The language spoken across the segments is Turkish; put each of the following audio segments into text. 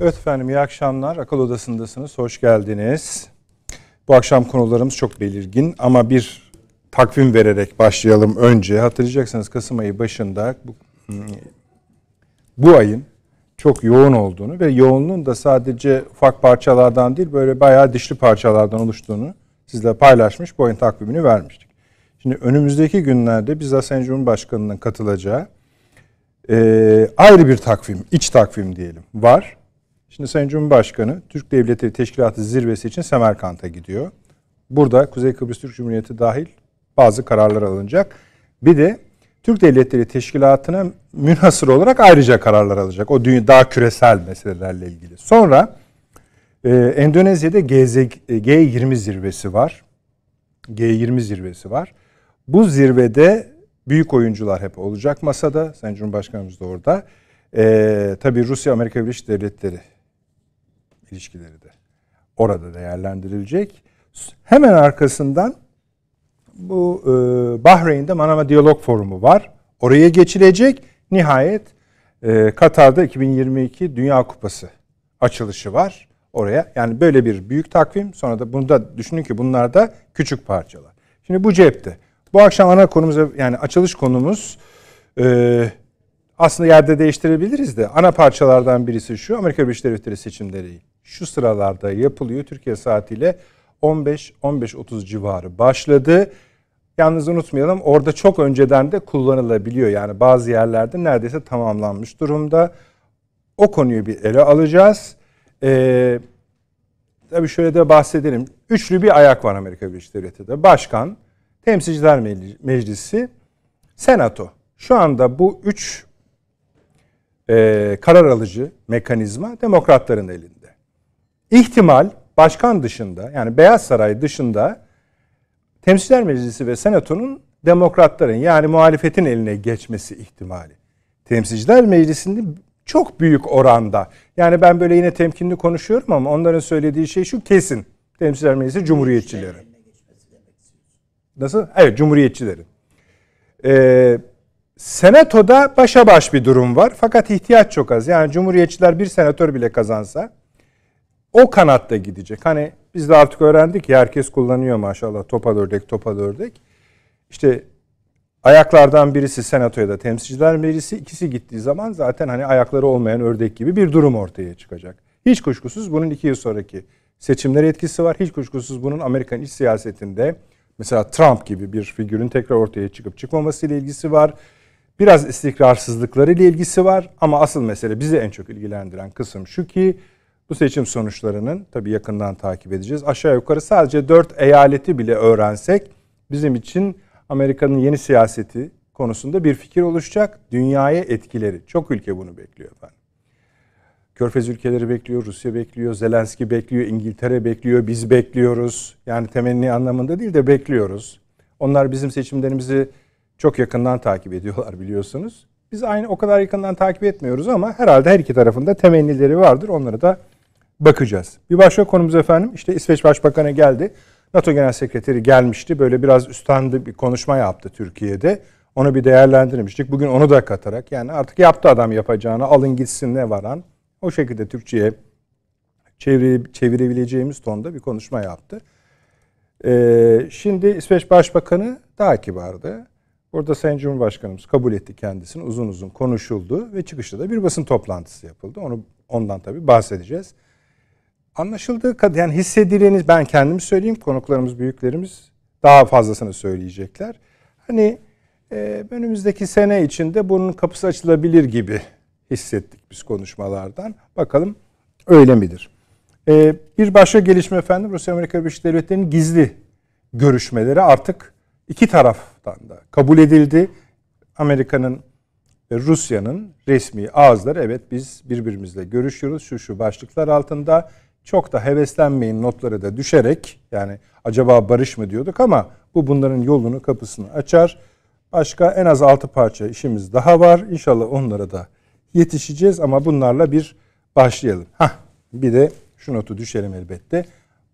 Evet efendim iyi akşamlar. Akıl Odası'ndasınız. Hoş geldiniz. Bu akşam konularımız çok belirgin ama bir takvim vererek başlayalım önce. Hatırlayacaksınız Kasım ayı başında bu, bu ayın çok yoğun olduğunu ve yoğunluğun da sadece ufak parçalardan değil böyle bayağı dişli parçalardan oluştuğunu sizle paylaşmış. Bu ayın takvimini vermiştik. Şimdi önümüzdeki günlerde bizzat Sayın Cumhurbaşkanı'nın katılacağı e, ayrı bir takvim, iç takvim diyelim var. Şimdi Sayın Cumhurbaşkanı Türk Devletleri Teşkilatı zirvesi için Semerkant'a gidiyor. Burada Kuzey Kıbrıs Türk Cumhuriyeti dahil bazı kararlar alınacak. Bir de Türk Devletleri Teşkilatı'na münhasır olarak ayrıca kararlar alacak. O dünya daha küresel meselelerle ilgili. Sonra e, Endonezya'da G20 e, zirvesi var. G20 zirvesi var. Bu zirvede büyük oyuncular hep olacak masada. Sayın Cumhurbaşkanımız da orada. E, tabii Rusya, Amerika Birleşik Devletleri ilişkileri de orada değerlendirilecek. Hemen arkasından bu e, Bahreyn'de Manama Diyalog Forumu var. Oraya geçilecek. Nihayet e, Katar'da 2022 Dünya Kupası açılışı var oraya. Yani böyle bir büyük takvim. Sonra da bunu da düşünün ki bunlar da küçük parçalar. Şimdi bu cepte. Bu akşam ana konumuz yani açılış konumuz e, aslında yerde değiştirebiliriz de ana parçalardan birisi şu Amerika Birleşik Devletleri seçimleri şu sıralarda yapılıyor Türkiye saatiyle 15-15.30 civarı başladı. Yalnız unutmayalım orada çok önceden de kullanılabiliyor. Yani bazı yerlerde neredeyse tamamlanmış durumda. O konuyu bir ele alacağız. Ee, tabii şöyle de bahsedelim. Üçlü bir ayak var Amerika Birleşik Devletleri'de. Başkan, Temsilciler Meclisi, Senato. Şu anda bu üç e, karar alıcı mekanizma demokratların elinde. İhtimal başkan dışında yani Beyaz Saray dışında Temsilciler Meclisi ve Senato'nun demokratların yani muhalefetin eline geçmesi ihtimali. Temsilciler Meclisi'nde çok büyük oranda yani ben böyle yine temkinli konuşuyorum ama onların söylediği şey şu kesin. Temsilciler Meclisi Cumhuriyetçilerin. Nasıl? Evet Cumhuriyetçilerin. Ee, Senatoda başa baş bir durum var. Fakat ihtiyaç çok az. Yani Cumhuriyetçiler bir senatör bile kazansa o kanatta gidecek. Hani biz de artık öğrendik ya herkes kullanıyor maşallah topal ördek topal ördek. İşte ayaklardan birisi senatoya da temsilciler meclisi ikisi gittiği zaman zaten hani ayakları olmayan ördek gibi bir durum ortaya çıkacak. Hiç kuşkusuz bunun iki yıl sonraki seçimlere etkisi var. Hiç kuşkusuz bunun Amerikan iç siyasetinde mesela Trump gibi bir figürün tekrar ortaya çıkıp çıkmaması ile ilgisi var. Biraz istikrarsızlıkları ilgisi var ama asıl mesele bizi en çok ilgilendiren kısım şu ki bu seçim sonuçlarının tabii yakından takip edeceğiz. Aşağı yukarı sadece 4 eyaleti bile öğrensek bizim için Amerika'nın yeni siyaseti konusunda bir fikir oluşacak. Dünyaya etkileri. Çok ülke bunu bekliyor efendim. Körfez ülkeleri bekliyor, Rusya bekliyor, Zelenski bekliyor, İngiltere bekliyor, biz bekliyoruz. Yani temenni anlamında değil de bekliyoruz. Onlar bizim seçimlerimizi çok yakından takip ediyorlar biliyorsunuz. Biz aynı o kadar yakından takip etmiyoruz ama herhalde her iki tarafında temennileri vardır. Onlara da bakacağız. Bir başka konumuz efendim işte İsveç Başbakanı geldi. NATO Genel Sekreteri gelmişti. Böyle biraz üstendi bir konuşma yaptı Türkiye'de. Onu bir değerlendirmiştik. Bugün onu da katarak yani artık yaptı adam yapacağını alın gitsin ne varan. O şekilde Türkçe'ye çevire, çevirebileceğimiz tonda bir konuşma yaptı. Ee, şimdi İsveç Başbakanı daha kibardı. Orada Sayın Cumhurbaşkanımız kabul etti kendisini. Uzun uzun konuşuldu ve çıkışta da bir basın toplantısı yapıldı. Onu ondan tabii bahsedeceğiz. Anlaşıldığı kadar yani hissedileniz ben kendim söyleyeyim konuklarımız büyüklerimiz daha fazlasını söyleyecekler. Hani e, önümüzdeki sene içinde bunun kapısı açılabilir gibi hissettik biz konuşmalardan. Bakalım öyle midir? E, bir başka gelişme efendim Rusya Amerika Birleşik Devletleri'nin gizli görüşmeleri artık iki taraftan da kabul edildi. Amerika'nın ve Rusya'nın resmi ağızları evet biz birbirimizle görüşüyoruz şu şu başlıklar altında çok da heveslenmeyin notları da düşerek yani acaba barış mı diyorduk ama bu bunların yolunu kapısını açar. Başka en az 6 parça işimiz daha var. İnşallah onlara da yetişeceğiz ama bunlarla bir başlayalım. Ha bir de şu notu düşelim elbette.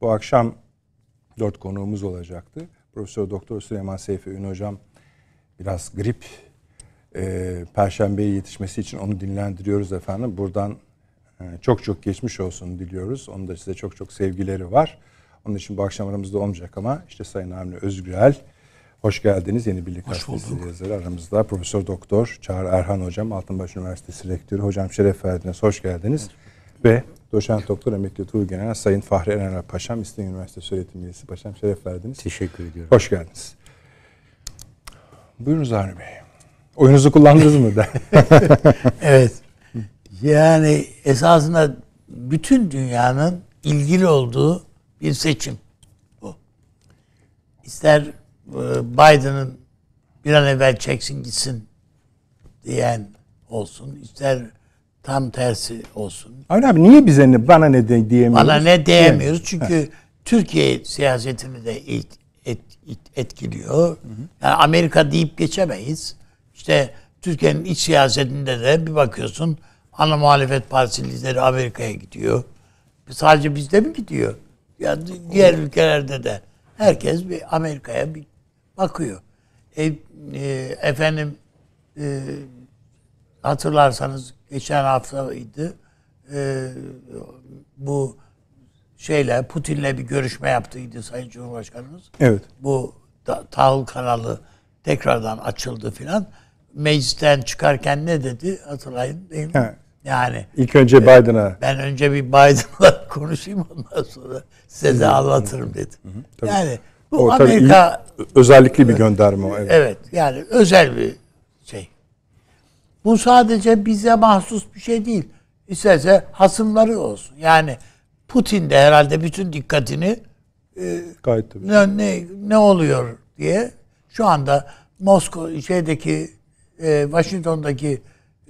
Bu akşam dört konuğumuz olacaktı. Profesör Doktor Süleyman Seyfi Ün hocam biraz grip e, Perşembe'ye yetişmesi için onu dinlendiriyoruz efendim. Buradan e, çok çok geçmiş olsun diliyoruz. Onun da size çok çok sevgileri var. Onun için bu akşam aramızda olmayacak ama işte Sayın Avni Özgürel hoş geldiniz. Yeni Birlik Gazetesi yazarı aramızda Profesör Doktor Çağrı Erhan Hocam Altınbaş Üniversitesi Rektörü. Hocam şeref verdiniz. Hoş geldiniz. Ve Doçent Doktor Emekli Tuğ General Sayın Fahri Erener Paşam, İstanbul Üniversitesi Öğretim Üyesi Paşam şeref verdiniz. Teşekkür ediyorum. Hoş geldiniz. Buyurun Harun Bey. Oyunuzu kullandınız mı? da? evet. Yani esasında bütün dünyanın ilgili olduğu bir seçim bu. İster e, Biden'ın bir an evvel çeksin gitsin diyen olsun, ister tam tersi olsun. Aynen abi niye bize ne, bana ne de, diyemiyoruz? Bana ne diyemiyoruz çünkü evet. Türkiye siyasetini de et, et, et, etkiliyor. Yani Amerika deyip geçemeyiz. İşte Türkiye'nin iç siyasetinde de bir bakıyorsun ana muhalefet partisi lideri Amerika'ya gidiyor. Sadece bizde mi gidiyor? Ya yani diğer ülkelerde de herkes bir Amerika'ya bir bakıyor. E, e, efendim e, hatırlarsanız geçen haftaydı. E, ee, bu şeyle Putin'le bir görüşme yaptıydı Sayın Cumhurbaşkanımız. Evet. Bu da, tahıl kanalı tekrardan açıldı filan. Meclisten çıkarken ne dedi hatırlayın değil mi? Ha. Yani ilk önce e, Biden'a. Ben önce bir Biden'la konuşayım ondan sonra size de anlatırım dedi. Hı hı, tabii. Yani bu o, Amerika tabii, özellikle bir gönderme o. Evet. evet yani özel bir bu sadece bize mahsus bir şey değil. İsterse hasımları olsun. Yani Putin de herhalde bütün dikkatini Gayet e, Ne, ne, ne oluyor diye şu anda Moskova şeydeki e, Washington'daki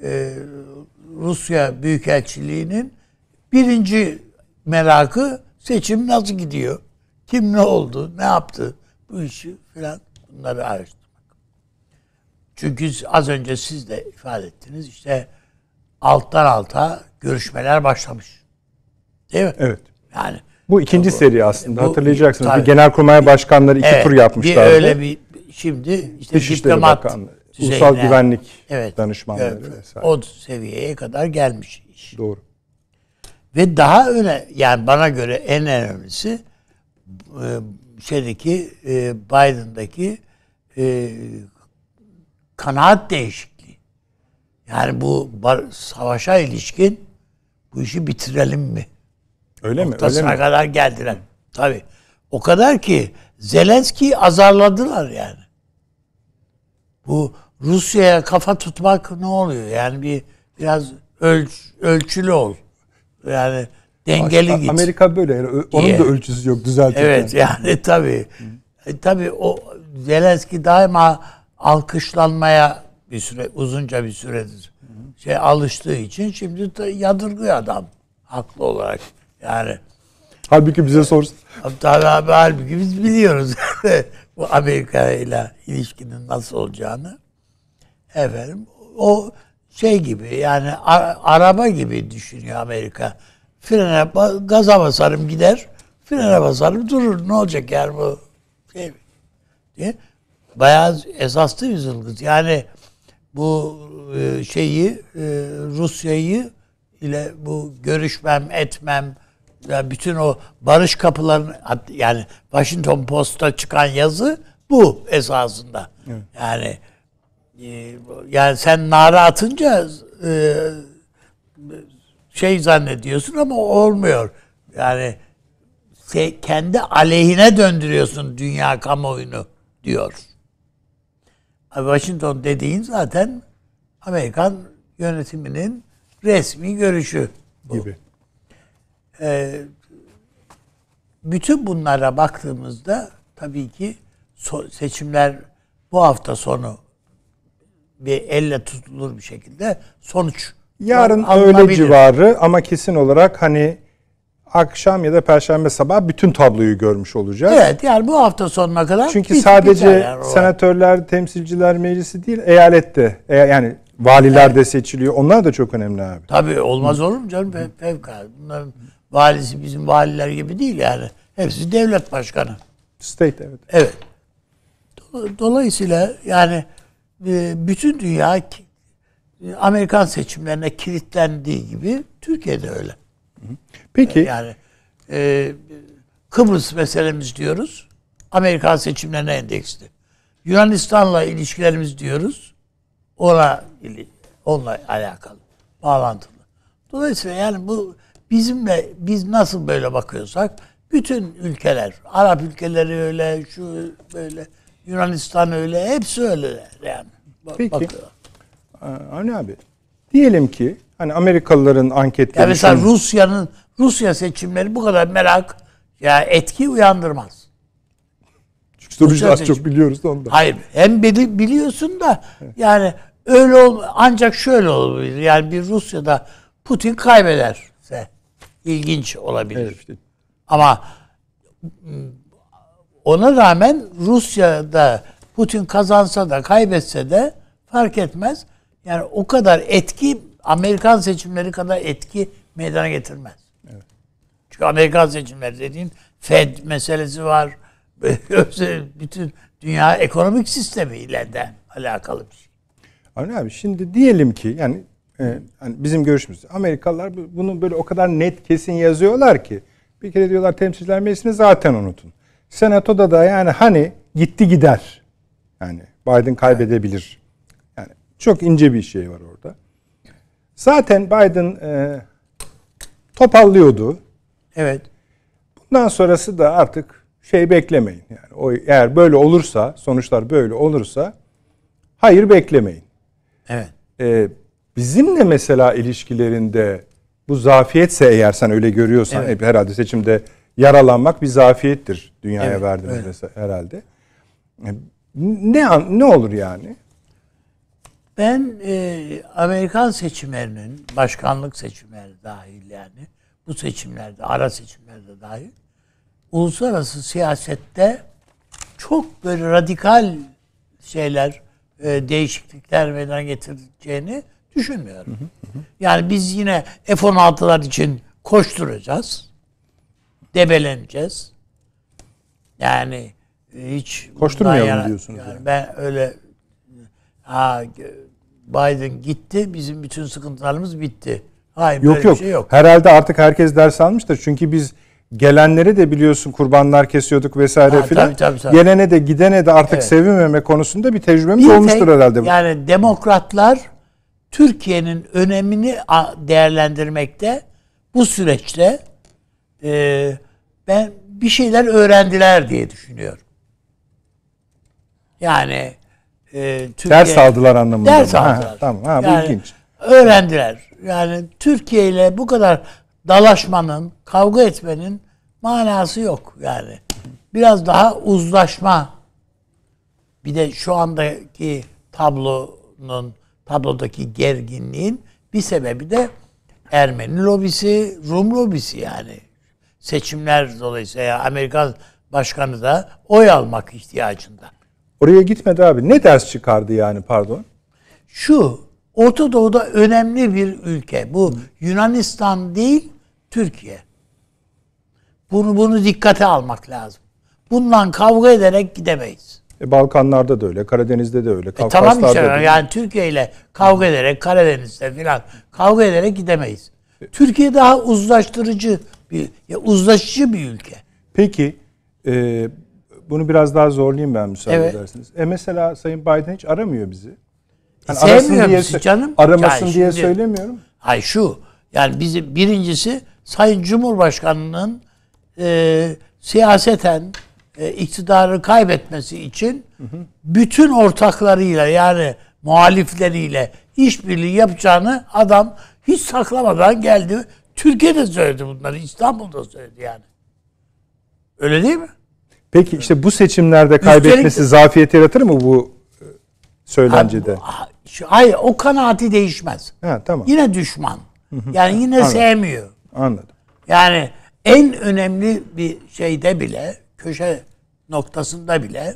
e, Rusya Büyükelçiliği'nin birinci merakı seçim nasıl gidiyor? Kim ne oldu? Ne yaptı? Bu işi falan bunları araştırıyor. Çünkü az önce siz de ifade ettiniz işte alttan alta görüşmeler başlamış. Değil mi? Evet. Yani bu ikinci bu, seri aslında bu, hatırlayacaksınız. Tabii, bir genelkurmay başkanları iki evet, tur yapmışlar. Bir öyle bir şimdi işte Dışişleri diplomat Bakanlığı, düzeyine, ulusal güvenlik evet, danışmanları evet, vesaire. O seviyeye kadar gelmiş iş. Doğru. Ve daha öne yani bana göre en önemlisi e, şeydeki e, Biden'daki e, kanaat değişikliği. Yani bu savaşa ilişkin bu işi bitirelim mi? Öyle mi? Öyle kadar geldiler. Tabii. O kadar ki Zelenski azarladılar yani. Bu Rusya'ya kafa tutmak ne oluyor? Yani bir biraz ölç, ölçülü ol. Yani dengeli Aşk, git. Amerika böyle yani onun diye. da ölçüsü yok düzeltirken. Evet yani tabii. E, tabii o Zelenski daima alkışlanmaya bir süre uzunca bir süredir şey alıştığı için şimdi yadırgıyor adam haklı olarak. Yani halbuki bize e, sorsun. Tabii halbuki biz biliyoruz bu Amerika ile ilişkinin nasıl olacağını. Efendim o şey gibi yani araba gibi düşünüyor Amerika. Frene gaza basarım gider. Frene basarım durur. Ne olacak yani bu şey diye bayağı esaslı bir zılgıt. Yani bu e, şeyi e, Rusya'yı ile bu görüşmem etmem yani bütün o barış kapılarının yani Washington Post'ta çıkan yazı bu esasında. Evet. Yani e, yani sen nara atınca şey zannediyorsun ama olmuyor. Yani kendi aleyhine döndürüyorsun dünya kamuoyunu diyor. Washington dediğin zaten Amerikan yönetiminin resmi görüşü bu. gibi. Ee, bütün bunlara baktığımızda tabii ki so- seçimler bu hafta sonu bir elle tutulur bir şekilde sonuç Yarın öğle civarı ama kesin olarak hani akşam ya da perşembe sabah bütün tabloyu görmüş olacağız. Evet yani bu hafta sonuna kadar. Çünkü bit, sadece yani senatörler, temsilciler meclisi değil eyalette e, yani valiler evet. de seçiliyor. Onlar da çok önemli abi. Tabii olmaz Hı. olur mu canım? Fev, fevkalade. Bunların valisi bizim valiler gibi değil yani. Hepsi devlet başkanı. State evet. Evet. Dolayısıyla yani e, bütün dünya e, Amerikan seçimlerine kilitlendiği gibi Türkiye'de öyle. Peki. Ee, yani e, Kıbrıs meselemiz diyoruz. Amerikan seçimlerine endeksli. Yunanistan'la ilişkilerimiz diyoruz. Ona onunla alakalı, bağlantılı. Dolayısıyla yani bu bizimle biz nasıl böyle bakıyorsak bütün ülkeler, Arap ülkeleri öyle, şu böyle, Yunanistan öyle, hepsi öyle yani. Peki. Bakıyor. Ee, Avni abi, diyelim ki Hani Amerikalıların anketleri. Ya mesela şimdi... Rusya'nın Rusya seçimleri bu kadar merak ya etki uyandırmaz. Çünkü Rusya biz az çok biliyoruz da ondan. Hayır, hem bili, biliyorsun da yani öyle ol ancak şöyle olabilir. Yani bir Rusya'da Putin kaybederse ilginç olabilir. Evet, işte. Ama ıı, ona rağmen Rusya'da Putin kazansa da kaybetse de fark etmez. Yani o kadar etki Amerikan seçimleri kadar etki meydana getirmez. Evet. Çünkü Amerikan seçimleri dediğin Fed meselesi var. Bütün dünya ekonomik sistemiyle de alakalı bir şey. Avni abi şimdi diyelim ki yani e, hani bizim görüşümüz Amerikalılar bunu böyle o kadar net kesin yazıyorlar ki bir kere diyorlar temsilciler meclisini zaten unutun. Senatoda da yani hani gitti gider. Yani Biden kaybedebilir. Yani çok ince bir şey var orada. Zaten Biden e, topallıyordu. Evet. Bundan sonrası da artık şey beklemeyin. Yani o eğer böyle olursa, sonuçlar böyle olursa hayır beklemeyin. Evet. E, bizimle mesela ilişkilerinde bu zafiyetse eğer sen öyle görüyorsan evet. E, herhalde seçimde yaralanmak bir zafiyettir dünyaya evet, verdiğimiz evet. herhalde. E, ne ne olur yani? Ben e, Amerikan seçimlerinin, başkanlık seçimleri dahil yani, bu seçimlerde, ara seçimlerde dahil, uluslararası siyasette çok böyle radikal şeyler, e, değişiklikler meydana getireceğini düşünmüyorum. Hı hı hı. Yani biz yine F-16'lar için koşturacağız, debeleneceğiz. Yani hiç koşturmayalım yana, diyorsunuz. Yani, yani ben öyle Ha, e, Biden gitti bizim bütün sıkıntılarımız bitti. Hayır yok, böyle yok. bir şey yok. Herhalde artık herkes ders almıştır. Çünkü biz gelenleri de biliyorsun kurbanlar kesiyorduk vesaire ha, filan. Tabii, tabii, tabii. Gelene de gidene de artık evet. sevinmeme konusunda bir tecrübemiz bir olmuştur tek, herhalde. Yani demokratlar Türkiye'nin önemini değerlendirmekte bu süreçte e, ben bir şeyler öğrendiler diye düşünüyorum. Yani e, Türkiye ders aldılar anlamında. Ders aldılar. Ha, tamam. Ha, bu yani, ilginç. Öğrendiler. Yani Türkiye ile bu kadar dalaşmanın, kavga etmenin manası yok yani. Biraz daha uzlaşma. Bir de şu andaki tablonun tablodaki gerginliğin bir sebebi de Ermeni lobisi, Rum lobisi yani. Seçimler dolayısıyla Amerikan başkanı da oy almak ihtiyacında. Oraya gitmedi abi. Ne ders çıkardı yani pardon? Şu Orta Doğu'da önemli bir ülke. Bu Yunanistan değil Türkiye. Bunu bunu dikkate almak lazım. Bundan kavga ederek gidemeyiz. E, Balkanlarda da öyle, Karadeniz'de de öyle, e, tamam işte, Yani Türkiye ile kavga ederek, Karadeniz'de filan kavga ederek gidemeyiz. E, Türkiye daha uzlaştırıcı bir, ya uzlaşıcı bir ülke. Peki, e, bunu biraz daha zorlayayım ben müsaade evet. ederseniz. E mesela Sayın Biden hiç aramıyor bizi. Yani e, Sevmiyor diye, bizi canım. Aramasın yani diye şimdi, söylemiyorum. Hayır şu. Yani bizi birincisi Sayın Cumhurbaşkanı'nın e, siyaseten e, iktidarı kaybetmesi için hı hı. bütün ortaklarıyla yani muhalifleriyle işbirliği yapacağını adam hiç saklamadan geldi. Türkiye'de söyledi bunları. İstanbul'da söyledi yani. Öyle değil mi? Peki işte bu seçimlerde kaybetmesi Üstelik, zafiyet yaratır mı bu e, söylencede? Hayır o kanaati değişmez. Ha, tamam. Yine düşman. Yani yine Anladım. sevmiyor. Anladım. Yani en önemli bir şeyde bile köşe noktasında bile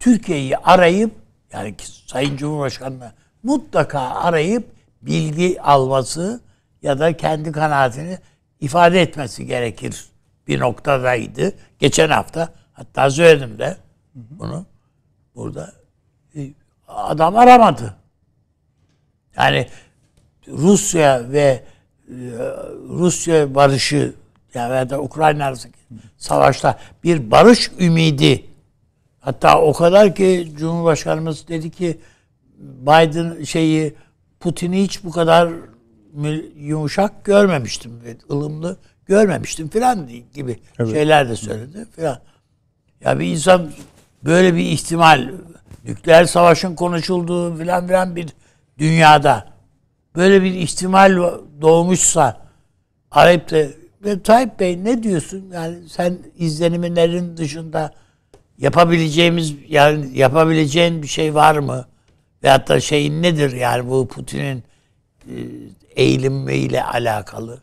Türkiye'yi arayıp yani Sayın Cumhurbaşkanı'na mutlaka arayıp bilgi alması ya da kendi kanaatini ifade etmesi gerekir bir noktadaydı. Geçen hafta hatta söyledim de bunu burada e, adam aramadı. Yani Rusya ve e, Rusya barışı ya yani da Ukrayna arasındaki savaşta bir barış ümidi hatta o kadar ki Cumhurbaşkanımız dedi ki Biden şeyi Putin'i hiç bu kadar yumuşak görmemiştim. ve ılımlı görmemiştim filan gibi evet. şeyler de söyledi filan. Ya bir insan böyle bir ihtimal nükleer savaşın konuşulduğu filan filan bir dünyada böyle bir ihtimal doğmuşsa arayıp da e, Tayyip Bey ne diyorsun? Yani sen izlenimlerin dışında yapabileceğimiz yani yapabileceğin bir şey var mı? Ve da şeyin nedir yani bu Putin'in e, eğilimiyle alakalı?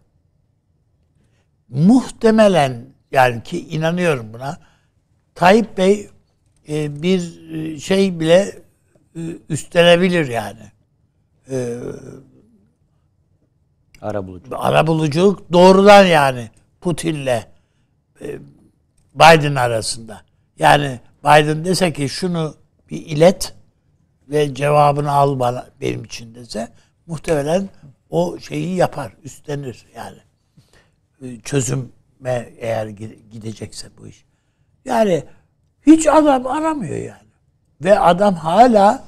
muhtemelen yani ki inanıyorum buna Tayyip Bey e, bir e, şey bile e, üstlenebilir yani. E, arabuluculuk. Arabuluculuk doğrudan yani Putin'le e, Biden arasında. Yani Biden dese ki şunu bir ilet ve cevabını al bana benim için dese muhtemelen o şeyi yapar, üstlenir yani. E, çözüme eğer gidecekse bu iş. Yani hiç adam aramıyor yani. Ve adam hala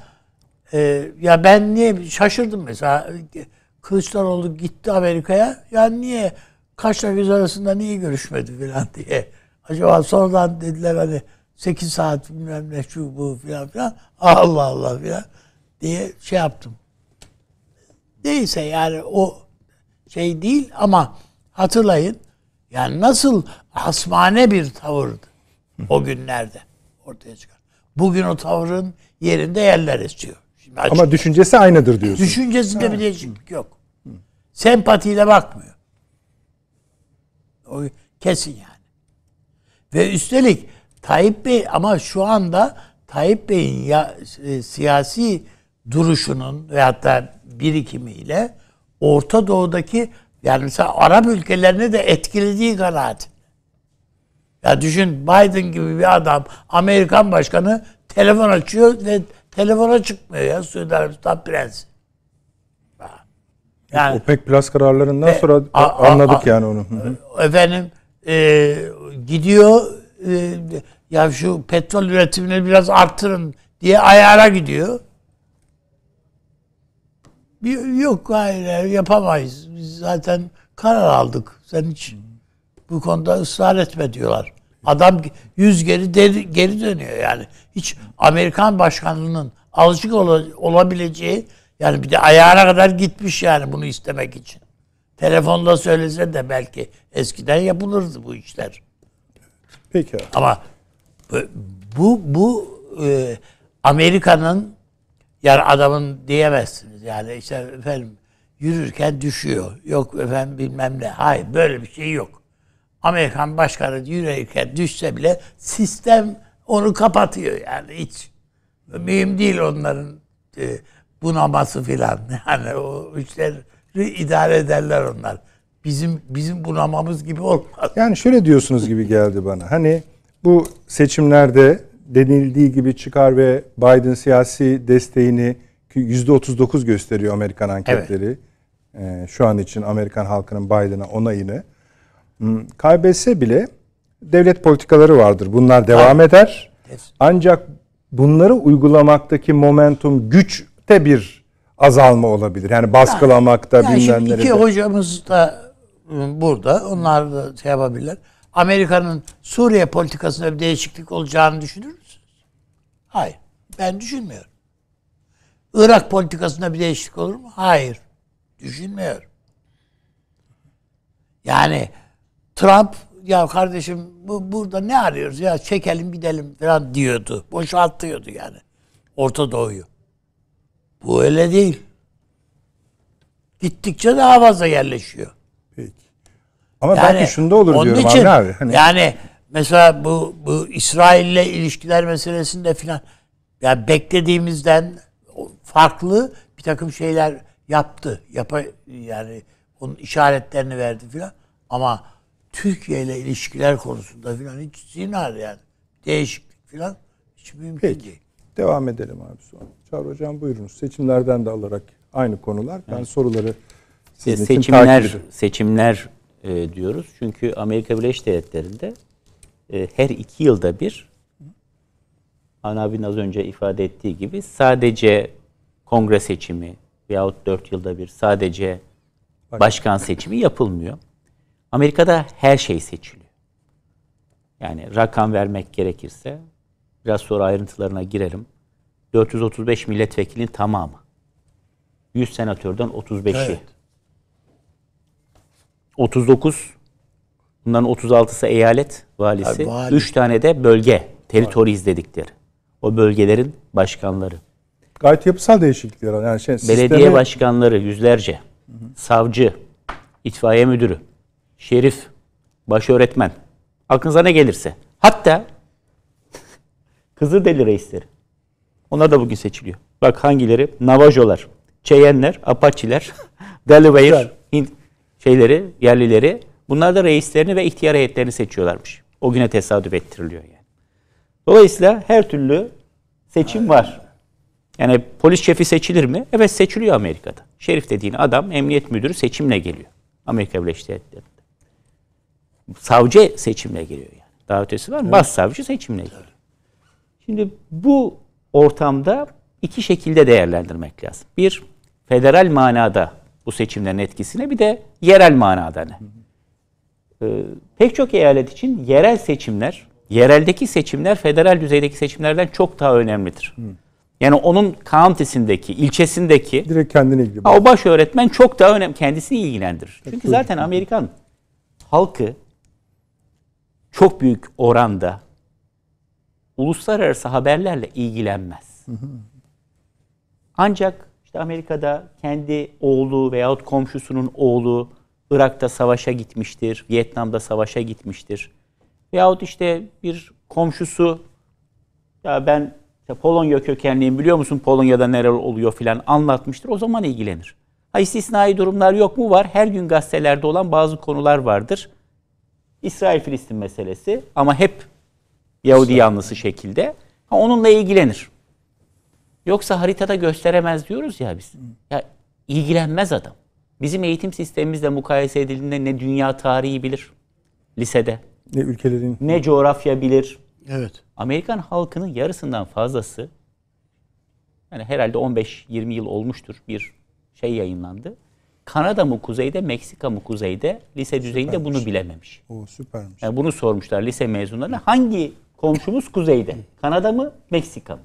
e, ya ben niye şaşırdım mesela e, Kılıçdaroğlu gitti Amerika'ya. Yani niye kaçla göz arasında niye görüşmedi filan diye. Acaba sonradan dediler hani 8 saat bilmem ne şu bu filan filan. Allah Allah filan diye şey yaptım. Neyse yani o şey değil ama Hatırlayın. Yani nasıl hasmane bir tavırdı o günlerde ortaya çıkan. Bugün o tavrın yerinde yerler istiyor. Şimdi Ama düşüncesi aynıdır diyorsun. Düşüncesinde bir değişiklik yok. Hı. Sempatiyle bakmıyor. O kesin yani. Ve üstelik Tayyip Bey ama şu anda Tayyip Bey'in ya, e, siyasi duruşunun ve hatta birikimiyle Orta Doğu'daki yani mesela Arap ülkelerini de etkilediği kanaat. Ya düşün Biden gibi bir adam Amerikan başkanı telefon açıyor ve telefona çıkmıyor ya Suudi Arabistan prensi. Yani, OPEC Plus kararlarından e, sonra a, a, anladık a, yani onu. E, efendim e, gidiyor e, ya şu petrol üretimini biraz arttırın diye ayara gidiyor. Yok hayır yapamayız. Biz zaten karar aldık. Sen hiç bu konuda ısrar etme diyorlar. Adam yüz geri geri dönüyor yani. Hiç Amerikan başkanlığının alışık olabileceği yani bir de ayağına kadar gitmiş yani bunu istemek için. Telefonda söylese de belki eskiden yapılırdı bu işler. Peki. Ama bu bu e, Amerika'nın yani adamın diyemezsiniz yani işte efendim yürürken düşüyor. Yok efendim bilmem ne. Hayır böyle bir şey yok. Amerikan başkanı yürürken düşse bile sistem onu kapatıyor yani hiç. Mühim değil onların e, bunaması filan. Yani o işleri idare ederler onlar. Bizim bizim bunamamız gibi olmaz. Yani şöyle diyorsunuz gibi geldi bana. Hani bu seçimlerde denildiği gibi çıkar ve Biden siyasi desteğini %39 gösteriyor Amerikan anketleri. Evet. E, şu an için Amerikan halkının Biden'a onayını. Hmm, Kaybetse bile devlet politikaları vardır. Bunlar devam Aynen. eder. Ancak bunları uygulamaktaki momentum güçte bir azalma olabilir. Yani baskılamakta yani, bilmem yani nerede. İki hocamız da e, burada. Onlar da şey yapabilirler. Amerika'nın Suriye politikasında bir değişiklik olacağını düşünür müsünüz? Hayır. Ben düşünmüyorum. Irak politikasında bir değişiklik olur mu? Hayır. Düşünmüyorum. Yani Trump ya kardeşim bu, burada ne arıyoruz ya çekelim gidelim falan diyordu. Boşaltıyordu yani Orta Doğu'yu. Bu öyle değil. Gittikçe daha fazla yerleşiyor. Peki. Ama yani, belki şunda olur diyorum için, abi. Hani... Yani mesela bu, bu İsrail'le ilişkiler meselesinde filan yani beklediğimizden farklı bir takım şeyler yaptı. Yapa, yani onun işaretlerini verdi filan. Ama Türkiye ile ilişkiler konusunda filan hiç zinar yani. Değişiklik filan hiç mümkün Peki. değil. Devam edelim abi sonra. Çağrı Hocam buyurunuz. Seçimlerden de alarak aynı konular. Ben evet. soruları e, sizin e, seçimler, için takip Seçimler e, diyoruz. Çünkü Amerika Birleşik Devletleri'nde e, her iki yılda bir Han az önce ifade ettiği gibi sadece kongre seçimi veyahut dört yılda bir sadece başkan seçimi yapılmıyor. Amerika'da her şey seçiliyor. Yani rakam vermek gerekirse biraz sonra ayrıntılarına girelim. 435 milletvekilinin tamamı. 100 senatörden 35'i. Evet. 39 bundan 36'sı eyalet valisi, Abi, 3 tane de bölge, teritori izledikleri o bölgelerin başkanları. Gayet yapısal değişiklikler. var. Yani şey, Belediye başkanları yüzlerce, hı hı. savcı, itfaiye müdürü, şerif, baş öğretmen. Aklınıza ne gelirse. Hatta Kızılderili reisleri. Onlar da bugün seçiliyor. Bak hangileri? Navajolar, Çeyenler, Apaçiler, Delaware, Hint şeyleri, yerlileri. Bunlar da reislerini ve ihtiyar heyetlerini seçiyorlarmış. O güne tesadüf ettiriliyor yani. Dolayısıyla her türlü Seçim Aynen. var. Yani polis şefi seçilir mi? Evet seçiliyor Amerika'da. Şerif dediğin adam emniyet müdürü seçimle geliyor. Amerika Birleşik Devletleri'nde. Savcı seçimle geliyor yani. Daha ötesi var mı? Evet. savcı seçimle geliyor. Şimdi bu ortamda iki şekilde değerlendirmek lazım. Bir, federal manada bu seçimlerin etkisine bir de yerel manada ne? Ee, pek çok eyalet için yerel seçimler yereldeki seçimler federal düzeydeki seçimlerden çok daha önemlidir. Hı. Yani onun county'sindeki, ilçesindeki direkt kendine ilgili. o baş öğretmen çok daha önem, kendisini ilgilendirir. Çok Çünkü zaten Amerikan halkı çok büyük oranda uluslararası haberlerle ilgilenmez. Hı hı. Ancak işte Amerika'da kendi oğlu veyahut komşusunun oğlu Irak'ta savaşa gitmiştir, Vietnam'da savaşa gitmiştir. Yahut işte bir komşusu ya ben işte Polonya kökenliyim biliyor musun Polonya'da neler oluyor filan anlatmıştır. O zaman ilgilenir. Ha istisnai durumlar yok mu? Var. Her gün gazetelerde olan bazı konular vardır. İsrail-Filistin meselesi ama hep Yahudi yanlısı şekilde. Ha, onunla ilgilenir. Yoksa haritada gösteremez diyoruz ya biz. Ya ilgilenmez adam. Bizim eğitim sistemimizle mukayese edildiğinde ne dünya tarihi bilir lisede ne ülkelerin ne coğrafya bilir. Evet. Amerikan halkının yarısından fazlası yani herhalde 15-20 yıl olmuştur bir şey yayınlandı. Kanada mı kuzeyde, Meksika mı kuzeyde lise düzeyinde bunu bilememiş. O süpermiş. Yani bunu sormuşlar lise mezunlarına. Hangi komşumuz kuzeyde? Kanada mı, Meksika mı?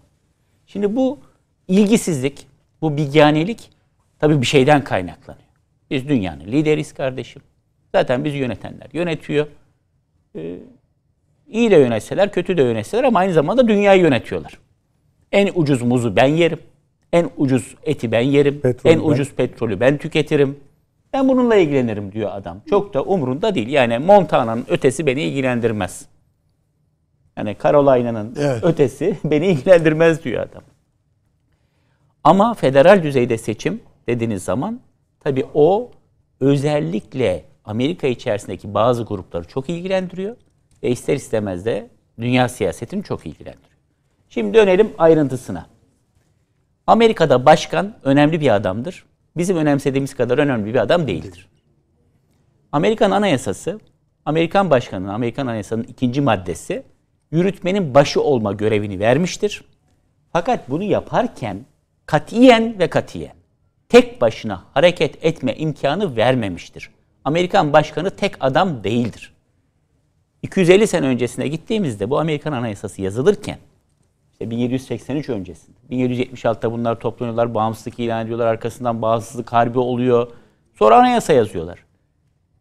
Şimdi bu ilgisizlik, bu bilganelik tabii bir şeyden kaynaklanıyor. Biz dünyanın lideriyiz kardeşim. Zaten bizi yönetenler yönetiyor. Ee, iyi de yönetseler, kötü de yönetseler ama aynı zamanda dünyayı yönetiyorlar. En ucuz muzu ben yerim. En ucuz eti ben yerim. Petrolü en ben. ucuz petrolü ben tüketirim. Ben bununla ilgilenirim diyor adam. Çok da umurunda değil. Yani Montana'nın ötesi beni ilgilendirmez. Yani Carolina'nın evet. ötesi beni ilgilendirmez diyor adam. Ama federal düzeyde seçim dediğiniz zaman tabii o özellikle Amerika içerisindeki bazı grupları çok ilgilendiriyor ve ister istemez de dünya siyasetini çok ilgilendiriyor. Şimdi dönelim ayrıntısına. Amerika'da başkan önemli bir adamdır. Bizim önemsediğimiz kadar önemli bir adam değildir. Amerikan Anayasası, Amerikan Başkanı'nın, Amerikan Anayasası'nın ikinci maddesi yürütmenin başı olma görevini vermiştir. Fakat bunu yaparken katiyen ve katiyen tek başına hareket etme imkanı vermemiştir. Amerikan başkanı tek adam değildir. 250 sene öncesine gittiğimizde bu Amerikan Anayasası yazılırken işte 1783 öncesinde 1776'da bunlar toplanıyorlar, bağımsızlık ilan ediyorlar, arkasından bağımsızlık harbi oluyor. Sonra anayasa yazıyorlar.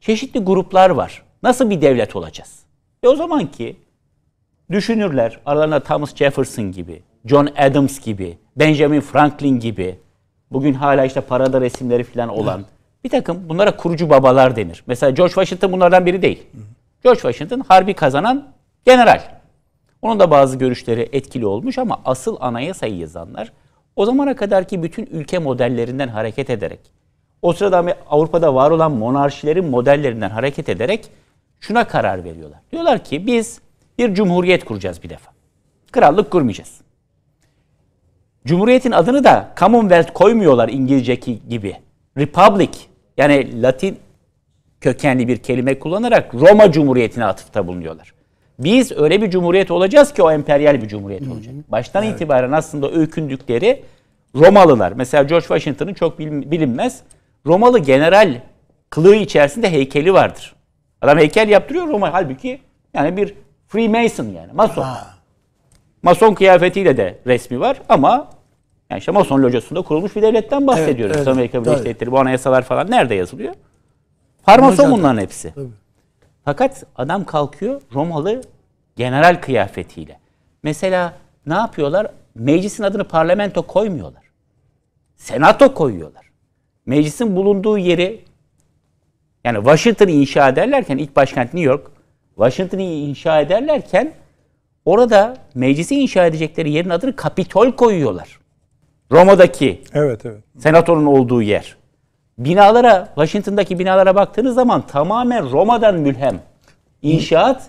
Çeşitli gruplar var. Nasıl bir devlet olacağız? E o ki düşünürler, aralarında Thomas Jefferson gibi, John Adams gibi, Benjamin Franklin gibi, bugün hala işte parada resimleri falan olan bir takım bunlara kurucu babalar denir. Mesela George Washington bunlardan biri değil. George Washington harbi kazanan general. Onun da bazı görüşleri etkili olmuş ama asıl anayasayı yazanlar o zamana kadarki bütün ülke modellerinden hareket ederek, o sırada Avrupa'da var olan monarşilerin modellerinden hareket ederek şuna karar veriyorlar. Diyorlar ki biz bir cumhuriyet kuracağız bir defa. Krallık kurmayacağız. Cumhuriyetin adını da Commonwealth koymuyorlar İngilizceki gibi. Republic yani Latin kökenli bir kelime kullanarak Roma Cumhuriyeti'ne atıfta bulunuyorlar. Biz öyle bir cumhuriyet olacağız ki o emperyal bir cumhuriyet olacak. Baştan evet. itibaren aslında öykündükleri Romalılar. Mesela George Washington'ın çok bilinmez Romalı general kılığı içerisinde heykeli vardır. Adam heykel yaptırıyor Roma halbuki yani bir Freemason yani mason. Ha. Mason kıyafetiyle de resmi var ama yani işte Mason locasında kurulmuş bir devletten bahsediyoruz. Evet, evet, Amerika Birleşik Devletleri bu anayasalar falan nerede yazılıyor? Farmason bunların hepsi. Tabii. Fakat adam kalkıyor Romalı general kıyafetiyle. Mesela ne yapıyorlar? Meclisin adını parlamento koymuyorlar. Senato koyuyorlar. Meclisin bulunduğu yeri yani Washington'ı inşa ederlerken ilk başkent New York. Washington'ı inşa ederlerken orada meclisi inşa edecekleri yerin adını Kapitol koyuyorlar. Roma'daki evet, evet. senatonun olduğu yer. Binalara, Washington'daki binalara baktığınız zaman tamamen Roma'dan mülhem. İnşaat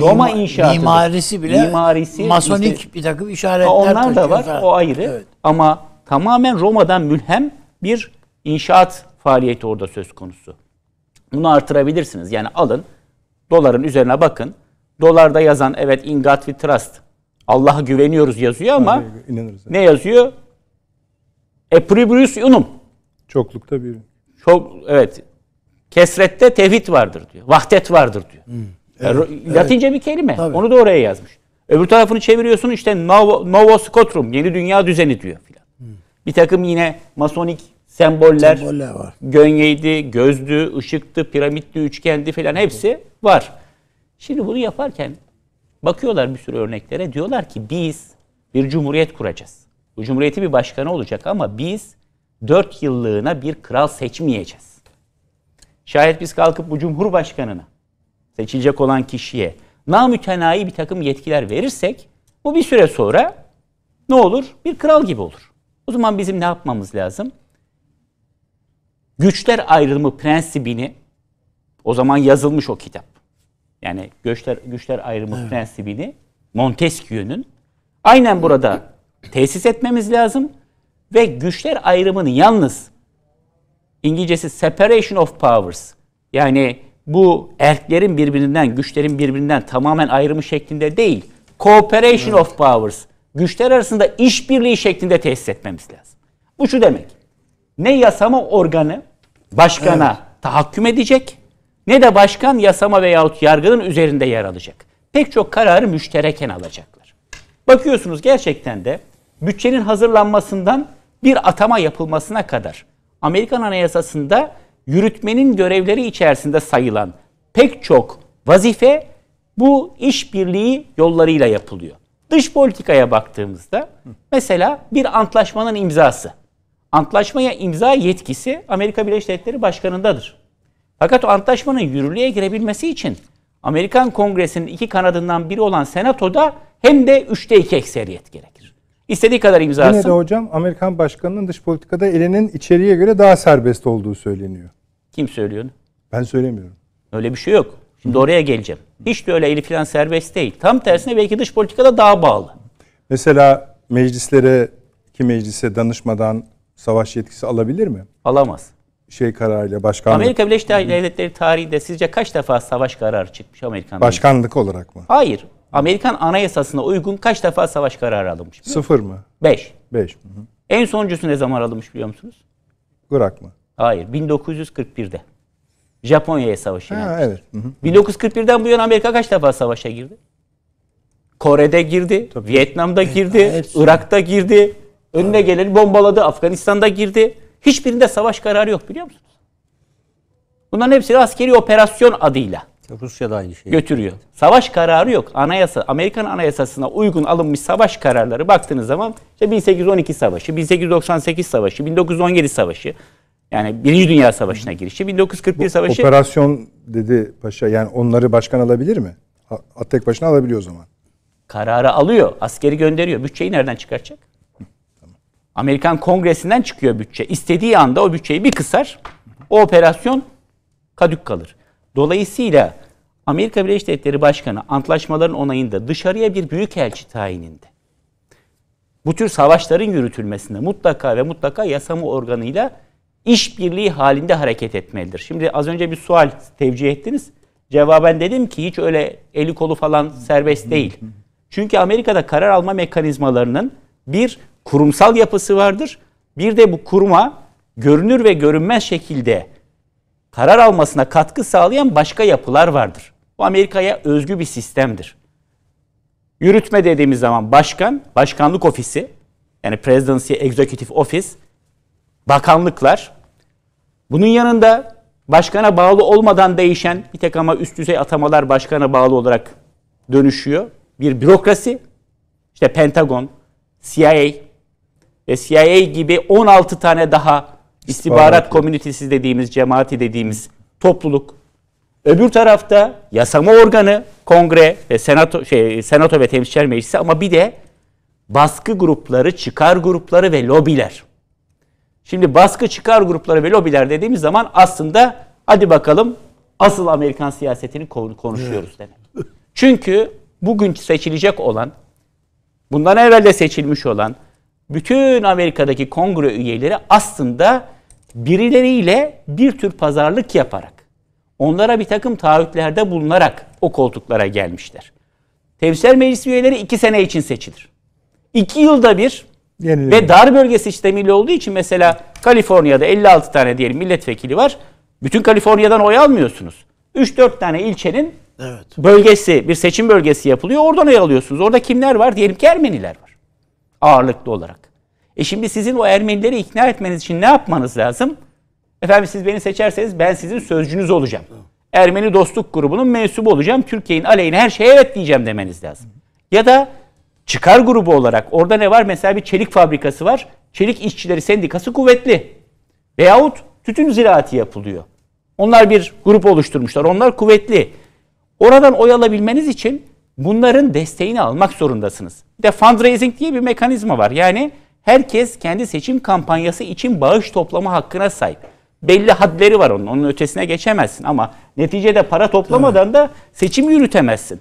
Roma inşaatı. Mimarisi bile mimarisi, masonik işte, bir takım işaretler Onlar da var, falan. o ayrı. Evet. Ama tamamen Roma'dan mülhem bir inşaat faaliyeti orada söz konusu. Bunu artırabilirsiniz. Yani alın, doların üzerine bakın. Dolarda yazan evet in God we trust. Allah'a güveniyoruz yazıyor ama ne yazıyor? Epribus unum. Çoklukta bir. Çok evet. Kesrette tevhid vardır diyor. Vahdet vardır diyor. Hmm, evet, yani, Latince evet. bir kelime. Tabii. Onu da oraya yazmış. Öbür tarafını çeviriyorsun işte Novo, Scotrum, yeni dünya düzeni diyor filan. Hmm. Bir takım yine masonik semboller, semboller var. gönyeydi, gözdü, ışıktı, piramitli üçgendi filan hepsi var. Şimdi bunu yaparken bakıyorlar bir sürü örneklere diyorlar ki biz bir cumhuriyet kuracağız. Bu cumhuriyeti bir başkanı olacak ama biz 4 yıllığına bir kral seçmeyeceğiz. Şayet biz kalkıp bu cumhurbaşkanına seçilecek olan kişiye namütenayi bir takım yetkiler verirsek bu bir süre sonra ne olur? Bir kral gibi olur. O zaman bizim ne yapmamız lazım? Güçler ayrımı prensibini o zaman yazılmış o kitap. Yani güçler güçler ayrımı evet. prensibini Montesquieu'nun aynen burada tesis etmemiz lazım ve güçler ayrımını yalnız İngilizcesi separation of powers yani bu erklerin birbirinden, güçlerin birbirinden tamamen ayrımı şeklinde değil. Cooperation evet. of powers. Güçler arasında işbirliği şeklinde tesis etmemiz lazım. Bu şu demek. Ne yasama organı başkana evet. tahakküm edecek ne de başkan yasama veyahut yargının üzerinde yer alacak. Pek çok kararı müştereken alacaklar. Bakıyorsunuz gerçekten de bütçenin hazırlanmasından bir atama yapılmasına kadar Amerikan Anayasası'nda yürütmenin görevleri içerisinde sayılan pek çok vazife bu işbirliği yollarıyla yapılıyor. Dış politikaya baktığımızda mesela bir antlaşmanın imzası. Antlaşmaya imza yetkisi Amerika Birleşik Devletleri Başkanı'ndadır. Fakat o antlaşmanın yürürlüğe girebilmesi için Amerikan Kongresi'nin iki kanadından biri olan Senato'da hem de üçte 2 ekseriyet gerek. İstediği kadar imza Yine de hocam Amerikan başkanının dış politikada elinin içeriye göre daha serbest olduğu söyleniyor. Kim söylüyor? Ben söylemiyorum. Öyle bir şey yok. Şimdi oraya geleceğim. Hiç de öyle eli falan serbest değil. Tam tersine belki dış politikada daha bağlı. Mesela meclislere, iki meclise danışmadan savaş yetkisi alabilir mi? Alamaz. Şey kararıyla başkanlık. Amerika Birleşik Devletleri tarihinde sizce kaç defa savaş kararı çıkmış Amerikan? Başkanlık olarak mı? Hayır. Amerikan anayasasına uygun kaç defa savaş kararı alınmış? Sıfır mı? Beş. Beş. Hı hı. En sonuncusu ne zaman alınmış biliyor musunuz? Irak mı? Hayır. 1941'de. Japonya'ya savaş Ha, evet. Hı hı. 1941'den bu yana Amerika kaç defa savaşa girdi? Kore'de girdi, Tabii. Vietnam'da girdi, evet, Irak'ta girdi, önüne evet. geleni bombaladı, Afganistan'da girdi. Hiçbirinde savaş kararı yok biliyor musunuz? Bunların hepsi askeri operasyon adıyla. Rusya da aynı şeyi. Götürüyor. Savaş kararı yok. Anayasa, Amerikan anayasasına uygun alınmış savaş kararları baktığınız zaman işte 1812 savaşı, 1898 savaşı, 1917 savaşı. Yani Birinci Dünya Savaşı'na girişi, 1941 Bu savaşı. Operasyon dedi paşa yani onları başkan alabilir mi? A tek başına alabiliyor o zaman. Kararı alıyor, askeri gönderiyor. Bütçeyi nereden çıkaracak? Amerikan kongresinden çıkıyor bütçe. İstediği anda o bütçeyi bir kısar, o operasyon kadük kalır. Dolayısıyla Amerika Birleşik Devletleri Başkanı antlaşmaların onayında dışarıya bir büyük elçi tayininde bu tür savaşların yürütülmesinde mutlaka ve mutlaka yasama organıyla işbirliği halinde hareket etmelidir. Şimdi az önce bir sual tevcih ettiniz. Cevaben dedim ki hiç öyle eli kolu falan serbest değil. Çünkü Amerika'da karar alma mekanizmalarının bir kurumsal yapısı vardır. Bir de bu kuruma görünür ve görünmez şekilde karar almasına katkı sağlayan başka yapılar vardır. Bu Amerika'ya özgü bir sistemdir. Yürütme dediğimiz zaman başkan, başkanlık ofisi, yani Presidency Executive Office, bakanlıklar, bunun yanında başkana bağlı olmadan değişen bir tek ama üst düzey atamalar başkana bağlı olarak dönüşüyor. Bir bürokrasi, işte Pentagon, CIA ve CIA gibi 16 tane daha istihbarat komünitesi dediğimiz, cemaati dediğimiz topluluk. Öbür tarafta yasama organı, kongre ve senato, şey, senato ve temsilciler meclisi ama bir de baskı grupları, çıkar grupları ve lobiler. Şimdi baskı çıkar grupları ve lobiler dediğimiz zaman aslında hadi bakalım asıl Amerikan siyasetini konuşuyoruz demek. Çünkü bugün seçilecek olan, bundan evvel de seçilmiş olan bütün Amerika'daki kongre üyeleri aslında birileriyle bir tür pazarlık yaparak, onlara bir takım taahhütlerde bulunarak o koltuklara gelmişler. Temsil meclis üyeleri iki sene için seçilir. İki yılda bir Yenilir. ve dar bölge sistemiyle olduğu için mesela Kaliforniya'da 56 tane diyelim milletvekili var. Bütün Kaliforniya'dan oy almıyorsunuz. 3-4 tane ilçenin evet. bölgesi, bir seçim bölgesi yapılıyor. Oradan oy alıyorsunuz. Orada kimler var? Diyelim ki Ermeniler var. Ağırlıklı olarak. E şimdi sizin o Ermenileri ikna etmeniz için ne yapmanız lazım? Efendim siz beni seçerseniz ben sizin sözcünüz olacağım. Ermeni Dostluk Grubu'nun mensubu olacağım. Türkiye'nin aleyhine her şeye evet diyeceğim demeniz lazım. Ya da çıkar grubu olarak orada ne var? Mesela bir çelik fabrikası var. Çelik işçileri sendikası kuvvetli. Veyahut tütün ziraatı yapılıyor. Onlar bir grup oluşturmuşlar. Onlar kuvvetli. Oradan oy alabilmeniz için bunların desteğini almak zorundasınız. Bir de fundraising diye bir mekanizma var. Yani herkes kendi seçim kampanyası için bağış toplama hakkına sahip. Belli hadleri var onun. Onun ötesine geçemezsin ama neticede para toplamadan da seçim yürütemezsin.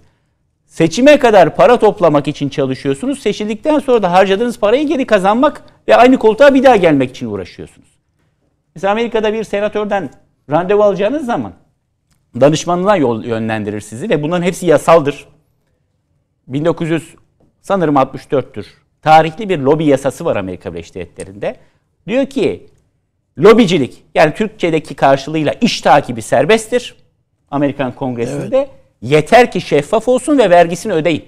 Seçime kadar para toplamak için çalışıyorsunuz. Seçildikten sonra da harcadığınız parayı geri kazanmak ve aynı koltuğa bir daha gelmek için uğraşıyorsunuz. Mesela Amerika'da bir senatörden randevu alacağınız zaman danışmanına yol yönlendirir sizi ve bunların hepsi yasaldır. 1900 sanırım 64'tür tarihli bir lobi yasası var Amerika Birleşik Devletleri'nde. Diyor ki lobicilik yani Türkçedeki karşılığıyla iş takibi serbesttir. Amerikan Kongresi'nde evet. yeter ki şeffaf olsun ve vergisini ödeyin.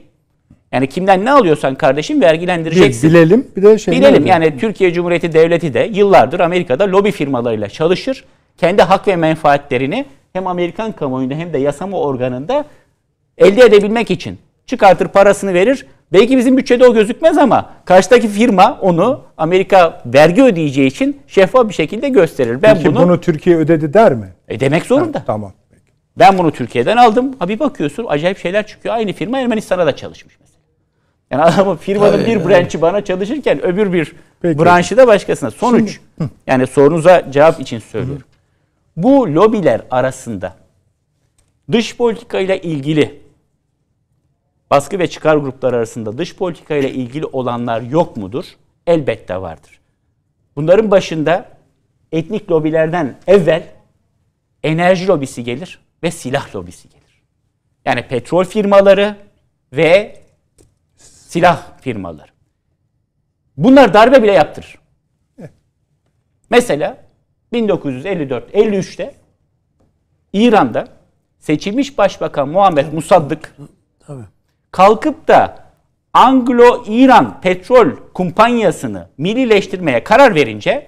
Yani kimden ne alıyorsan kardeşim vergilendireceksin. bilelim bir de şey. Bilelim yani Türkiye Cumhuriyeti Devleti de yıllardır Amerika'da lobi firmalarıyla çalışır. Kendi hak ve menfaatlerini hem Amerikan kamuoyunda hem de yasama organında elde edebilmek için çıkartır parasını verir Belki bizim bütçede o gözükmez ama karşıdaki firma onu Amerika vergi ödeyeceği için şeffaf bir şekilde gösterir. Ben Peki bunu, bunu Türkiye ödedi der mi? E demek zorunda. Ha, tamam. Ben bunu Türkiye'den aldım. Ha bir bakıyorsun acayip şeyler çıkıyor. Aynı firma Ermenistan'a da çalışmış mesela. Yani adamın firmanın Hayır, bir yani. branşı bana çalışırken öbür bir Peki. branşı da başkasına. Sonuç Şimdi, yani sorunuza cevap için söylüyorum. Hı. Bu lobiler arasında dış politika ile ilgili Baskı ve çıkar grupları arasında dış politika ile ilgili olanlar yok mudur? Elbette vardır. Bunların başında etnik lobilerden evvel enerji lobisi gelir ve silah lobisi gelir. Yani petrol firmaları ve silah firmaları. Bunlar darbe bile yaptırır. Mesela 1954-53'te İran'da seçilmiş başbakan Muhammed Musaddık Tabii kalkıp da Anglo-İran petrol kumpanyasını millileştirmeye karar verince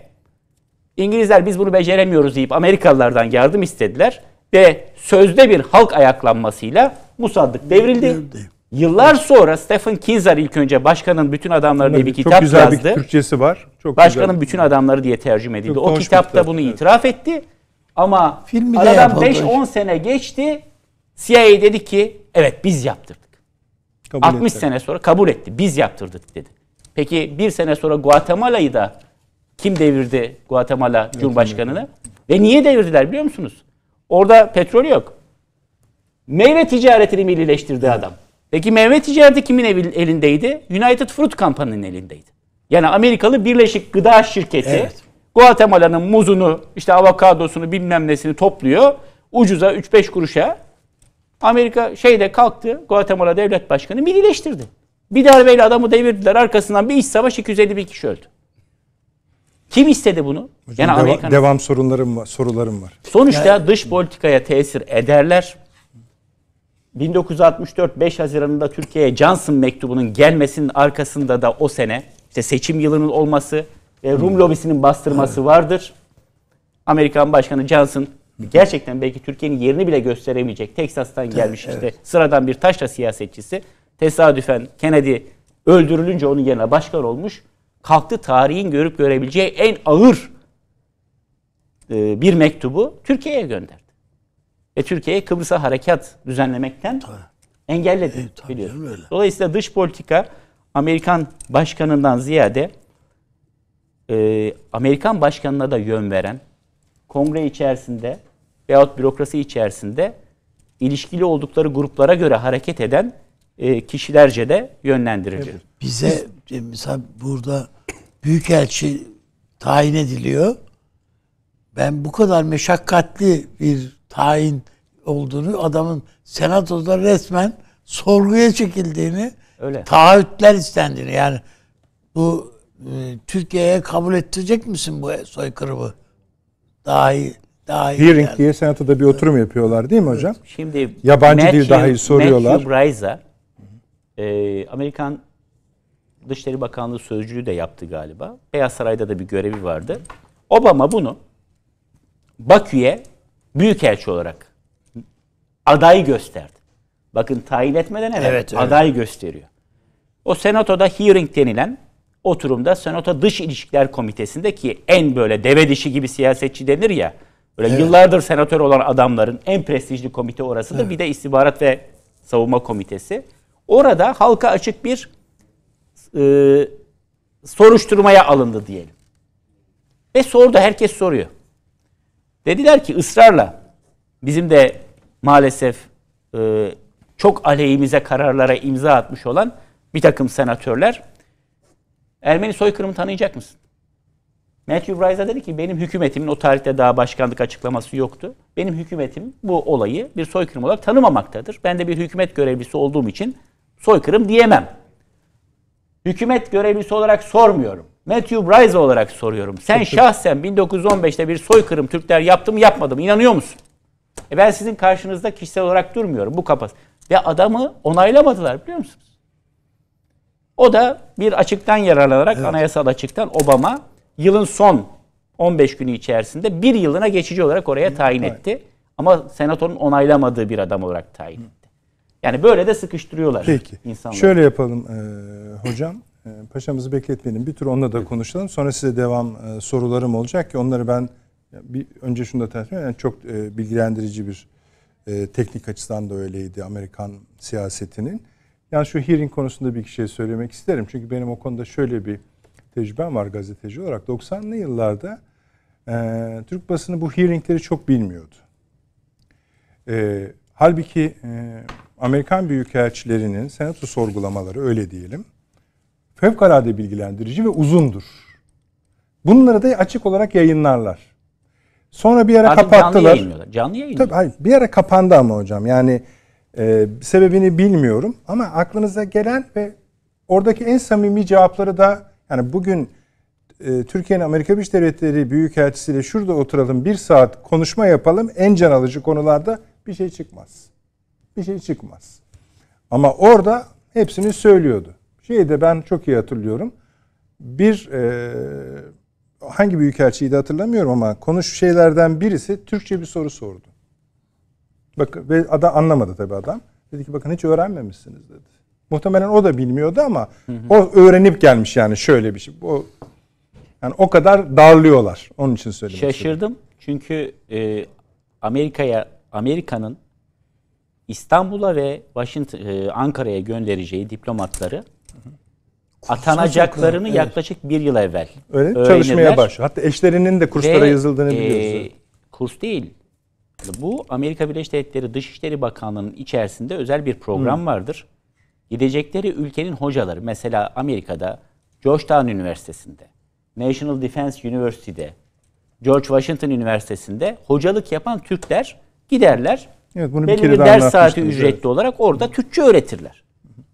İngilizler biz bunu beceremiyoruz deyip Amerikalılardan yardım istediler ve sözde bir halk ayaklanmasıyla Musaddık devrildi. devrildi. Yıllar sonra Stephen Kinzer ilk önce Başkanın Bütün Adamları diye bir kitap yazdı. Çok güzel yazdı. bir Türkçesi var. Çok Başkanın güzel. Bütün Adamları diye tercüme edildi. Çok o kitapta bunu evet. itiraf etti. Ama Filmi aradan 5-10 sene geçti. CIA dedi ki evet biz yaptık. Kabul 60 etti. sene sonra kabul etti. Biz yaptırdık dedi. Peki bir sene sonra Guatemala'yı da kim devirdi Guatemala Cumhurbaşkanı'nı? Ve niye devirdiler biliyor musunuz? Orada petrol yok. Meyve ticaretini millileştirdi adam. Peki meyve ticareti kimin elindeydi? United Fruit Company'nin elindeydi. Yani Amerikalı Birleşik Gıda Şirketi evet. Guatemala'nın muzunu, işte avokadosunu bilmem nesini topluyor. Ucuza 3-5 kuruşa Amerika şeyde kalktı. Guatemala devlet başkanı millileştirdi. Bir darbeyle adamı devirdiler. Arkasından bir iç savaş 250 bin kişi öldü. Kim istedi bunu? Hocam, yani deva, devam sorunlarım var, sorularım var. Sonuçta yani, dış politikaya tesir ederler. 1964 5 Haziran'da Türkiye'ye Johnson mektubunun gelmesinin arkasında da o sene işte seçim yılının olması ve Rum hmm. lobisinin bastırması vardır. Amerikan Başkanı Johnson Gerçekten belki Türkiye'nin yerini bile gösteremeyecek. Teksas'tan gelmiş evet. işte sıradan bir taşla siyasetçisi. Tesadüfen Kennedy öldürülünce onun yerine başkan olmuş. Kalktı tarihin görüp görebileceği en ağır e, bir mektubu Türkiye'ye gönderdi. Ve Türkiye'ye Kıbrıs'a harekat düzenlemekten engelledi. E, tabii Dolayısıyla dış politika Amerikan başkanından ziyade e, Amerikan başkanına da yön veren, kongre içerisinde veyahut bürokrasi içerisinde ilişkili oldukları gruplara göre hareket eden e, kişilerce de yönlendirici. Evet. Bize e, mesela burada büyükelçi tayin ediliyor. Ben bu kadar meşakkatli bir tayin olduğunu adamın senatoda resmen sorguya çekildiğini Öyle. taahhütler istendiğini yani bu e, Türkiye'ye kabul ettirecek misin bu soykırımı? daha iyi daha iyi. Hearing yani. diye senatoda bir oturum yapıyorlar değil mi hocam? Şimdi yabancı Matthew, dil dahi soruyorlar. Matthew Reiser, e, Amerikan Dışişleri Bakanlığı sözcüğü de yaptı galiba. Beyaz Saray'da da bir görevi vardı. Obama bunu Bakü'ye büyükelçi olarak adayı gösterdi. Bakın tayin etmeden evvel evet, evet. adayı gösteriyor. O senatoda hearing denilen oturumda Senato Dış İlişkiler Komitesi'nde ki en böyle deve dişi gibi siyasetçi denir ya. Böyle evet. yıllardır senatör olan adamların en prestijli komite orasıdır. Evet. Bir de istihbarat ve savunma komitesi. Orada halka açık bir e, soruşturmaya alındı diyelim. Ve sordu herkes soruyor. Dediler ki ısrarla bizim de maalesef e, çok aleyhimize kararlara imza atmış olan bir takım senatörler Ermeni soykırımı tanıyacak mısın? Matthew Bryce dedi ki benim hükümetimin o tarihte daha başkanlık açıklaması yoktu. Benim hükümetim bu olayı bir soykırım olarak tanımamaktadır. Ben de bir hükümet görevlisi olduğum için soykırım diyemem. Hükümet görevlisi olarak sormuyorum. Matthew Bryce olarak soruyorum. Sen şahsen 1915'te bir soykırım Türkler yaptı mı yapmadı mı inanıyor musun? E ben sizin karşınızda kişisel olarak durmuyorum bu kapas. Ve adamı onaylamadılar biliyor musunuz? O da bir açıktan yararlanarak evet. anayasal açıktan Obama yılın son 15 günü içerisinde bir yılına geçici olarak oraya tayin etti. Ama senatonun onaylamadığı bir adam olarak tayin etti. Yani böyle de sıkıştırıyorlar Peki. insanları. Şöyle yapalım e, hocam. E, paşamızı bekletmeyelim. Bir tür onunla da konuşalım. Sonra size devam e, sorularım olacak ki onları ben bir önce şunu da tartışmaya yani çok e, bilgilendirici bir e, teknik açıdan da öyleydi Amerikan siyasetinin. Yani şu hearing konusunda bir iki şey söylemek isterim. Çünkü benim o konuda şöyle bir tecrübem var gazeteci olarak. 90'lı yıllarda e, Türk basını bu hearingleri çok bilmiyordu. E, halbuki e, Amerikan büyükelçilerinin senato sorgulamaları öyle diyelim fevkalade bilgilendirici ve uzundur. Bunları da açık olarak yayınlarlar. Sonra bir ara Artık kapattılar. Canlı yayınlıyorlar. Canlı yayınlıyorlar. Tabii hayır, bir ara kapandı ama hocam. Yani ee, sebebini bilmiyorum ama aklınıza gelen ve oradaki en samimi cevapları da yani bugün e, Türkiye'nin Amerika Birleşik Devletleri Büyükelçisi'yle şurada oturalım bir saat konuşma yapalım en can alıcı konularda bir şey çıkmaz. Bir şey çıkmaz. Ama orada hepsini söylüyordu. Şeyi de ben çok iyi hatırlıyorum. Bir e, hangi de hatırlamıyorum ama konuş şeylerden birisi Türkçe bir soru sordu. Bak ve ada anlamadı tabii adam. Dedi ki bakın hiç öğrenmemişsiniz dedi. Muhtemelen o da bilmiyordu ama hı hı. o öğrenip gelmiş yani şöyle bir şey. O yani o kadar darlıyorlar. Onun için söyledim. Şaşırdım. Istedim. Çünkü e, Amerika'ya Amerika'nın İstanbul'a ve Washington e, Ankara'ya göndereceği diplomatları atanacaklarını evet. yaklaşık bir yıl evvel öyle çalışmaya başlıyor. Hatta eşlerinin de kurslara ve, yazıldığını e, biliyoruz. E, kurs değil. Bu Amerika Birleşik Devletleri Dışişleri Bakanlığı'nın içerisinde özel bir program Hı. Hmm. vardır. Gidecekleri ülkenin hocaları mesela Amerika'da Georgetown Üniversitesi'nde, National Defense University'de, George Washington Üniversitesi'nde hocalık yapan Türkler giderler. Evet, bunu bir belirli ders saati ücretli evet. olarak orada Türkçe öğretirler.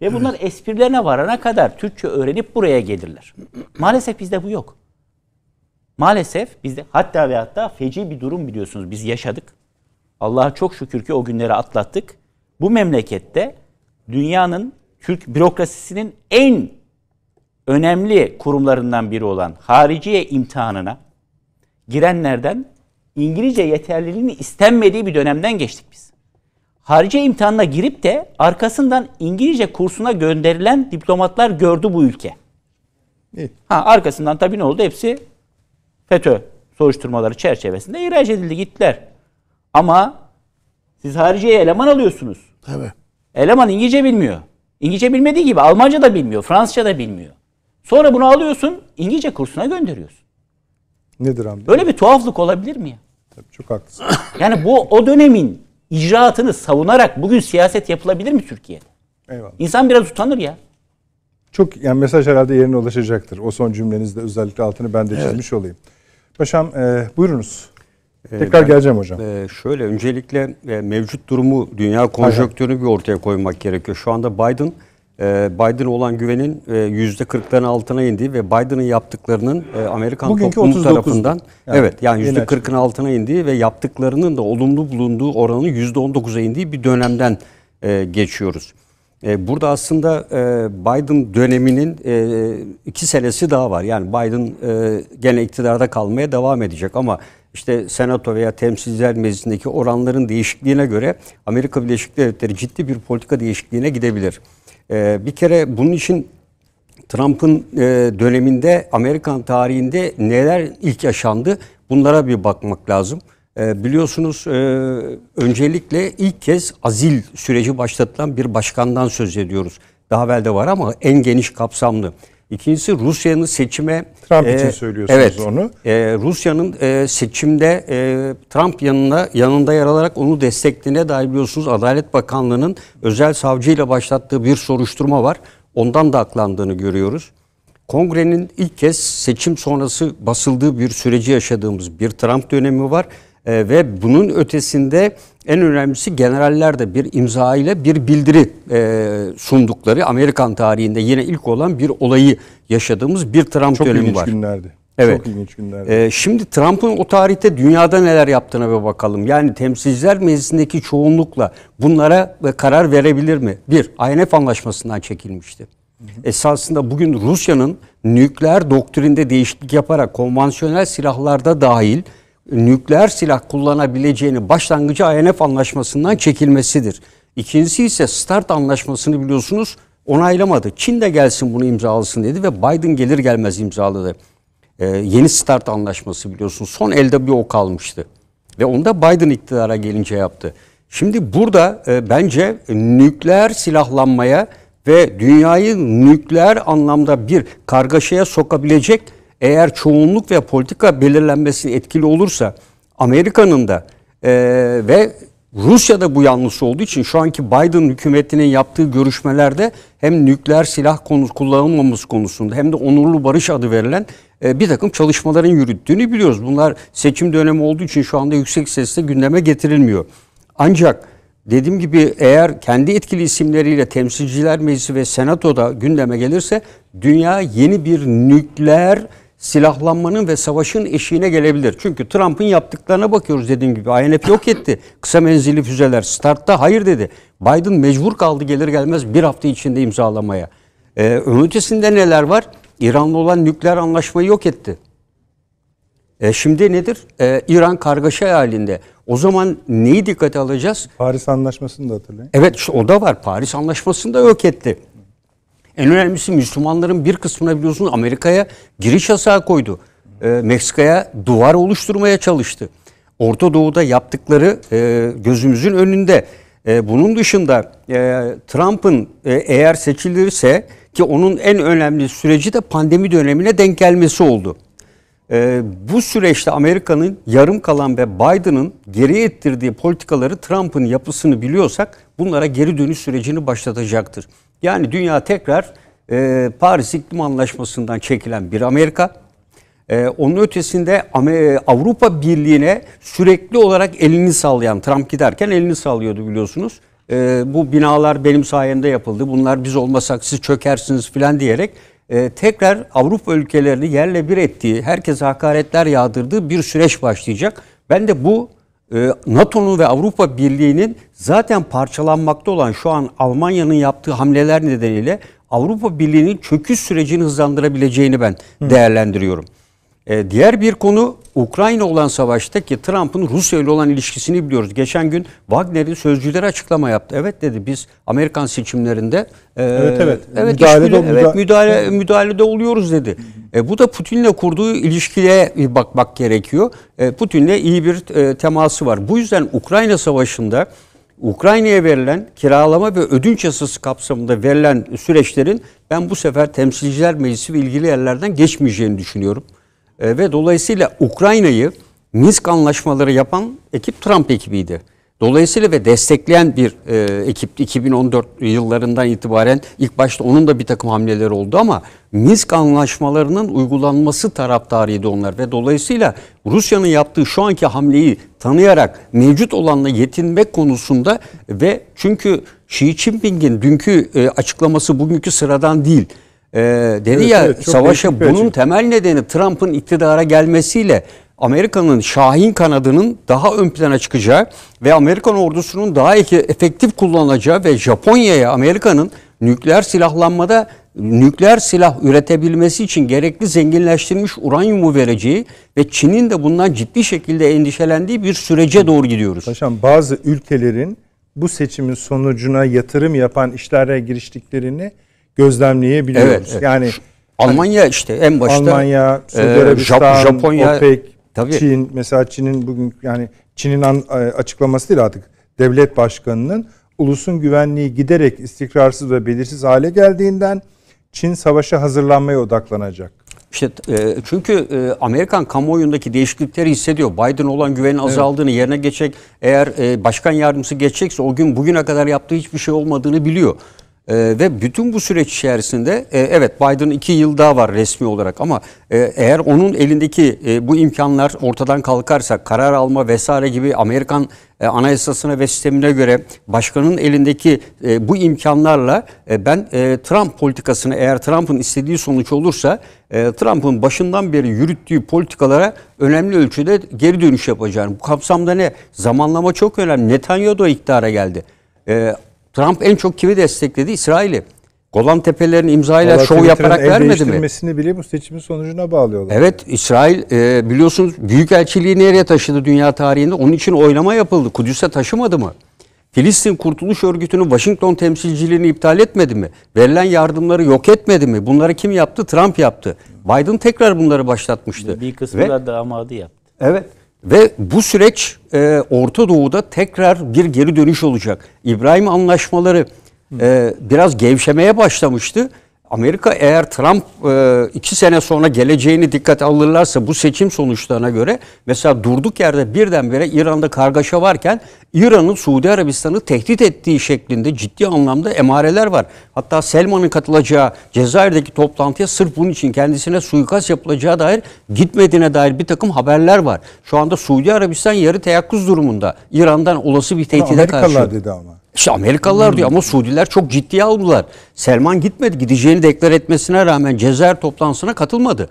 Ve bunlar evet. esprilerine varana kadar Türkçe öğrenip buraya gelirler. Maalesef bizde bu yok. Maalesef bizde hatta ve hatta feci bir durum biliyorsunuz biz yaşadık. Allah'a çok şükür ki o günleri atlattık. Bu memlekette dünyanın Türk bürokrasisinin en önemli kurumlarından biri olan hariciye imtihanına girenlerden İngilizce yeterliliğini istenmediği bir dönemden geçtik biz. Harici imtihanına girip de arkasından İngilizce kursuna gönderilen diplomatlar gördü bu ülke. Evet. Ha arkasından tabii ne oldu? Hepsi FETÖ soruşturmaları çerçevesinde ihraç edildi gittiler. Ama siz hariciye eleman alıyorsunuz. Tabii. Eleman İngilizce bilmiyor. İngilizce bilmediği gibi Almanca da bilmiyor, Fransızca da bilmiyor. Sonra bunu alıyorsun, İngilizce kursuna gönderiyorsun. Nedir abi? Böyle bir tuhaflık olabilir mi ya? Tabii çok haklısın. Yani bu o dönemin icraatını savunarak bugün siyaset yapılabilir mi Türkiye'de? Eyvallah. İnsan biraz utanır ya. Çok yani mesaj herhalde yerine ulaşacaktır. O son cümlenizde özellikle altını ben de çizmiş evet. olayım. Paşam e, buyurunuz. Ee, Tekrar ben, geleceğim hocam. E, şöyle öncelikle e, mevcut durumu, dünya konjonktürünü bir ortaya koymak gerekiyor. Şu anda Biden e, Biden olan güvenin e, yüzde %40'ların altına indiği ve Biden'ın yaptıklarının e, Amerikan Bugünkü toplumu 39'du. tarafından yani, evet yani yüzde %40'ın altına indiği ve yaptıklarının da olumlu bulunduğu oranın yüzde %19'a indiği bir dönemden e, geçiyoruz. E, burada aslında e, Biden döneminin iki senesi daha var. Yani Biden gene iktidarda kalmaya devam edecek ama işte senato veya temsilciler meclisindeki oranların değişikliğine göre Amerika Birleşik Devletleri ciddi bir politika değişikliğine gidebilir. E, bir kere bunun için Trump'ın e, döneminde Amerikan tarihinde neler ilk yaşandı bunlara bir bakmak lazım. E, biliyorsunuz e, öncelikle ilk kez azil süreci başlatılan bir başkandan söz ediyoruz. Daha evvel de var ama en geniş kapsamlı. İkincisi Rusya'nın seçime... Trump e, için söylüyorsunuz evet, onu. E, Rusya'nın e, seçimde e, Trump yanında yanında yer alarak onu desteklediğine dair biliyorsunuz Adalet Bakanlığı'nın özel savcıyla başlattığı bir soruşturma var. Ondan da aklandığını görüyoruz. Kongre'nin ilk kez seçim sonrası basıldığı bir süreci yaşadığımız bir Trump dönemi var. E, ve bunun ötesinde en önemlisi generaller de bir imza ile bir bildiri e, sundukları Amerikan tarihinde yine ilk olan bir olayı yaşadığımız bir Trump Çok dönemi var. Çok günlerdi. Evet. Çok ilginç günlerdi. Ee, şimdi Trump'ın o tarihte dünyada neler yaptığına bir bakalım. Yani temsilciler meclisindeki çoğunlukla bunlara e, karar verebilir mi? Bir, INF anlaşmasından çekilmişti. Esasında bugün Rusya'nın nükleer doktrinde değişiklik yaparak konvansiyonel silahlarda dahil nükleer silah kullanabileceğini başlangıcı INF anlaşmasından çekilmesidir. İkincisi ise START anlaşmasını biliyorsunuz onaylamadı. Çin de gelsin bunu imzalasın dedi ve Biden gelir gelmez imzaladı. Ee, yeni START anlaşması biliyorsunuz son elde bir o kalmıştı. Ve onu da Biden iktidara gelince yaptı. Şimdi burada e, bence nükleer silahlanmaya ve dünyayı nükleer anlamda bir kargaşaya sokabilecek eğer çoğunluk ve politika belirlenmesi etkili olursa Amerika'nın da e, ve Rusya'da bu yanlısı olduğu için şu anki Biden hükümetinin yaptığı görüşmelerde hem nükleer silah konu kullanılmaması konusunda hem de onurlu barış adı verilen e, bir takım çalışmaların yürüttüğünü biliyoruz. Bunlar seçim dönemi olduğu için şu anda yüksek sesle gündeme getirilmiyor. Ancak dediğim gibi eğer kendi etkili isimleriyle Temsilciler Meclisi ve Senato'da gündeme gelirse dünya yeni bir nükleer silahlanmanın ve savaşın eşiğine gelebilir. Çünkü Trump'ın yaptıklarına bakıyoruz dediğim gibi. INF yok etti. Kısa menzilli füzeler. Start'ta hayır dedi. Biden mecbur kaldı gelir gelmez bir hafta içinde imzalamaya. Ee, ötesinde neler var? İran'la olan nükleer anlaşmayı yok etti. E şimdi nedir? E, İran kargaşa halinde. O zaman neyi dikkate alacağız? Paris Anlaşması'nı da hatırlayın. Evet o da var. Paris Anlaşması'nı da yok etti. En önemlisi Müslümanların bir kısmına biliyorsunuz Amerika'ya giriş yasağı koydu. E, Meksika'ya duvar oluşturmaya çalıştı. Orta Doğu'da yaptıkları e, gözümüzün önünde. E, bunun dışında e, Trump'ın e, eğer seçilirse ki onun en önemli süreci de pandemi dönemine denk gelmesi oldu. E, bu süreçte Amerika'nın yarım kalan ve Biden'ın geri ettirdiği politikaları Trump'ın yapısını biliyorsak bunlara geri dönüş sürecini başlatacaktır. Yani dünya tekrar e, Paris İklim Anlaşması'ndan çekilen bir Amerika. E, onun ötesinde Avrupa Birliği'ne sürekli olarak elini sallayan, Trump giderken elini sallıyordu biliyorsunuz. E, bu binalar benim sayemde yapıldı, bunlar biz olmasak siz çökersiniz filan diyerek e, tekrar Avrupa ülkelerini yerle bir ettiği, herkese hakaretler yağdırdığı bir süreç başlayacak. Ben de bu ee, NATO'nun ve Avrupa Birliği'nin zaten parçalanmakta olan şu an Almanya'nın yaptığı hamleler nedeniyle Avrupa Birliği'nin çöküş sürecini hızlandırabileceğini ben Hı. değerlendiriyorum. E, diğer bir konu Ukrayna olan savaştaki Trump'ın Rusya ile olan ilişkisini biliyoruz. Geçen gün Wagner'in sözcüleri açıklama yaptı. Evet dedi biz Amerikan seçimlerinde e, evet evet evet müdahalede, işbirliği, müdahale, evet, müdahale müdahalede oluyoruz dedi. E, bu da Putin'le kurduğu ilişkiye e, bakmak gerekiyor. E, Putin'le iyi bir e, teması var. Bu yüzden Ukrayna Savaşı'nda Ukrayna'ya verilen kiralama ve ödünç yasası kapsamında verilen süreçlerin ben bu sefer Temsilciler Meclisi ve ilgili yerlerden geçmeyeceğini düşünüyorum. E, ve dolayısıyla Ukrayna'yı Minsk anlaşmaları yapan ekip Trump ekibiydi. Dolayısıyla ve destekleyen bir e, ekip 2014 yıllarından itibaren ilk başta onun da bir takım hamleleri oldu ama Minsk anlaşmalarının uygulanması taraftarıydı onlar ve dolayısıyla Rusya'nın yaptığı şu anki hamleyi tanıyarak mevcut olanla yetinmek konusunda ve çünkü Xi Jinping'in dünkü e, açıklaması bugünkü sıradan değil. E, dedi evet, ya evet, savaşa bunun temel nedeni Trump'ın iktidara gelmesiyle Amerika'nın Şahin kanadının daha ön plana çıkacağı ve Amerikan ordusunun daha efektif kullanacağı ve Japonya'ya Amerika'nın nükleer silahlanmada nükleer silah üretebilmesi için gerekli zenginleştirilmiş uranyumu vereceği ve Çin'in de bundan ciddi şekilde endişelendiği bir sürece doğru gidiyoruz. Paşam bazı ülkelerin bu seçimin sonucuna yatırım yapan işlere giriştiklerini gözlemleyebiliyoruz. Evet, evet. Yani Almanya işte en başta Almanya, Suudi e, Japonya, OPEC, Tabii. Çin mesela Çin'in bugün yani Çin'in e, açıklaması değil artık devlet başkanının ulusun güvenliği giderek istikrarsız ve belirsiz hale geldiğinden Çin savaşa hazırlanmaya odaklanacak. İşte e, çünkü e, Amerikan kamuoyundaki değişiklikleri hissediyor. Biden olan güvenin azaldığını evet. yerine geçecek. Eğer e, başkan yardımcısı geçecekse o gün bugüne kadar yaptığı hiçbir şey olmadığını biliyor. E, ve bütün bu süreç içerisinde e, evet Biden iki yıl daha var resmi olarak ama e, eğer onun elindeki e, bu imkanlar ortadan kalkarsa karar alma vesaire gibi Amerikan e, anayasasına ve sistemine göre başkanın elindeki e, bu imkanlarla e, ben e, Trump politikasını eğer Trump'ın istediği sonuç olursa e, Trump'ın başından beri yürüttüğü politikalara önemli ölçüde geri dönüş yapacağını. Bu kapsamda ne? Zamanlama çok önemli. Netanyahu da iktidara geldi. E, Trump en çok kimi destekledi? İsrail'i. Golan Tepeleri'nin imzayla Valla şov yaparak vermedi mi? değiştirmesini bile bu seçimin sonucuna bağlıyorlar. Evet İsrail e, biliyorsunuz büyükelçiliği nereye taşıdı dünya tarihinde? Onun için oylama yapıldı. Kudüs'e taşımadı mı? Filistin Kurtuluş Örgütü'nün Washington temsilciliğini iptal etmedi mi? Verilen yardımları yok etmedi mi? Bunları kim yaptı? Trump yaptı. Biden tekrar bunları başlatmıştı. Bir kısmı da damadı yaptı. Evet. Ve bu süreç e, Orta Doğu'da tekrar bir geri dönüş olacak. İbrahim anlaşmaları e, biraz gevşemeye başlamıştı. Amerika eğer Trump e, iki sene sonra geleceğini dikkate alırlarsa bu seçim sonuçlarına göre mesela durduk yerde birdenbire İran'da kargaşa varken İran'ın Suudi Arabistan'ı tehdit ettiği şeklinde ciddi anlamda emareler var. Hatta Selman'ın katılacağı Cezayir'deki toplantıya sırf bunun için kendisine suikast yapılacağı dair gitmediğine dair bir takım haberler var. Şu anda Suudi Arabistan yarı teyakkuz durumunda İran'dan olası bir tehdide karşı. Amerikalılar dedi ama. İşte Amerikalılar diyor hmm. ama Suudiler çok ciddiye aldılar. Selman gitmedi. Gideceğini deklar etmesine rağmen Cezayir toplantısına katılmadı.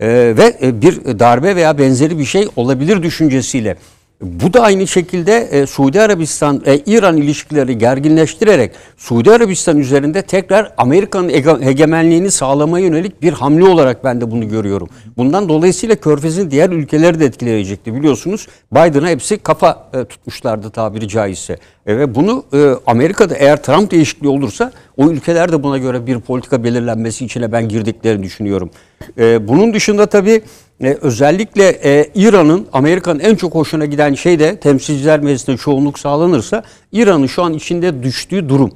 Ee, ve e, bir darbe veya benzeri bir şey olabilir düşüncesiyle bu da aynı şekilde e, Suudi Arabistan, e, İran ilişkileri gerginleştirerek Suudi Arabistan üzerinde tekrar Amerika'nın hegemenliğini sağlamaya yönelik bir hamle olarak ben de bunu görüyorum. Bundan dolayısıyla Körfez'in diğer ülkeleri de etkileyecekti biliyorsunuz. Biden'a hepsi kafa e, tutmuşlardı tabiri caizse. E, ve bunu e, Amerika'da eğer Trump değişikliği olursa o ülkeler de buna göre bir politika belirlenmesi içine ben girdiklerini düşünüyorum. E, bunun dışında tabii e, özellikle e, İran'ın, Amerika'nın en çok hoşuna giden şey de temsilciler meclisinde çoğunluk sağlanırsa İran'ın şu an içinde düştüğü durum.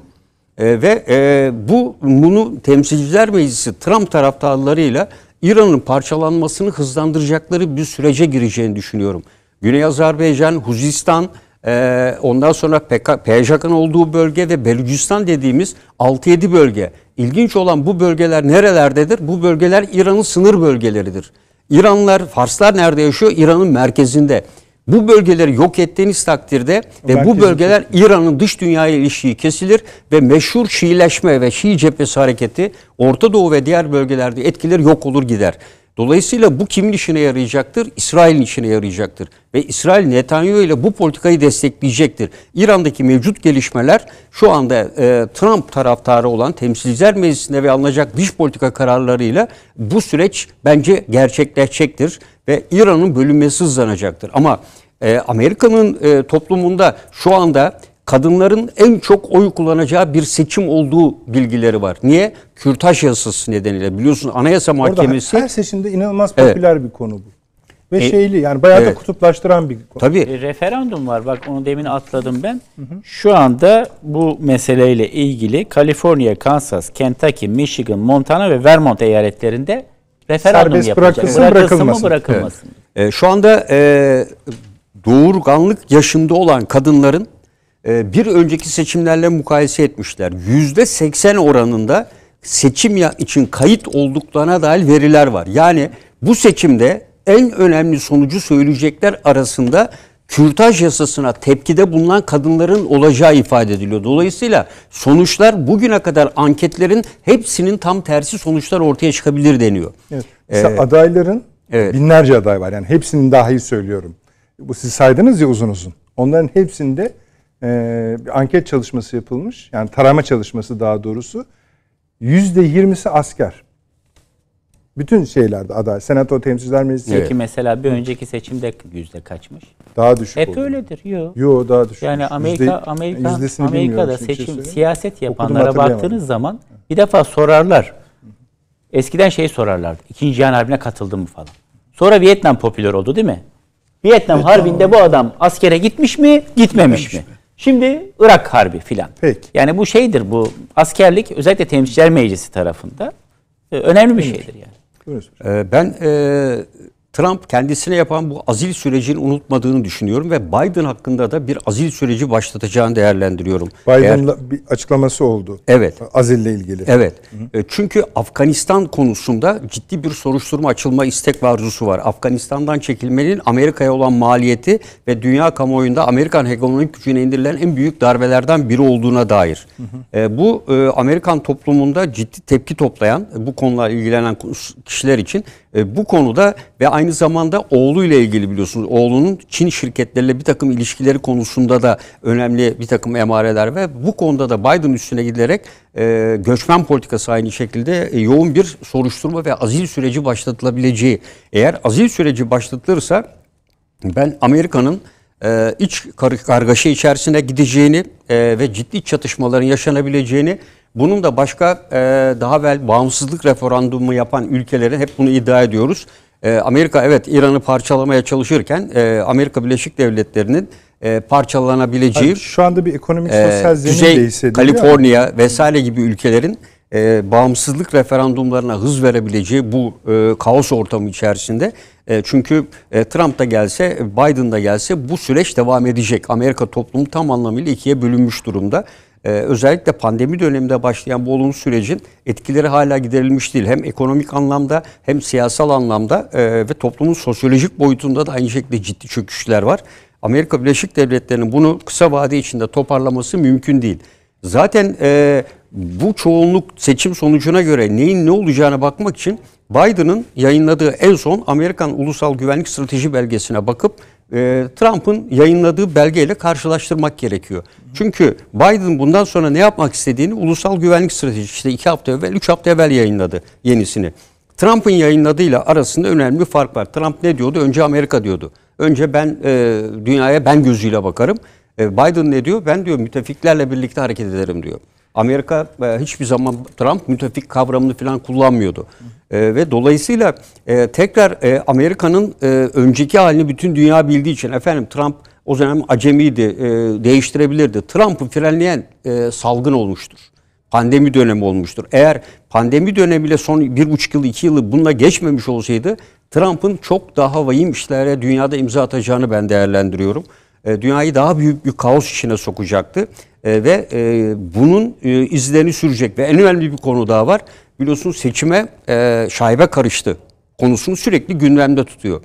E, ve e, bu bunu temsilciler meclisi Trump taraftarlarıyla İran'ın parçalanmasını hızlandıracakları bir sürece gireceğini düşünüyorum. Güney Azerbaycan, Huzistan, e, ondan sonra PKK'nın olduğu bölge ve Belucistan dediğimiz 6-7 bölge. İlginç olan bu bölgeler nerelerdedir? Bu bölgeler İran'ın sınır bölgeleridir. İranlılar, Farslar nerede yaşıyor? İran'ın merkezinde. Bu bölgeleri yok ettiğiniz takdirde ve bu bölgeler İran'ın dış dünyaya ilişiği kesilir ve meşhur Şiileşme ve Şii cephesi hareketi Orta Doğu ve diğer bölgelerde etkileri yok olur gider. Dolayısıyla bu kimin işine yarayacaktır? İsrail'in işine yarayacaktır. Ve İsrail Netanyahu ile bu politikayı destekleyecektir. İran'daki mevcut gelişmeler şu anda e, Trump taraftarı olan temsilciler meclisinde ve alınacak dış politika kararlarıyla bu süreç bence gerçekleşecektir. Ve İran'ın bölünmesi hızlanacaktır. Ama e, Amerika'nın e, toplumunda şu anda kadınların en çok oy kullanacağı bir seçim olduğu bilgileri var. Niye? Kürtaj yasası nedeniyle biliyorsun Anayasa Mahkemesi Orada her seçimde inanılmaz popüler evet. bir konu bu. Ve e, şeyli yani bayağı evet. da kutuplaştıran bir konu. Tabii. E, referandum var bak onu demin atladım ben. Hı hı. Şu anda bu meseleyle ilgili Kaliforniya, Kansas, Kentucky, Michigan, Montana ve Vermont eyaletlerinde referandum Serbest yapılacak. Bırakılsın, bırakılsın bırakılmasın. Mı, bırakılmasın. Evet. E, şu anda e, doğurganlık yaşında olan kadınların e, bir önceki seçimlerle mukayese etmişler. Yüzde 80 oranında seçim için kayıt olduklarına dair veriler var. Yani bu seçimde en önemli sonucu söyleyecekler arasında kürtaj yasasına tepkide bulunan kadınların olacağı ifade ediliyor. Dolayısıyla sonuçlar bugüne kadar anketlerin hepsinin tam tersi sonuçlar ortaya çıkabilir deniyor. Evet. Ee, Mesela ee, adayların evet. binlerce aday var. Yani hepsinin dahi söylüyorum. Bu siz saydınız ya uzun uzun. Onların hepsinde e, bir anket çalışması yapılmış. Yani tarama çalışması daha doğrusu. Yüzde yirmisi asker. Bütün şeylerde aday. Senato temsilciler meclisi. Peki evet. mesela bir önceki seçimde yüzde kaçmış? Daha düşük Hep oldu. öyledir. Yo. Yo daha düşük. Yani Amerika yüzde, Amerika Amerika'da şey seçim şey siyaset yapanlara baktığınız zaman bir defa sorarlar. Eskiden şey sorarlardı. İkinci Cihan Harbi'ne katıldı mı falan. Sonra Vietnam popüler oldu değil mi? Vietnam, Vietnam Harbi'nde bu adam askere gitmiş mi, gitmemiş, gitmemiş mi? mi? Şimdi Irak Harbi filan. Peki. Yani bu şeydir bu askerlik özellikle Temsilciler Meclisi tarafında e, önemli bir şeydir yani. Ee, ben e, Trump kendisine yapan bu azil sürecini unutmadığını düşünüyorum ve Biden hakkında da bir azil süreci başlatacağını değerlendiriyorum. Biden'la Eğer... bir açıklaması oldu. Evet. Azille ilgili. Evet. Hı. E, çünkü Afganistan konusunda ciddi bir soruşturma açılma istek ve arzusu var. Afganistan'dan çekilmenin Amerika'ya olan maliyeti ve dünya kamuoyunda Amerikan hegemonik gücüne indirilen en büyük darbelerden biri olduğuna dair. Hı hı. E, bu e, Amerikan toplumunda ciddi tepki toplayan bu konularla ilgilenen kişiler için e, bu konuda ve aynı zamanda oğluyla ilgili biliyorsunuz oğlunun Çin şirketleriyle bir takım ilişkileri konusunda da önemli bir takım emareler ve bu konuda da Biden üstüne gidilerek e, göçmen politikası aynı şekilde e, yoğun bir soruşturma ve azil süreci başlatılabileceği. Eğer azil süreci başlatılırsa ben Amerika'nın e, iç kar kargaşa içerisine gideceğini e, ve ciddi çatışmaların yaşanabileceğini bunun da başka e, daha evvel bağımsızlık referandumu yapan ülkelerin hep bunu iddia ediyoruz. E, Amerika evet İran'ı parçalamaya çalışırken e, Amerika Birleşik Devletleri'nin e, parçalanabileceği Hayır, şu anda bir ekonomik e, sosyal e, zemin de Kaliforniya ama. vesaire gibi ülkelerin e, bağımsızlık referandumlarına hız verebileceği bu e, kaos ortamı içerisinde e, çünkü e, Trump da gelse Biden da gelse bu süreç devam edecek. Amerika toplumu tam anlamıyla ikiye bölünmüş durumda. Ee, özellikle pandemi döneminde başlayan bu olumlu sürecin etkileri hala giderilmiş değil. Hem ekonomik anlamda hem siyasal anlamda ee, ve toplumun sosyolojik boyutunda da aynı şekilde ciddi çöküşler var. Amerika Birleşik Devletleri'nin bunu kısa vade içinde toparlaması mümkün değil. Zaten ee, bu çoğunluk seçim sonucuna göre neyin ne olacağına bakmak için Biden'ın yayınladığı en son Amerikan Ulusal Güvenlik Strateji belgesine bakıp e, Trump'ın yayınladığı belgeyle karşılaştırmak gerekiyor. Çünkü Biden bundan sonra ne yapmak istediğini ulusal güvenlik stratejisi iki hafta evvel, üç hafta evvel yayınladı yenisini. Trump'ın yayınladığıyla arasında önemli bir fark var. Trump ne diyordu? Önce Amerika diyordu. Önce ben e, dünyaya ben gözüyle bakarım. E, Biden ne diyor? Ben diyor müttefiklerle birlikte hareket ederim diyor. Amerika e, hiçbir zaman Trump müttefik kavramını falan kullanmıyordu. E, ve dolayısıyla e, tekrar e, Amerika'nın e, önceki halini bütün dünya bildiği için efendim Trump o dönem acemiydi, e, değiştirebilirdi. Trump'ı frenleyen e, salgın olmuştur. Pandemi dönemi olmuştur. Eğer pandemi dönemiyle son bir buçuk yıl, iki yılı bununla geçmemiş olsaydı Trump'ın çok daha vahim işlere dünyada imza atacağını ben değerlendiriyorum. E, dünyayı daha büyük bir kaos içine sokacaktı. Ee, ve e, bunun e, izlerini sürecek ve en önemli bir konu daha var. Biliyorsunuz seçime e, şaibe karıştı konusunu sürekli gündemde tutuyor.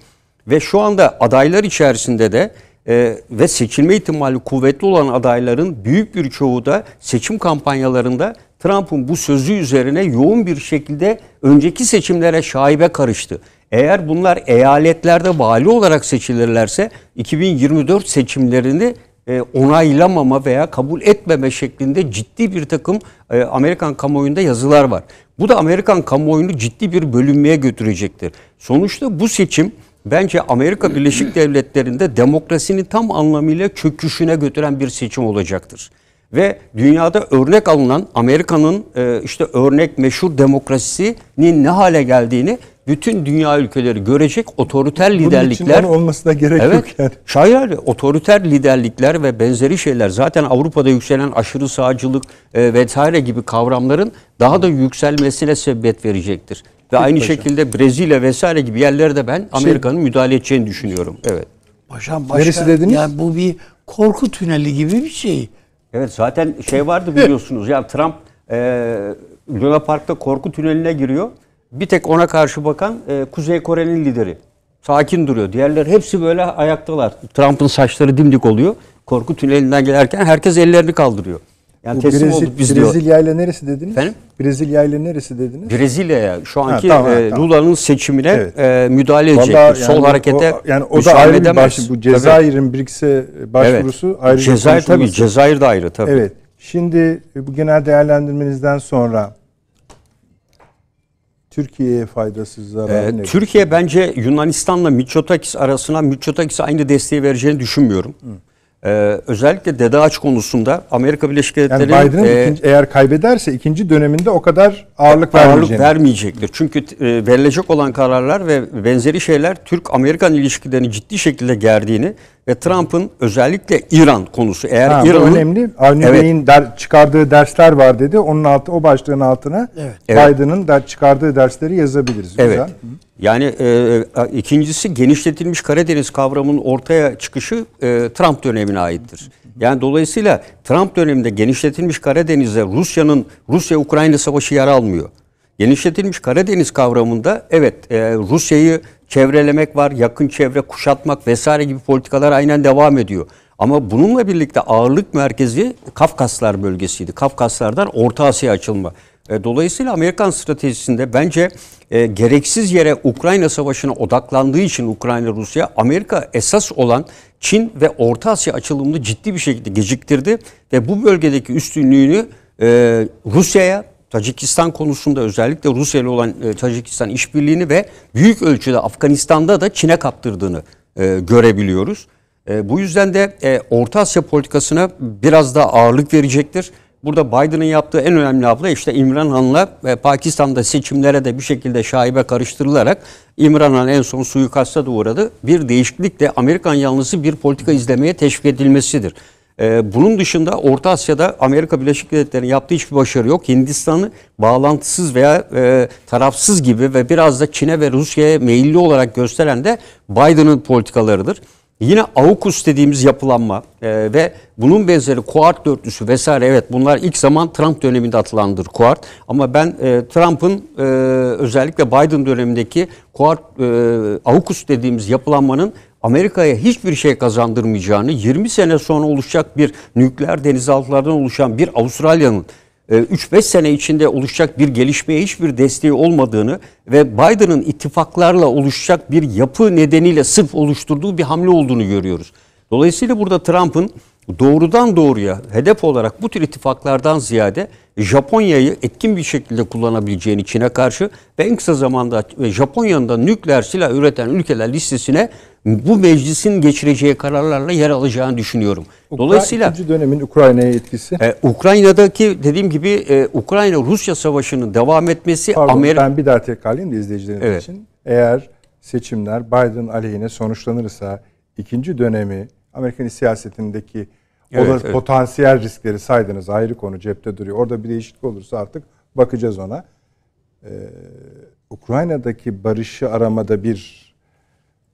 Ve şu anda adaylar içerisinde de e, ve seçilme ihtimali kuvvetli olan adayların büyük bir çoğu da seçim kampanyalarında Trump'ın bu sözü üzerine yoğun bir şekilde önceki seçimlere şaibe karıştı. Eğer bunlar eyaletlerde vali olarak seçilirlerse 2024 seçimlerini e, onaylamama veya kabul etmeme şeklinde ciddi bir takım e, Amerikan kamuoyunda yazılar var. Bu da Amerikan kamuoyunu ciddi bir bölünmeye götürecektir. Sonuçta bu seçim bence Amerika Birleşik Devletleri'nde demokrasinin tam anlamıyla çöküşüne götüren bir seçim olacaktır. Ve dünyada örnek alınan Amerika'nın e, işte örnek meşhur demokrasinin ne hale geldiğini bütün dünya ülkeleri görecek otoriter Bunun liderlikler için olmasına gerek evet, yok yani. Şayar otoriter liderlikler ve benzeri şeyler zaten Avrupa'da yükselen aşırı sağcılık e, vesaire gibi kavramların daha da yükselmesine sebebiyet verecektir. Ve Peki aynı hocam. şekilde Brezilya vesaire gibi yerlerde ben şey- Amerika'nın şey, müdahale edeceğini düşünüyorum. Evet. Hocam başka, Neresi dediniz? Yani bu bir korku tüneli gibi bir şey. Evet zaten şey vardı biliyorsunuz ya Trump e, Luna Park'ta korku tüneline giriyor. Bir tek ona karşı bakan e, Kuzey Kore'nin lideri. Sakin duruyor. Diğerler hepsi böyle ayaktalar. Trump'ın saçları dimdik oluyor. Korku tünelinden gelirken herkes ellerini kaldırıyor. Yani teslim Brezil, olduk biz diyor. Brezilya ile neresi dediniz? Efendim? Brezilya ile neresi dediniz? Brezilya ya şu anki ha, tamam, e, tamam. Lula'nın seçimine evet. e, müdahale edecek. Yani Sol harekete o, yani o da ayrı edemez. Baş, bu Cezayir'in BRICS'e başvurusu evet. ayrı Cezayir tabii Cezayir de ayrı tabii. Evet. Şimdi bu genel değerlendirmenizden sonra Türkiye'ye faydasız zarar ee, ne? Türkiye gibi? bence Yunanistan'la Mitsotakis arasına Mitsotakis'e aynı desteği vereceğini düşünmüyorum. Ee, özellikle dede aç konusunda Amerika Birleşik Devletleri yani Biden'ın e, ikinci, eğer kaybederse ikinci döneminde o kadar ağırlık, ağırlık vermeyecektir. Çünkü e, verilecek olan kararlar ve benzeri şeyler Türk-Amerikan ilişkilerini ciddi şekilde gerdiğini ve Trump'ın özellikle İran konusu eğer ha, İran'ın önemli. Avni evet, Bey'in der, çıkardığı dersler var dedi. Onun altı o başlığın altına evet. Biden'ın der, çıkardığı dersleri yazabiliriz. Evet. Güzel. Yani e, e, ikincisi genişletilmiş Karadeniz kavramının ortaya çıkışı e, Trump dönemine aittir. Yani dolayısıyla Trump döneminde genişletilmiş Karadeniz'de Rusya'nın Rusya-Ukrayna savaşı yer almıyor. Genişletilmiş Karadeniz kavramında evet e, Rusya'yı çevrelemek var, yakın çevre kuşatmak vesaire gibi politikalar aynen devam ediyor. Ama bununla birlikte ağırlık merkezi Kafkaslar bölgesiydi. Kafkaslardan Orta Asya açılma. E, dolayısıyla Amerikan stratejisinde bence e, gereksiz yere Ukrayna Savaşı'na odaklandığı için Ukrayna-Rusya, Amerika esas olan Çin ve Orta Asya açılımını ciddi bir şekilde geciktirdi ve bu bölgedeki üstünlüğünü e, Rusya'ya Tacikistan konusunda özellikle Rusya ile olan e, Tacikistan işbirliğini ve büyük ölçüde Afganistan'da da Çin'e kaptırdığını e, görebiliyoruz. E, bu yüzden de e, Orta Asya politikasına biraz daha ağırlık verecektir. Burada Biden'ın yaptığı en önemli abla işte İmran Han'la ve Pakistan'da seçimlere de bir şekilde şaibe karıştırılarak İmran Han en son suikasta da uğradı. Bir değişiklik de Amerikan yanlısı bir politika izlemeye teşvik edilmesidir. Ee, bunun dışında Orta Asya'da Amerika Birleşik Devletleri'nin yaptığı hiçbir başarı yok. Hindistan'ı bağlantısız veya e, tarafsız gibi ve biraz da Çin'e ve Rusya'ya meyilli olarak gösteren de Biden'ın politikalarıdır. Yine AUKUS dediğimiz yapılanma e, ve bunun benzeri kuart dörtlüsü vesaire evet bunlar ilk zaman Trump döneminde atılandır kuart. Ama ben e, Trump'ın e, özellikle Biden dönemindeki kuart e, AUKUS dediğimiz yapılanmanın Amerika'ya hiçbir şey kazandırmayacağını 20 sene sonra oluşacak bir nükleer denizaltılardan oluşan bir Avustralya'nın 3-5 e, sene içinde oluşacak bir gelişmeye hiçbir desteği olmadığını ve Biden'ın ittifaklarla oluşacak bir yapı nedeniyle sırf oluşturduğu bir hamle olduğunu görüyoruz. Dolayısıyla burada Trump'ın doğrudan doğruya hedef olarak bu tür ittifaklardan ziyade Japonya'yı etkin bir şekilde kullanabileceğini Çin'e karşı ve en kısa zamanda Japonya'nın da nükleer silah üreten ülkeler listesine bu meclisin geçireceği kararlarla yer alacağını düşünüyorum. Dolayısıyla ikinci dönemin Ukrayna'ya etkisi. E, Ukrayna'daki dediğim gibi e, Ukrayna Rusya savaşının devam etmesi Amerika ben bir daha tekrarlayayım da izleyicilerimiz evet. için. Eğer seçimler Biden aleyhine sonuçlanırsa ikinci dönemi Amerikan siyasetindeki Evet, Olur, evet. Potansiyel riskleri saydınız ayrı konu cepte duruyor. Orada bir değişiklik olursa artık bakacağız ona. Ee, Ukrayna'daki barışı aramada bir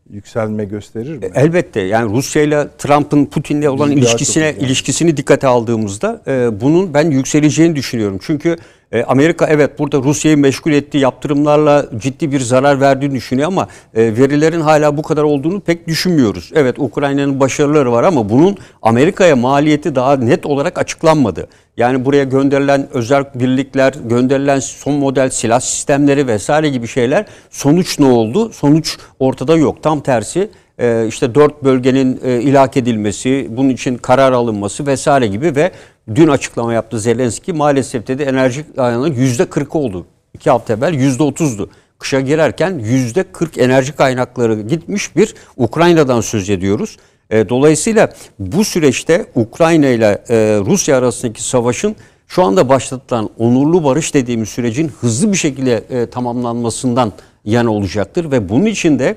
yükselme gösterir mi? E, elbette. Yani Rusya ile Trump'ın Putin'le olan Biz ilişkisine ilişkisini dikkate aldığımızda e, bunun ben yükseleceğini düşünüyorum. Çünkü e, Amerika evet burada Rusya'yı meşgul ettiği yaptırımlarla ciddi bir zarar verdiğini düşünüyor ama e, verilerin hala bu kadar olduğunu pek düşünmüyoruz. Evet Ukrayna'nın başarıları var ama bunun Amerika'ya maliyeti daha net olarak açıklanmadı. Yani buraya gönderilen özel birlikler, gönderilen son model silah sistemleri vesaire gibi şeyler sonuç ne oldu? Sonuç ortada yok. Tam tersi e, işte dört bölgenin ilak edilmesi, bunun için karar alınması vesaire gibi ve Dün açıklama yaptı Zelenski. Maalesef dedi enerji kaynağının yüzde 40 oldu. İki hafta evvel yüzde otuzdu. Kışa girerken yüzde kırk enerji kaynakları gitmiş bir Ukrayna'dan söz ediyoruz. E, dolayısıyla bu süreçte Ukrayna ile e, Rusya arasındaki savaşın şu anda başlatılan onurlu barış dediğimiz sürecin hızlı bir şekilde e, tamamlanmasından yana olacaktır ve bunun için de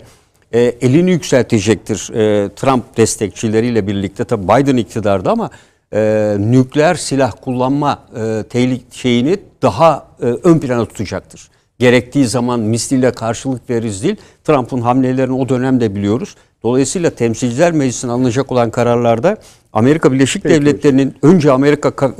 e, elini yükseltecektir e, Trump destekçileriyle birlikte tabi Biden iktidarda ama e, nükleer silah kullanma e, tehlik şeyini daha e, ön plana tutacaktır. Gerektiği zaman misliyle karşılık veririz değil. Trump'ın hamlelerini o dönemde biliyoruz. Dolayısıyla Temsilciler Meclisi'ne alınacak olan kararlarda Amerika Birleşik Peki. Devletleri'nin önce Amerika e,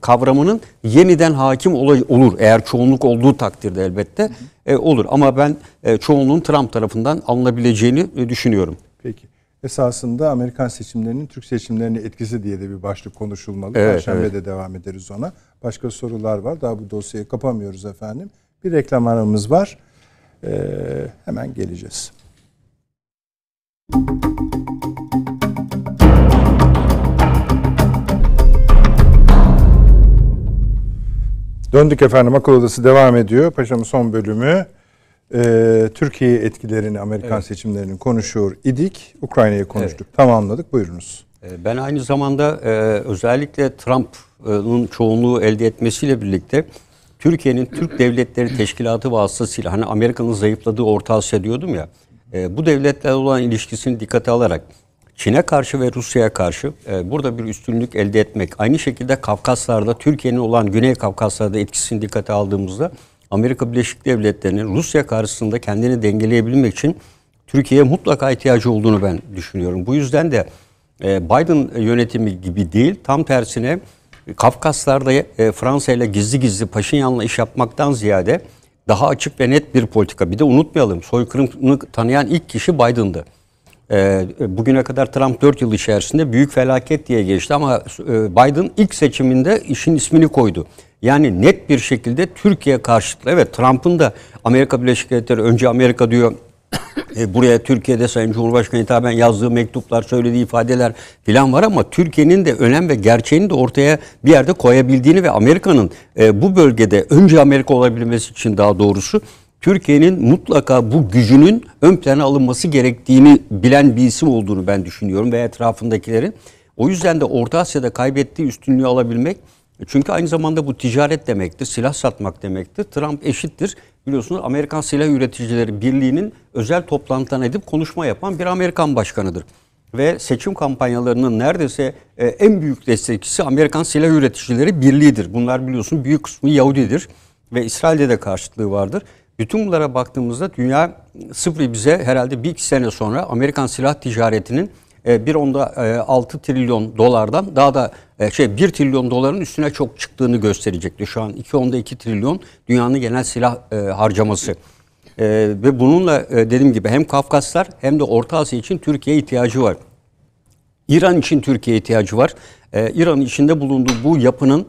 kavramının yeniden hakim olur. Eğer çoğunluk olduğu takdirde elbette hı hı. E, olur. Ama ben e, çoğunluğun Trump tarafından alınabileceğini e, düşünüyorum. Peki esasında Amerikan seçimlerinin Türk seçimlerine etkisi diye de bir başlık konuşulmalı. Evet, Perşembe evet. de devam ederiz ona. Başka sorular var. Daha bu dosyayı kapamıyoruz efendim. Bir reklam aramız var. Ee, hemen geleceğiz. Döndük efendim. Akıl Odası devam ediyor. Paşamın son bölümü e, Türkiye etkilerini Amerikan evet. seçimlerinin konuşuyor idik. Ukrayna'yı konuştuk. Evet. Tamamladık. Buyurunuz. Ee, ben aynı zamanda e, özellikle Trump'ın çoğunluğu elde etmesiyle birlikte Türkiye'nin Türk Devletleri Teşkilatı vasıtasıyla hani Amerika'nın zayıfladığı Orta Asya diyordum ya e, bu devletlerle olan ilişkisini dikkate alarak Çin'e karşı ve Rusya'ya karşı e, burada bir üstünlük elde etmek aynı şekilde Kafkaslar'da Türkiye'nin olan Güney Kafkaslar'da etkisini dikkate aldığımızda Amerika Birleşik Devletleri'nin Rusya karşısında kendini dengeleyebilmek için Türkiye'ye mutlaka ihtiyacı olduğunu ben düşünüyorum. Bu yüzden de e, Biden yönetimi gibi değil, tam tersine e, Kafkaslar'da e, Fransa ile gizli gizli Paşinyan'la iş yapmaktan ziyade daha açık ve net bir politika. Bir de unutmayalım soykırımını tanıyan ilk kişi Biden'dı. Bugüne kadar Trump 4 yıl içerisinde büyük felaket diye geçti ama Biden ilk seçiminde işin ismini koydu. Yani net bir şekilde Türkiye karşıtı. Evet Trump'ın da Amerika Birleşik Devletleri önce Amerika diyor e, buraya Türkiye'de Sayın Cumhurbaşkanı hitaben yazdığı mektuplar, söylediği ifadeler falan var ama Türkiye'nin de önem ve gerçeğini de ortaya bir yerde koyabildiğini ve Amerika'nın e, bu bölgede önce Amerika olabilmesi için daha doğrusu Türkiye'nin mutlaka bu gücünün ön plana alınması gerektiğini bilen bir isim olduğunu ben düşünüyorum ve etrafındakilerin. O yüzden de Orta Asya'da kaybettiği üstünlüğü alabilmek e çünkü aynı zamanda bu ticaret demektir, silah satmak demektir. Trump eşittir. Biliyorsunuz Amerikan Silah Üreticileri Birliği'nin özel toplantıdan edip konuşma yapan bir Amerikan başkanıdır. Ve seçim kampanyalarının neredeyse e, en büyük destekçisi Amerikan Silah Üreticileri Birliği'dir. Bunlar biliyorsunuz büyük kısmı Yahudidir ve İsrail'de de karşıtlığı vardır. Bütün bunlara baktığımızda dünya sıfır bize herhalde bir iki sene sonra Amerikan silah ticaretinin e, bir onda 6 e, trilyon dolardan daha da e, şey 1 trilyon doların üstüne çok çıktığını gösterecekti. Şu an 2 onda 2 trilyon dünyanın genel silah harcaması. Ve bununla dediğim gibi hem Kafkaslar hem de Orta Asya için Türkiye ihtiyacı var. İran için Türkiye ihtiyacı var. Ee, İran'ın içinde bulunduğu bu yapının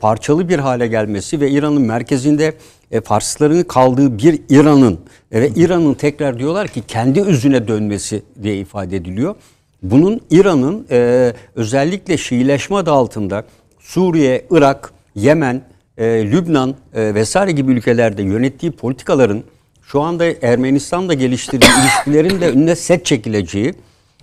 parçalı bir hale gelmesi ve İran'ın merkezinde e, Farsların kaldığı bir İran'ın ve İran'ın tekrar diyorlar ki kendi özüne dönmesi diye ifade ediliyor. Bunun İran'ın e, özellikle Şiileşme adı altında Suriye, Irak, Yemen, e, Lübnan e, vesaire gibi ülkelerde yönettiği politikaların şu anda Ermenistan'da geliştirdiği ilişkilerin de önüne set çekileceği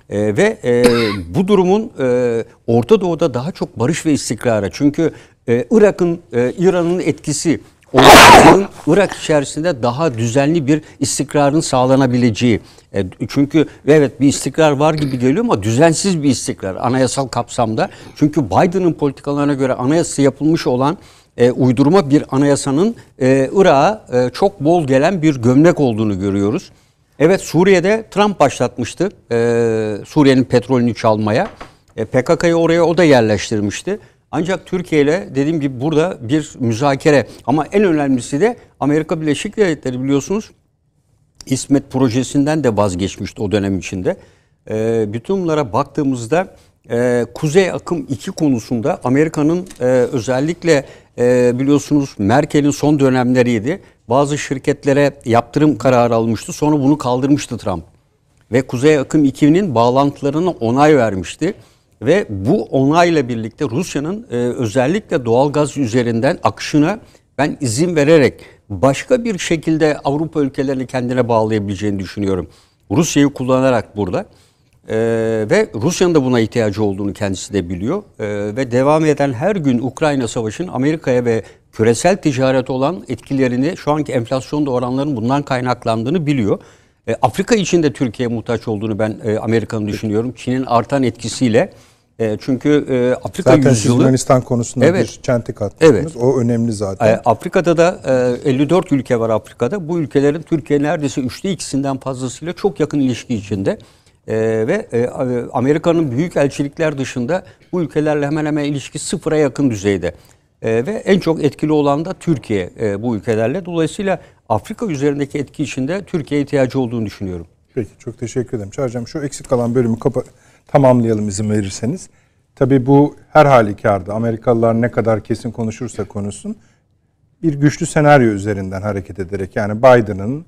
e, ve e, bu durumun e, Orta Doğu'da daha çok barış ve istikrara çünkü e, Irak'ın, e, İran'ın etkisi Onların Irak içerisinde daha düzenli bir istikrarın sağlanabileceği. E, çünkü evet bir istikrar var gibi geliyor ama düzensiz bir istikrar anayasal kapsamda. Çünkü Biden'ın politikalarına göre anayasa yapılmış olan e, uydurma bir anayasanın e, Irak'a e, çok bol gelen bir gömlek olduğunu görüyoruz. Evet Suriye'de Trump başlatmıştı e, Suriye'nin petrolünü çalmaya. E, PKK'yı oraya o da yerleştirmişti. Ancak Türkiye ile dediğim gibi burada bir müzakere ama en önemlisi de Amerika Birleşik Devletleri biliyorsunuz İsmet projesinden de vazgeçmişti o dönem içinde. E, bütün bunlara baktığımızda e, Kuzey Akım 2 konusunda Amerika'nın e, özellikle e, biliyorsunuz Merkel'in son dönemleriydi. Bazı şirketlere yaptırım kararı almıştı. Sonra bunu kaldırmıştı Trump. Ve Kuzey Akım 2'nin bağlantılarına onay vermişti ve bu onayla birlikte Rusya'nın e, özellikle doğal gaz üzerinden akışına ben izin vererek başka bir şekilde Avrupa ülkelerini kendine bağlayabileceğini düşünüyorum. Rusya'yı kullanarak burada e, ve Rusya'nın da buna ihtiyacı olduğunu kendisi de biliyor e, ve devam eden her gün Ukrayna Savaşı'nın Amerika'ya ve küresel ticaret olan etkilerini şu anki enflasyonda oranların bundan kaynaklandığını biliyor. E, Afrika için de Türkiye'ye muhtaç olduğunu ben e, Amerika'nın düşünüyorum. Çin'in artan etkisiyle e, çünkü e, Afrika zaten yüzyılı... Zaten Yunanistan konusunda evet, bir çentik attınız. Evet. O önemli zaten. E, Afrika'da da e, 54 ülke var Afrika'da. Bu ülkelerin Türkiye neredeyse üçte ikisinden fazlasıyla çok yakın ilişki içinde. E, ve e, Amerika'nın büyük elçilikler dışında bu ülkelerle hemen hemen ilişki sıfıra yakın düzeyde. E, ve en çok etkili olan da Türkiye e, bu ülkelerle. Dolayısıyla Afrika üzerindeki etki içinde Türkiye'ye ihtiyacı olduğunu düşünüyorum. Peki çok teşekkür ederim. Çağrıcığım şu eksik kalan bölümü kapat tamamlayalım izin verirseniz. Tabii bu her halükarda Amerikalılar ne kadar kesin konuşursa konuşsun bir güçlü senaryo üzerinden hareket ederek yani Biden'ın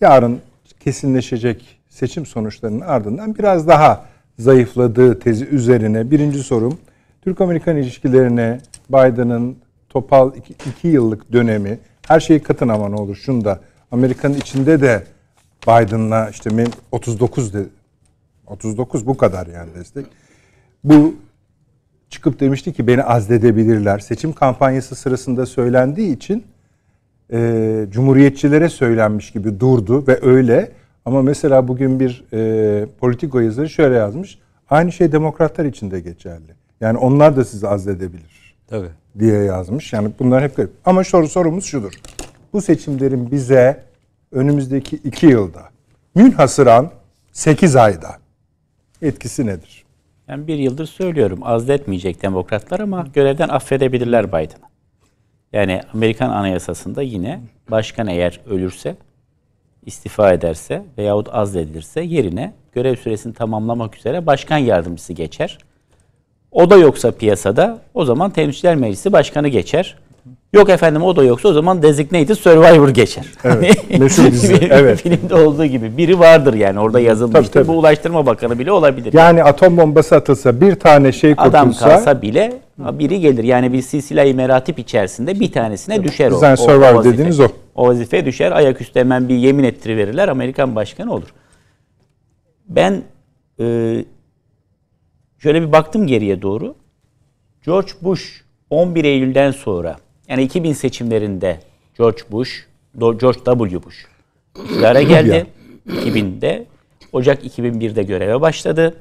yarın kesinleşecek seçim sonuçlarının ardından biraz daha zayıfladığı tezi üzerine birinci sorum Türk-Amerikan ilişkilerine Biden'ın topal iki, iki yıllık dönemi her şeyi katın ama ne olur şunu da Amerika'nın içinde de Biden'la işte 39 de 39 bu kadar yani destek. Bu çıkıp demişti ki beni azledebilirler. Seçim kampanyası sırasında söylendiği için e, cumhuriyetçilere söylenmiş gibi durdu ve öyle. Ama mesela bugün bir e, politiko yazarı şöyle yazmış. Aynı şey demokratlar için de geçerli. Yani onlar da sizi azledebilir. Tabii. Diye yazmış. Yani bunlar hep garip. Ama soru sorumuz şudur. Bu seçimlerin bize önümüzdeki iki yılda münhasıran 8 ayda etkisi nedir? Ben bir yıldır söylüyorum azletmeyecek demokratlar ama görevden affedebilirler Biden'ı. Yani Amerikan anayasasında yine başkan eğer ölürse, istifa ederse veyahut azledilirse yerine görev süresini tamamlamak üzere başkan yardımcısı geçer. O da yoksa piyasada o zaman Temsilciler Meclisi Başkanı geçer. Yok efendim o da yoksa o zaman Designated Survivor geçer. Evet. Hani meşhur dizi. Evet. Filmde olduğu gibi biri vardır yani orada yazılmıştır. Tabii, tabii. Bu Ulaştırma Bakanı bile olabilir. Yani atom bombası atılsa bir tane şey kurtulsa. Adam kalsa bile biri gelir. Yani bir silsile-i meratip içerisinde bir tanesine tabii. düşer Bizden o. Bizden Survivor o dediğiniz o. O vazife düşer. Ayaküstü hemen bir yemin ettiriverirler. Amerikan başkanı olur. Ben e, şöyle bir baktım geriye doğru. George Bush 11 Eylül'den sonra yani 2000 seçimlerinde George Bush, George W. Bush iktidara geldi. 2000'de Ocak 2001'de göreve başladı.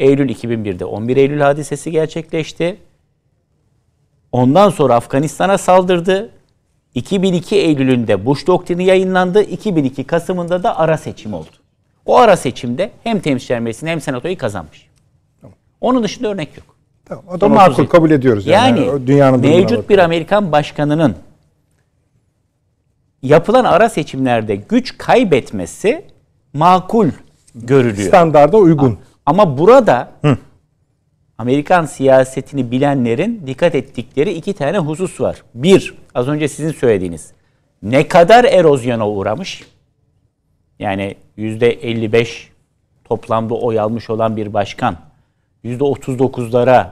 Eylül 2001'de 11 Eylül hadisesi gerçekleşti. Ondan sonra Afganistan'a saldırdı. 2002 Eylül'ünde Bush doktrini yayınlandı. 2002 Kasım'ında da ara seçim oldu. O ara seçimde hem temsilciler meclisini hem senatoyu kazanmış. Onun dışında örnek yok o da makul 30... Şey- kabul ediyoruz. Yani, yani dünyanın mevcut bir Amerikan başkanının yapılan ara seçimlerde güç kaybetmesi makul görülüyor. Standarda uygun. Ama burada Hı. Amerikan siyasetini bilenlerin dikkat ettikleri iki tane husus var. Bir, az önce sizin söylediğiniz ne kadar erozyona uğramış? Yani yüzde 55 toplamda oy almış olan bir başkan yüzde 39'lara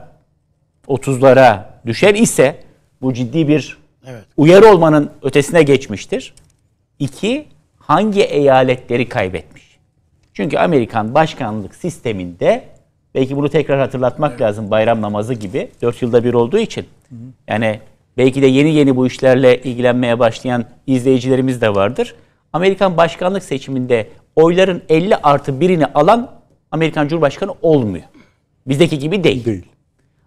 30'lara düşer ise bu ciddi bir evet. uyarı olmanın ötesine geçmiştir. İki, hangi eyaletleri kaybetmiş? Çünkü Amerikan başkanlık sisteminde belki bunu tekrar hatırlatmak evet. lazım bayram namazı gibi. Dört yılda bir olduğu için. hı. Yani belki de yeni yeni bu işlerle ilgilenmeye başlayan izleyicilerimiz de vardır. Amerikan başkanlık seçiminde oyların 50 artı birini alan Amerikan Cumhurbaşkanı olmuyor. Bizdeki gibi değil. değil.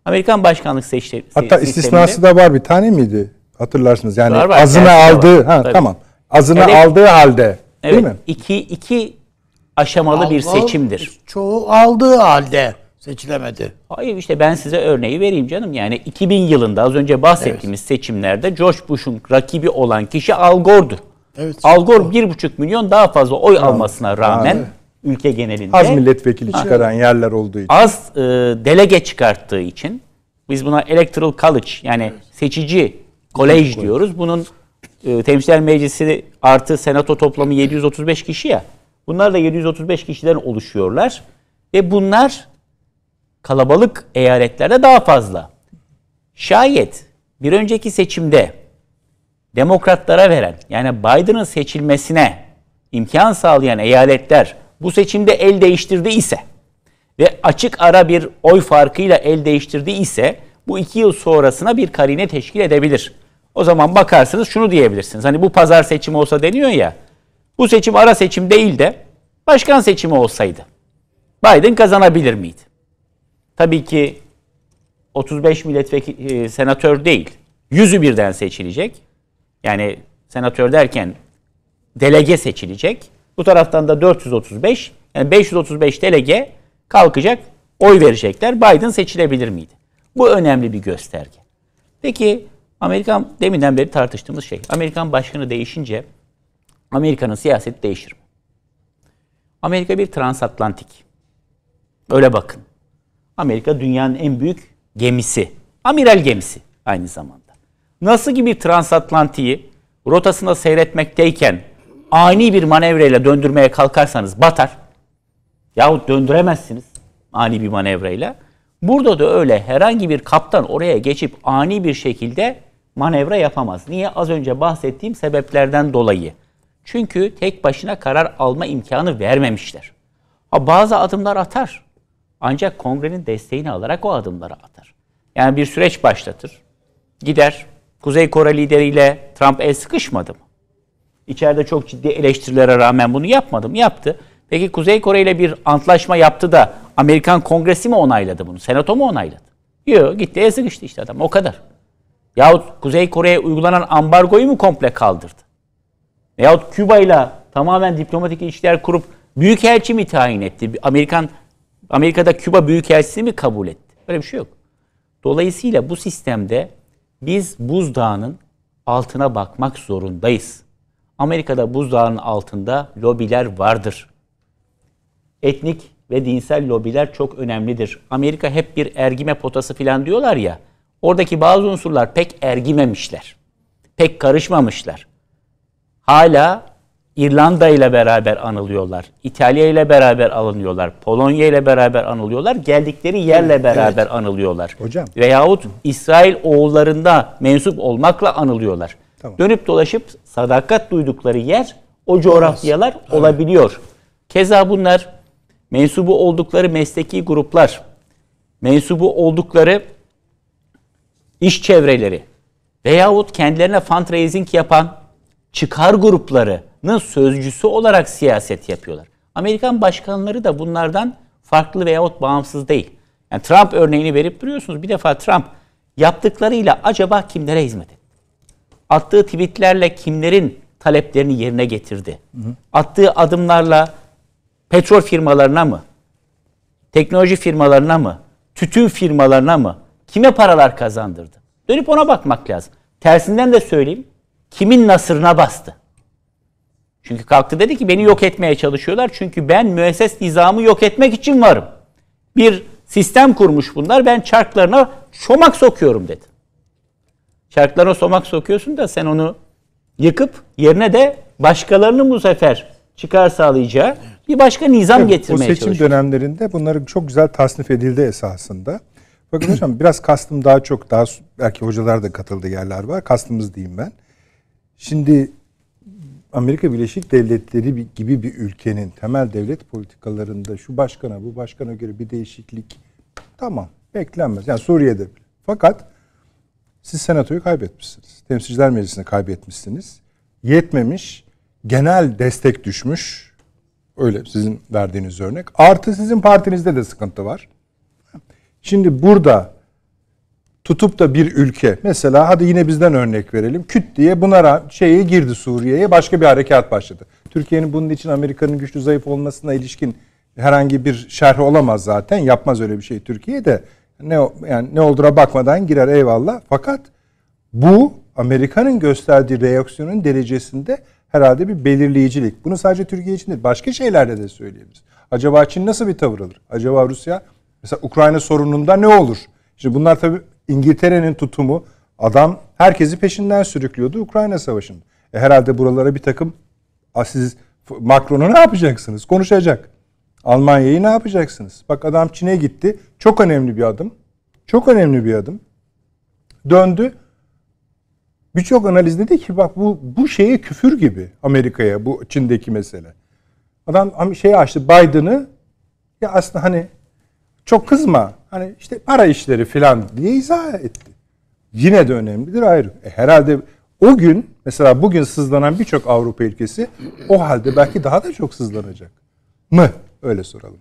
Amerikan başkanlık seçti. Hatta istisnası da var bir tane miydi? Hatırlarsınız yani var, var, azına aldığı var. ha Tabii. tamam. Azına evet. aldığı halde evet, değil mi? İki iki aşamalı Al, bir seçimdir. Çoğu aldığı halde seçilemedi. Hayır işte ben size örneği vereyim canım. Yani 2000 yılında az önce bahsettiğimiz evet. seçimlerde George Bush'un rakibi olan kişi Al Gore'du. Evet. Al Gore 1,5 milyon daha fazla oy Al, almasına rağmen abi ülke genelinde. Az milletvekili çıkaran yerler olduğu için. Az e, delege çıkarttığı için biz buna electoral college yani seçici kolej diyoruz. Bunun e, Temsilciler Meclisi artı senato toplamı 735 kişi ya. Bunlar da 735 kişiden oluşuyorlar. Ve bunlar kalabalık eyaletlerde daha fazla. Şayet bir önceki seçimde demokratlara veren yani Biden'ın seçilmesine imkan sağlayan eyaletler bu seçimde el değiştirdi ise ve açık ara bir oy farkıyla el değiştirdi ise bu iki yıl sonrasına bir karine teşkil edebilir. O zaman bakarsınız şunu diyebilirsiniz. Hani bu pazar seçimi olsa deniyor ya. Bu seçim ara seçim değil de başkan seçimi olsaydı. Biden kazanabilir miydi? Tabii ki 35 milletvekili e, senatör değil. Yüzü birden seçilecek. Yani senatör derken delege seçilecek. Bu taraftan da 435. Yani 535 delege kalkacak, oy verecekler. Biden seçilebilir miydi? Bu önemli bir gösterge. Peki Amerikan deminden beri tartıştığımız şey. Amerikan başkanı değişince Amerika'nın siyaseti değişir mi? Amerika bir transatlantik. Öyle bakın. Amerika dünyanın en büyük gemisi. Amiral gemisi aynı zamanda. Nasıl gibi transatlantiyi rotasında seyretmekteyken ani bir manevrayla döndürmeye kalkarsanız batar. Yahut döndüremezsiniz ani bir manevrayla. Burada da öyle herhangi bir kaptan oraya geçip ani bir şekilde manevra yapamaz. Niye? Az önce bahsettiğim sebeplerden dolayı. Çünkü tek başına karar alma imkanı vermemişler. Ha, bazı adımlar atar. Ancak kongrenin desteğini alarak o adımları atar. Yani bir süreç başlatır. Gider. Kuzey Kore lideriyle Trump el sıkışmadı mı? İçeride çok ciddi eleştirilere rağmen bunu yapmadım. Yaptı. Peki Kuzey Kore ile bir antlaşma yaptı da Amerikan Kongresi mi onayladı bunu? Senato mu onayladı? Yok gitti el sıkıştı işte adam o kadar. Yahut Kuzey Kore'ye uygulanan ambargoyu mu komple kaldırdı? Yahut Küba ile tamamen diplomatik ilişkiler kurup büyükelçi mi tayin etti? Amerikan Amerika'da Küba büyükelçisi mi kabul etti? Böyle bir şey yok. Dolayısıyla bu sistemde biz buzdağının altına bakmak zorundayız. Amerika'da buzdağının altında lobiler vardır. Etnik ve dinsel lobiler çok önemlidir. Amerika hep bir ergime potası falan diyorlar ya. Oradaki bazı unsurlar pek ergimemişler. Pek karışmamışlar. Hala İrlanda ile beraber anılıyorlar. İtalya ile beraber anılıyorlar. Polonya ile beraber anılıyorlar. Geldikleri yerle beraber evet. anılıyorlar. Hocam. Veyahut İsrail oğullarında mensup olmakla anılıyorlar. Tamam. Dönüp dolaşıp sadakat duydukları yer o coğrafyalar Olmaz. olabiliyor. Evet. Keza bunlar mensubu oldukları mesleki gruplar, mensubu oldukları iş çevreleri veyahut kendilerine fundraising yapan çıkar gruplarının sözcüsü olarak siyaset yapıyorlar. Amerikan başkanları da bunlardan farklı veyahut bağımsız değil. Yani Trump örneğini verip duruyorsunuz. Bir defa Trump yaptıklarıyla acaba kimlere hizmet attığı tweetlerle kimlerin taleplerini yerine getirdi? Hı hı. Attığı adımlarla petrol firmalarına mı? Teknoloji firmalarına mı? Tütün firmalarına mı? Kime paralar kazandırdı? Dönüp ona bakmak lazım. Tersinden de söyleyeyim. Kimin nasırına bastı? Çünkü kalktı dedi ki beni yok etmeye çalışıyorlar. Çünkü ben müesses nizamı yok etmek için varım. Bir sistem kurmuş bunlar. Ben çarklarına çomak sokuyorum dedi çarklara somak sokuyorsun da sen onu yıkıp yerine de başkalarının bu sefer çıkar sağlayacağı bir başka nizam evet, getirmeye çalışıyor. O seçim dönemlerinde bunları çok güzel tasnif edildi esasında. Bakın hocam biraz kastım daha çok daha belki hocalar da katıldığı yerler var. Kastımız diyeyim ben. Şimdi Amerika Birleşik Devletleri gibi bir ülkenin temel devlet politikalarında şu başkana bu başkana göre bir değişiklik tamam beklenmez. Yani Suriye'de bile. Fakat siz senatoyu kaybetmişsiniz. Temsilciler Meclisi'ni kaybetmişsiniz. Yetmemiş. Genel destek düşmüş. Öyle sizin verdiğiniz örnek. Artı sizin partinizde de sıkıntı var. Şimdi burada tutup da bir ülke mesela hadi yine bizden örnek verelim. Küt diye bunara şeye girdi Suriye'ye başka bir harekat başladı. Türkiye'nin bunun için Amerika'nın güçlü zayıf olmasına ilişkin herhangi bir şerhi olamaz zaten. Yapmaz öyle bir şey Türkiye de ne yani ne olduğuna bakmadan girer eyvallah. Fakat bu Amerika'nın gösterdiği reaksiyonun derecesinde herhalde bir belirleyicilik. Bunu sadece Türkiye için değil, başka şeylerde de söyleyebiliriz. Acaba Çin nasıl bir tavır alır? Acaba Rusya mesela Ukrayna sorununda ne olur? Şimdi bunlar tabii İngiltere'nin tutumu adam herkesi peşinden sürüklüyordu Ukrayna Savaşı'nda. E herhalde buralara bir takım ah, siz Macron'u ne yapacaksınız? Konuşacak. Almanya'yı ne yapacaksınız? Bak adam Çin'e gitti. Çok önemli bir adım. Çok önemli bir adım. Döndü. Birçok analiz dedi ki bak bu bu şeye küfür gibi Amerika'ya bu Çin'deki mesele. Adam şey açtı Biden'ı ya aslında hani çok kızma. Hani işte para işleri filan diye izah etti. Yine de önemlidir ayrı. E herhalde o gün mesela bugün sızlanan birçok Avrupa ülkesi o halde belki daha da çok sızlanacak mı? Öyle soralım.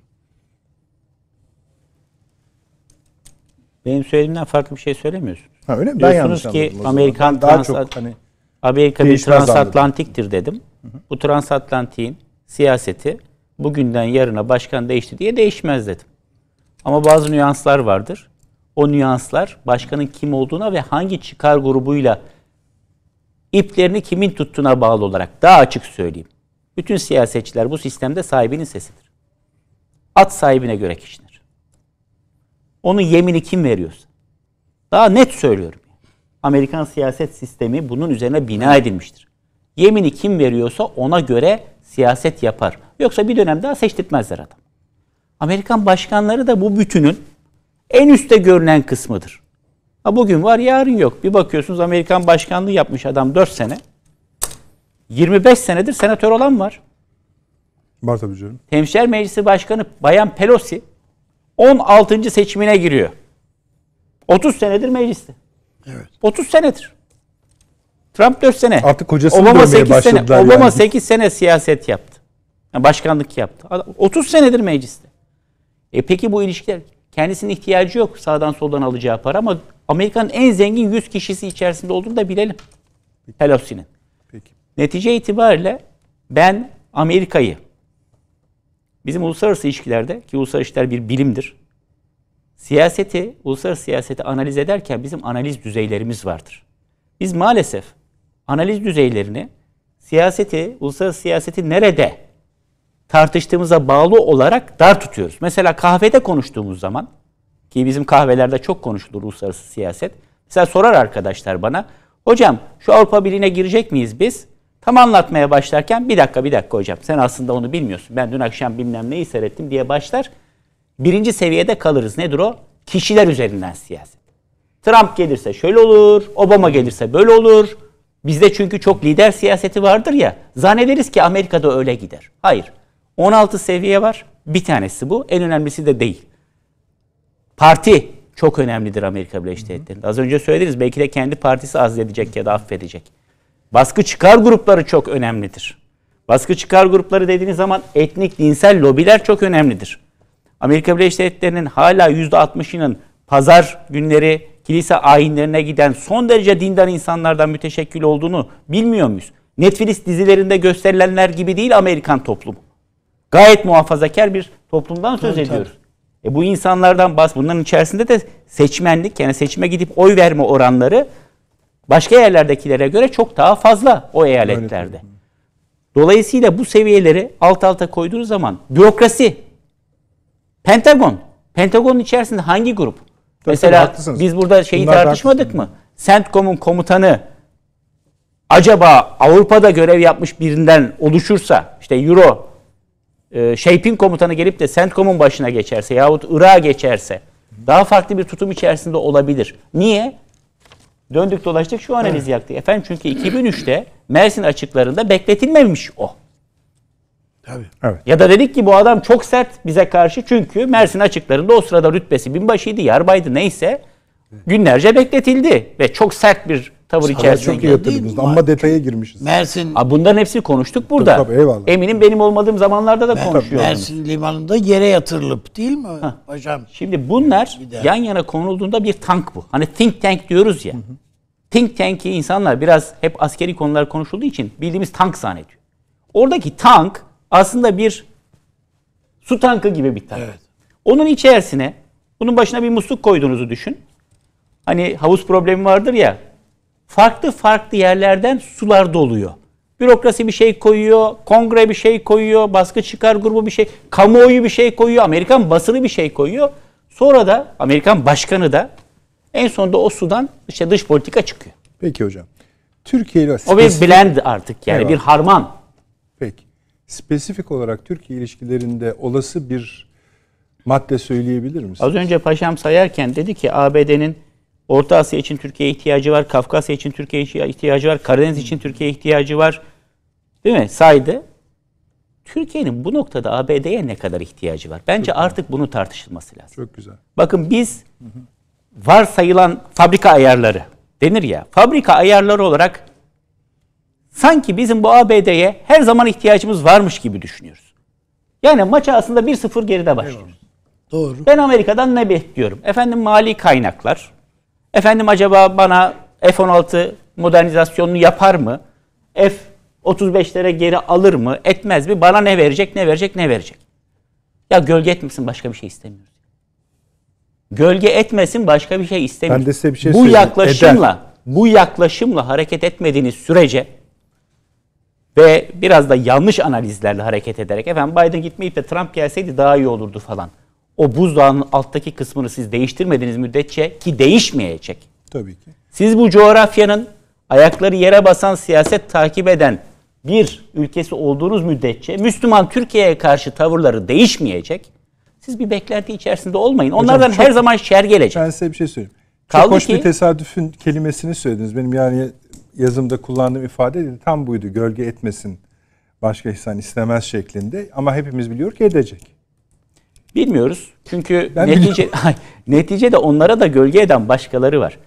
Benim söylediğimden farklı bir şey söylemiyorsun. Ha öyle mi? Ben yanlış ki Amerikan daha çok hani Amerika bir transatlantiktir dedim. Hı hı. Bu transatlantiğin siyaseti bugünden yarına başkan değişti diye değişmez dedim. Ama bazı nüanslar vardır. O nüanslar başkanın kim olduğuna ve hangi çıkar grubuyla iplerini kimin tuttuğuna bağlı olarak daha açık söyleyeyim. Bütün siyasetçiler bu sistemde sahibinin sesidir at sahibine göre kişidir. Onun yemini kim veriyorsa. Daha net söylüyorum. Amerikan siyaset sistemi bunun üzerine bina edilmiştir. Yemini kim veriyorsa ona göre siyaset yapar. Yoksa bir dönem daha seçtirtmezler adam. Amerikan başkanları da bu bütünün en üstte görünen kısmıdır. Ha bugün var yarın yok. Bir bakıyorsunuz Amerikan başkanlığı yapmış adam 4 sene. 25 senedir senatör olan var. Var tabii Temsilciler Meclisi Başkanı Bayan Pelosi 16. seçimine giriyor. 30 senedir mecliste. Evet. 30 senedir. Trump 4 sene. Artık kocası Obama 8 sene, Obama yani. 8 sene siyaset yaptı. Yani başkanlık yaptı. 30 senedir mecliste. E peki bu ilişkiler kendisinin ihtiyacı yok sağdan soldan alacağı para ama Amerika'nın en zengin 100 kişisi içerisinde olduğunu da bilelim. Pelosi'nin. Peki. Netice itibariyle ben Amerika'yı Bizim uluslararası ilişkilerde ki uluslararası işler bir bilimdir. Siyaseti, uluslararası siyaseti analiz ederken bizim analiz düzeylerimiz vardır. Biz maalesef analiz düzeylerini siyaseti, uluslararası siyaseti nerede tartıştığımıza bağlı olarak dar tutuyoruz. Mesela kahvede konuştuğumuz zaman ki bizim kahvelerde çok konuşulur uluslararası siyaset. Mesela sorar arkadaşlar bana, hocam şu Avrupa Birliği'ne girecek miyiz biz? Tam anlatmaya başlarken bir dakika bir dakika hocam sen aslında onu bilmiyorsun. Ben dün akşam bilmem neyi seyrettim diye başlar. Birinci seviyede kalırız. Nedir o? Kişiler üzerinden siyaset. Trump gelirse şöyle olur, Obama gelirse böyle olur. Bizde çünkü çok lider siyaseti vardır ya. Zannederiz ki Amerika'da öyle gider. Hayır. 16 seviye var. Bir tanesi bu. En önemlisi de değil. Parti çok önemlidir Amerika Birleşik Devletleri'nde. Az önce söylediniz belki de kendi partisi azledecek ya da affedecek. Baskı çıkar grupları çok önemlidir. Baskı çıkar grupları dediğiniz zaman etnik, dinsel lobiler çok önemlidir. Amerika Birleşik Devletleri'nin hala %60'ının pazar günleri kilise ayinlerine giden son derece dindar insanlardan müteşekkil olduğunu bilmiyor muyuz? Netflix dizilerinde gösterilenler gibi değil Amerikan toplumu. Gayet muhafazakar bir toplumdan söz tabii, ediyoruz. E bu insanlardan bas bunların içerisinde de seçmenlik yani seçime gidip oy verme oranları Başka yerlerdekilere göre çok daha fazla o eyaletlerde. Dolayısıyla bu seviyeleri alt alta koyduğunuz zaman bürokrasi, Pentagon, Pentagon'un içerisinde hangi grup? Tabii Mesela haklısınız. biz burada şeyi Bunlar tartışmadık mı? CENTCOM'un komutanı acaba Avrupa'da görev yapmış birinden oluşursa işte Euro e, shaping komutanı gelip de CENTCOM'un başına geçerse yahut Irak'a geçerse daha farklı bir tutum içerisinde olabilir. Niye? Döndük dolaştık şu analizi evet. yaktık. Efendim çünkü 2003'te Mersin açıklarında bekletilmemiş o. Tabii. Evet. Ya da dedik ki bu adam çok sert bize karşı çünkü Mersin açıklarında o sırada rütbesi binbaşıydı, yarbaydı neyse günlerce bekletildi ve çok sert bir tavır Sana içerisinde çok iyi hatırladınız ama detaya girmişiz. Mersin. Aa, bunların hepsi konuştuk burada. Tabii, eyvallah. Eminim benim olmadığım zamanlarda da Mer- konuşuyoruz. Mersin limanında yere yatırılıp değil mi Hah. hocam? Şimdi bunlar yan yana konulduğunda bir tank bu. Hani think tank diyoruz ya. Hı hı think tank'i insanlar biraz hep askeri konular konuşulduğu için bildiğimiz tank zannediyor. Oradaki tank aslında bir su tankı gibi bir tank. Evet. Onun içerisine bunun başına bir musluk koyduğunuzu düşün. Hani havuz problemi vardır ya. Farklı farklı yerlerden sular doluyor. Bürokrasi bir şey koyuyor, kongre bir şey koyuyor, baskı çıkar grubu bir şey, kamuoyu bir şey koyuyor, Amerikan basını bir şey koyuyor. Sonra da Amerikan başkanı da en sonunda o sudan işte dış politika çıkıyor. Peki hocam. Türkiye ile O bir blend artık yani Eyvallah. bir harman. Peki. Spesifik olarak Türkiye ilişkilerinde olası bir madde söyleyebilir misiniz? Az önce paşam sayarken dedi ki ABD'nin Orta Asya için Türkiye ihtiyacı var, Kafkasya için Türkiye ihtiyacı var, Karadeniz için Türkiye ihtiyacı var. Değil mi? Saydı. Türkiye'nin bu noktada ABD'ye ne kadar ihtiyacı var? Bence Çok artık güzel. bunu tartışılması lazım. Çok güzel. Bakın biz varsayılan fabrika ayarları denir ya. Fabrika ayarları olarak sanki bizim bu ABD'ye her zaman ihtiyacımız varmış gibi düşünüyoruz. Yani maça aslında 1-0 geride başlıyoruz. Doğru. Ben Amerika'dan ne bekliyorum? Efendim mali kaynaklar. Efendim acaba bana F-16 modernizasyonunu yapar mı? F-35'lere geri alır mı? Etmez mi? Bana ne verecek, ne verecek, ne verecek? Ya gölge etmesin başka bir şey istemiyorum. Gölge etmesin başka bir şey istemiyor. Ben de size bir şey bu yaklaşımla eder. bu yaklaşımla hareket etmediğiniz sürece ve biraz da yanlış analizlerle hareket ederek efendim Biden gitmeyip de Trump gelseydi daha iyi olurdu falan. O buzdağının alttaki kısmını siz değiştirmediğiniz müddetçe ki değişmeyecek. Tabii ki. Siz bu coğrafyanın ayakları yere basan siyaset takip eden bir ülkesi olduğunuz müddetçe Müslüman Türkiye'ye karşı tavırları değişmeyecek. Siz bir beklenti içerisinde olmayın. Hocam, Onlardan çok, her zaman şer gelecek. Ben size bir şey söyleyeyim. Kaldı çok hoş ki, bir tesadüfün kelimesini söylediniz. Benim yani yazımda kullandığım ifade de tam buydu. Gölge etmesin, başka insan istemez şeklinde. Ama hepimiz biliyor ki edecek. Bilmiyoruz. Çünkü ben netice, neticede onlara da gölge eden başkaları var.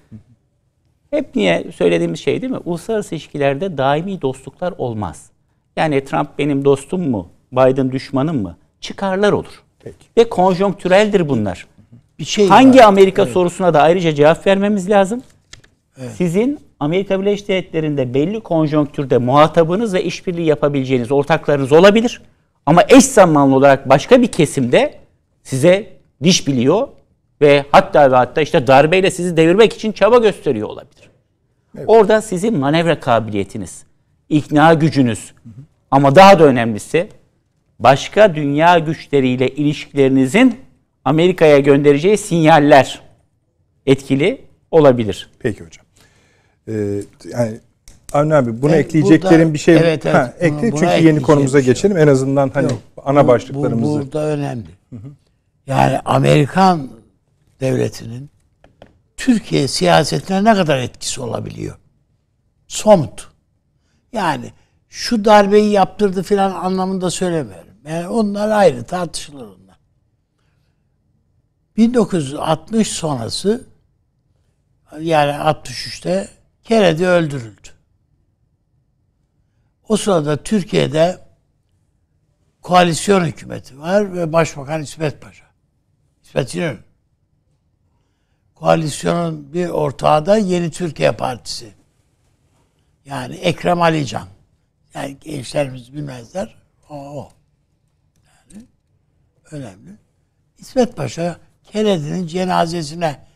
Hep niye söylediğimiz şey değil mi? Uluslararası ilişkilerde daimi dostluklar olmaz. Yani Trump benim dostum mu? Biden düşmanım mı? Çıkarlar olur. Peki. Ve konjonktüreldir bunlar. Bir şey Hangi var. Amerika evet. sorusuna da ayrıca cevap vermemiz lazım. Evet. Sizin Amerika Birleşik Devletleri'nde belli konjonktürde muhatabınız ve işbirliği yapabileceğiniz ortaklarınız olabilir. Ama eş zamanlı olarak başka bir kesimde size diş biliyor ve hatta ve hatta işte darbeyle sizi devirmek için çaba gösteriyor olabilir. Evet. Orada sizin manevra kabiliyetiniz, ikna gücünüz hı hı. ama daha da önemlisi başka dünya güçleriyle ilişkilerinizin Amerika'ya göndereceği sinyaller etkili olabilir. Peki hocam. Ee, yani Avni abi bunu evet, ekleyeceklerim burada, bir şey evet, evet, ekle çünkü yeni konumuza şey. geçelim. En azından hani Yok, ana bu, başlıklarımızı. Bu burada önemli. Hı hı. Yani Amerikan devletinin Türkiye siyasetine ne kadar etkisi olabiliyor? Somut. Yani şu darbeyi yaptırdı filan anlamında söylemiyorum. Yani onlar ayrı tartışılır onlar. 1960 sonrası yani 63'te Kennedy öldürüldü. O sırada Türkiye'de koalisyon hükümeti var ve Başbakan İsmet Paşa. İsmet İnönü. Koalisyonun bir ortağı da Yeni Türkiye Partisi. Yani Ekrem Alican. Yani gençlerimiz bilmezler. O, o önemli. İsmet Paşa Keledi'nin cenazesine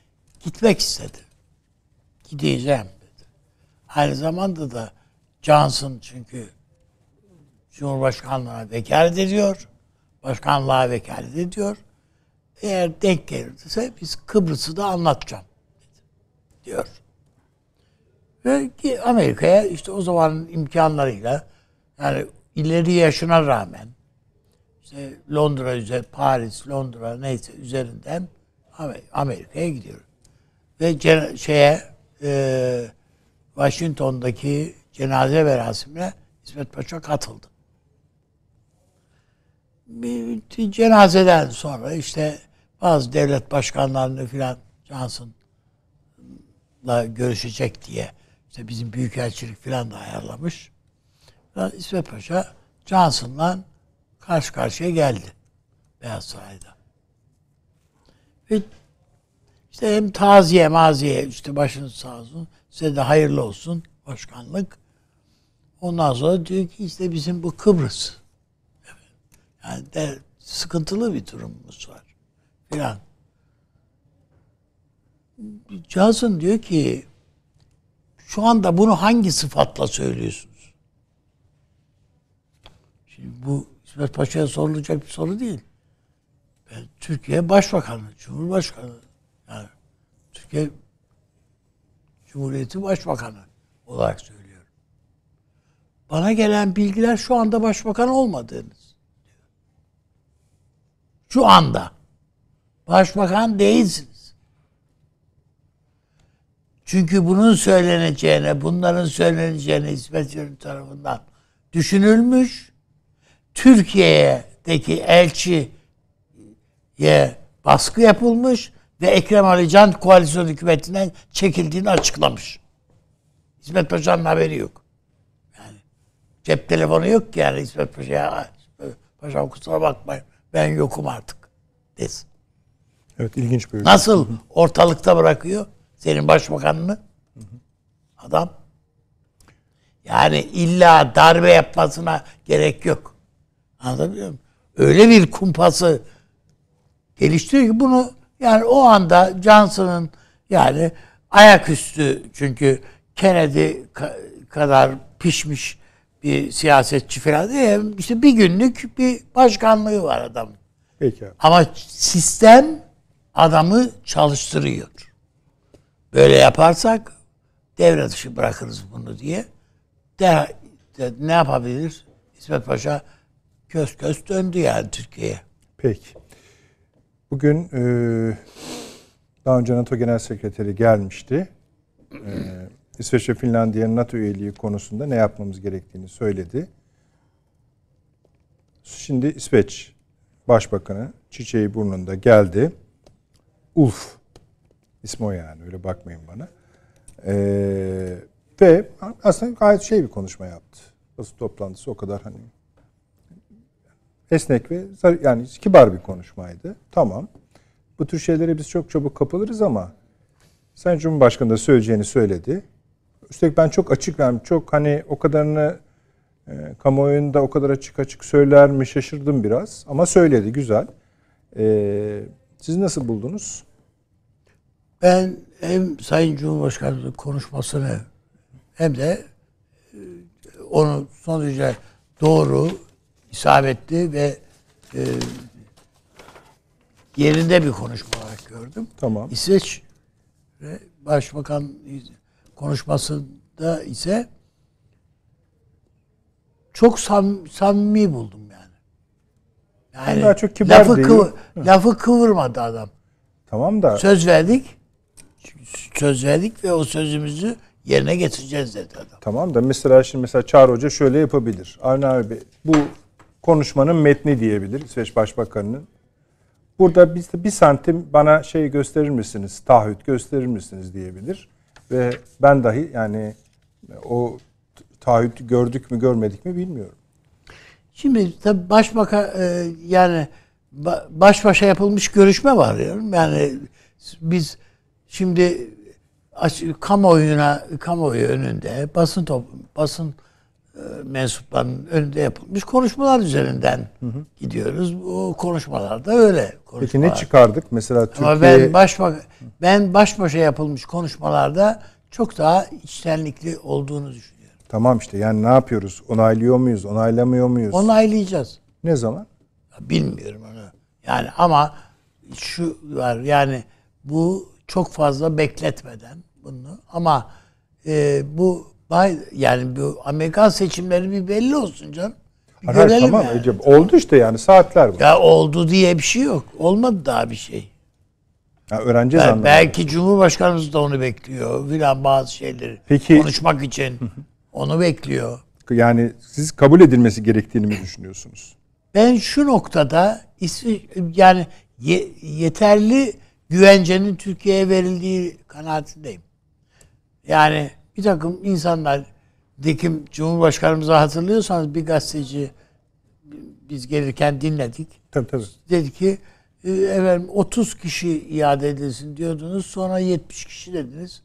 gitmek istedi. Gideceğim dedi. Aynı zamanda da Johnson çünkü Cumhurbaşkanlığına vekalet ediyor. Başkanlığa vekalet ediyor. Eğer denk gelirse biz Kıbrıs'ı da anlatacağım dedi, diyor. Ve Amerika'ya işte o zamanın imkanlarıyla yani ileri yaşına rağmen işte Londra üzeri, Paris, Londra neyse üzerinden Amerika'ya gidiyorum. Ve cena- şeye e, Washington'daki cenaze merasimine İsmet Paşa katıldı. Bir cenazeden sonra işte bazı devlet başkanlarını filan Johnson'la görüşecek diye işte bizim büyükelçilik filan da ayarlamış. İsmet Paşa Johnson'la karşı karşıya geldi Beyaz Saray'da. Ve işte hem taziye maziye işte başınız sağ olsun size de hayırlı olsun başkanlık. Ondan sonra diyor ki işte bizim bu Kıbrıs. Yani de, sıkıntılı bir durumumuz var. Filan. Cazın diyor ki şu anda bunu hangi sıfatla söylüyorsunuz? Şimdi bu İsmail Paşa'ya sorulacak bir soru değil. Ben Türkiye Başbakanı, Cumhurbaşkanı. Yani Türkiye Cumhuriyeti Başbakanı olarak söylüyorum. Bana gelen bilgiler şu anda başbakan olmadığınız. Şu anda. Başbakan değilsiniz. Çünkü bunun söyleneceğine, bunların söyleneceğine İsmet Yönü tarafından düşünülmüş Türkiye'deki elçiye baskı yapılmış ve Ekrem Alican koalisyon hükümetinden çekildiğini açıklamış. İsmet Paşa'nın haberi yok. Yani cep telefonu yok ki yani İsmet Paşa'ya Paşa kusura bakmayın ben yokum artık desin. Evet ilginç bir Nasıl hı hı. ortalıkta bırakıyor senin başbakanını? Hı Adam. Yani illa darbe yapmasına gerek yok. Anlatabiliyor muyum? Öyle bir kumpası geliştiriyor ki bunu yani o anda Johnson'ın yani ayaküstü çünkü Kennedy kadar pişmiş bir siyasetçi falan değil. İşte bir günlük bir başkanlığı var adam. Peki. Ama sistem adamı çalıştırıyor. Böyle yaparsak devre dışı bırakırız bunu diye. De, de, ne yapabilir? İsmet Paşa köz köz döndü yani Türkiye'ye. Peki. Bugün e, daha önce NATO Genel Sekreteri gelmişti. E, İsveç ve Finlandiya'nın NATO üyeliği konusunda ne yapmamız gerektiğini söyledi. Şimdi İsveç Başbakanı çiçeği burnunda geldi. Ulf ismi o yani öyle bakmayın bana. Ee, ve aslında gayet şey bir konuşma yaptı. Basın toplantısı o kadar hani esnek ve yani kibar bir konuşmaydı. Tamam. Bu tür şeylere biz çok çabuk kapılırız ama sen Cumhurbaşkanı da söyleyeceğini söyledi. Üstelik ben çok açık verdim. Çok hani o kadarını e, kamuoyunda o kadar açık açık söyler mi şaşırdım biraz. Ama söyledi güzel. E, siz nasıl buldunuz? Ben hem Sayın Cumhurbaşkanı'nın konuşmasını hem de e, onu son derece doğru, isabetli ve e, yerinde bir konuşma olarak gördüm. Tamam. İsveç Başbakan konuşmasında ise çok sam, samimi buldum yani. Yani daha çok kibar lafı, değil. lafı kıvırmadı adam. Tamam da. Söz verdik. Söz verdik ve o sözümüzü yerine getireceğiz dedi adam. Tamam da mesela şimdi mesela Çağrı Hoca şöyle yapabilir. Arne abi bu konuşmanın metni diyebilir İsveç Başbakanı'nın. Burada bir, bir santim bana şey gösterir misiniz, taahhüt gösterir misiniz diyebilir. Ve ben dahi yani o taahhütü gördük mü görmedik mi bilmiyorum. Şimdi tabii başbaka e, yani baş başa yapılmış görüşme var diyorum. Yani biz şimdi kamuoyuna kamuoyu önünde basın top, basın e, mensuplarının önünde yapılmış konuşmalar üzerinden hı hı. gidiyoruz. O konuşmalarda öyle. Konuşmalar. Peki ne çıkardık mesela Türkiye? ben baş ben baş başa yapılmış konuşmalarda çok daha içtenlikli olduğunu düşünüyorum. Tamam işte yani ne yapıyoruz? Onaylıyor muyuz? Onaylamıyor muyuz? Onaylayacağız. Ne zaman? Bilmiyorum onu. Yani ama şu var yani bu çok fazla bekletmeden bunu ama e, bu Vay yani bu Amerikan seçimleri bir belli olsun canım. Bir Arar, görelim tamam yani. Ecem. Oldu işte yani saatler var. Ya oldu diye bir şey yok. Olmadı daha bir şey. Ya öğreneceğiz yani Belki Cumhurbaşkanımız da onu bekliyor filan bazı şeyleri Peki, konuşmak için onu bekliyor. Yani siz kabul edilmesi gerektiğini mi düşünüyorsunuz? Ben şu noktada yani ye, yeterli güvencenin Türkiye'ye verildiği kanaatindeyim. Yani bir takım insanlar dikim Cumhurbaşkanımıza hatırlıyorsanız bir gazeteci biz gelirken dinledik. Tabii tabii. Dedi ki e, efendim 30 kişi iade edilsin diyordunuz. Sonra 70 kişi dediniz.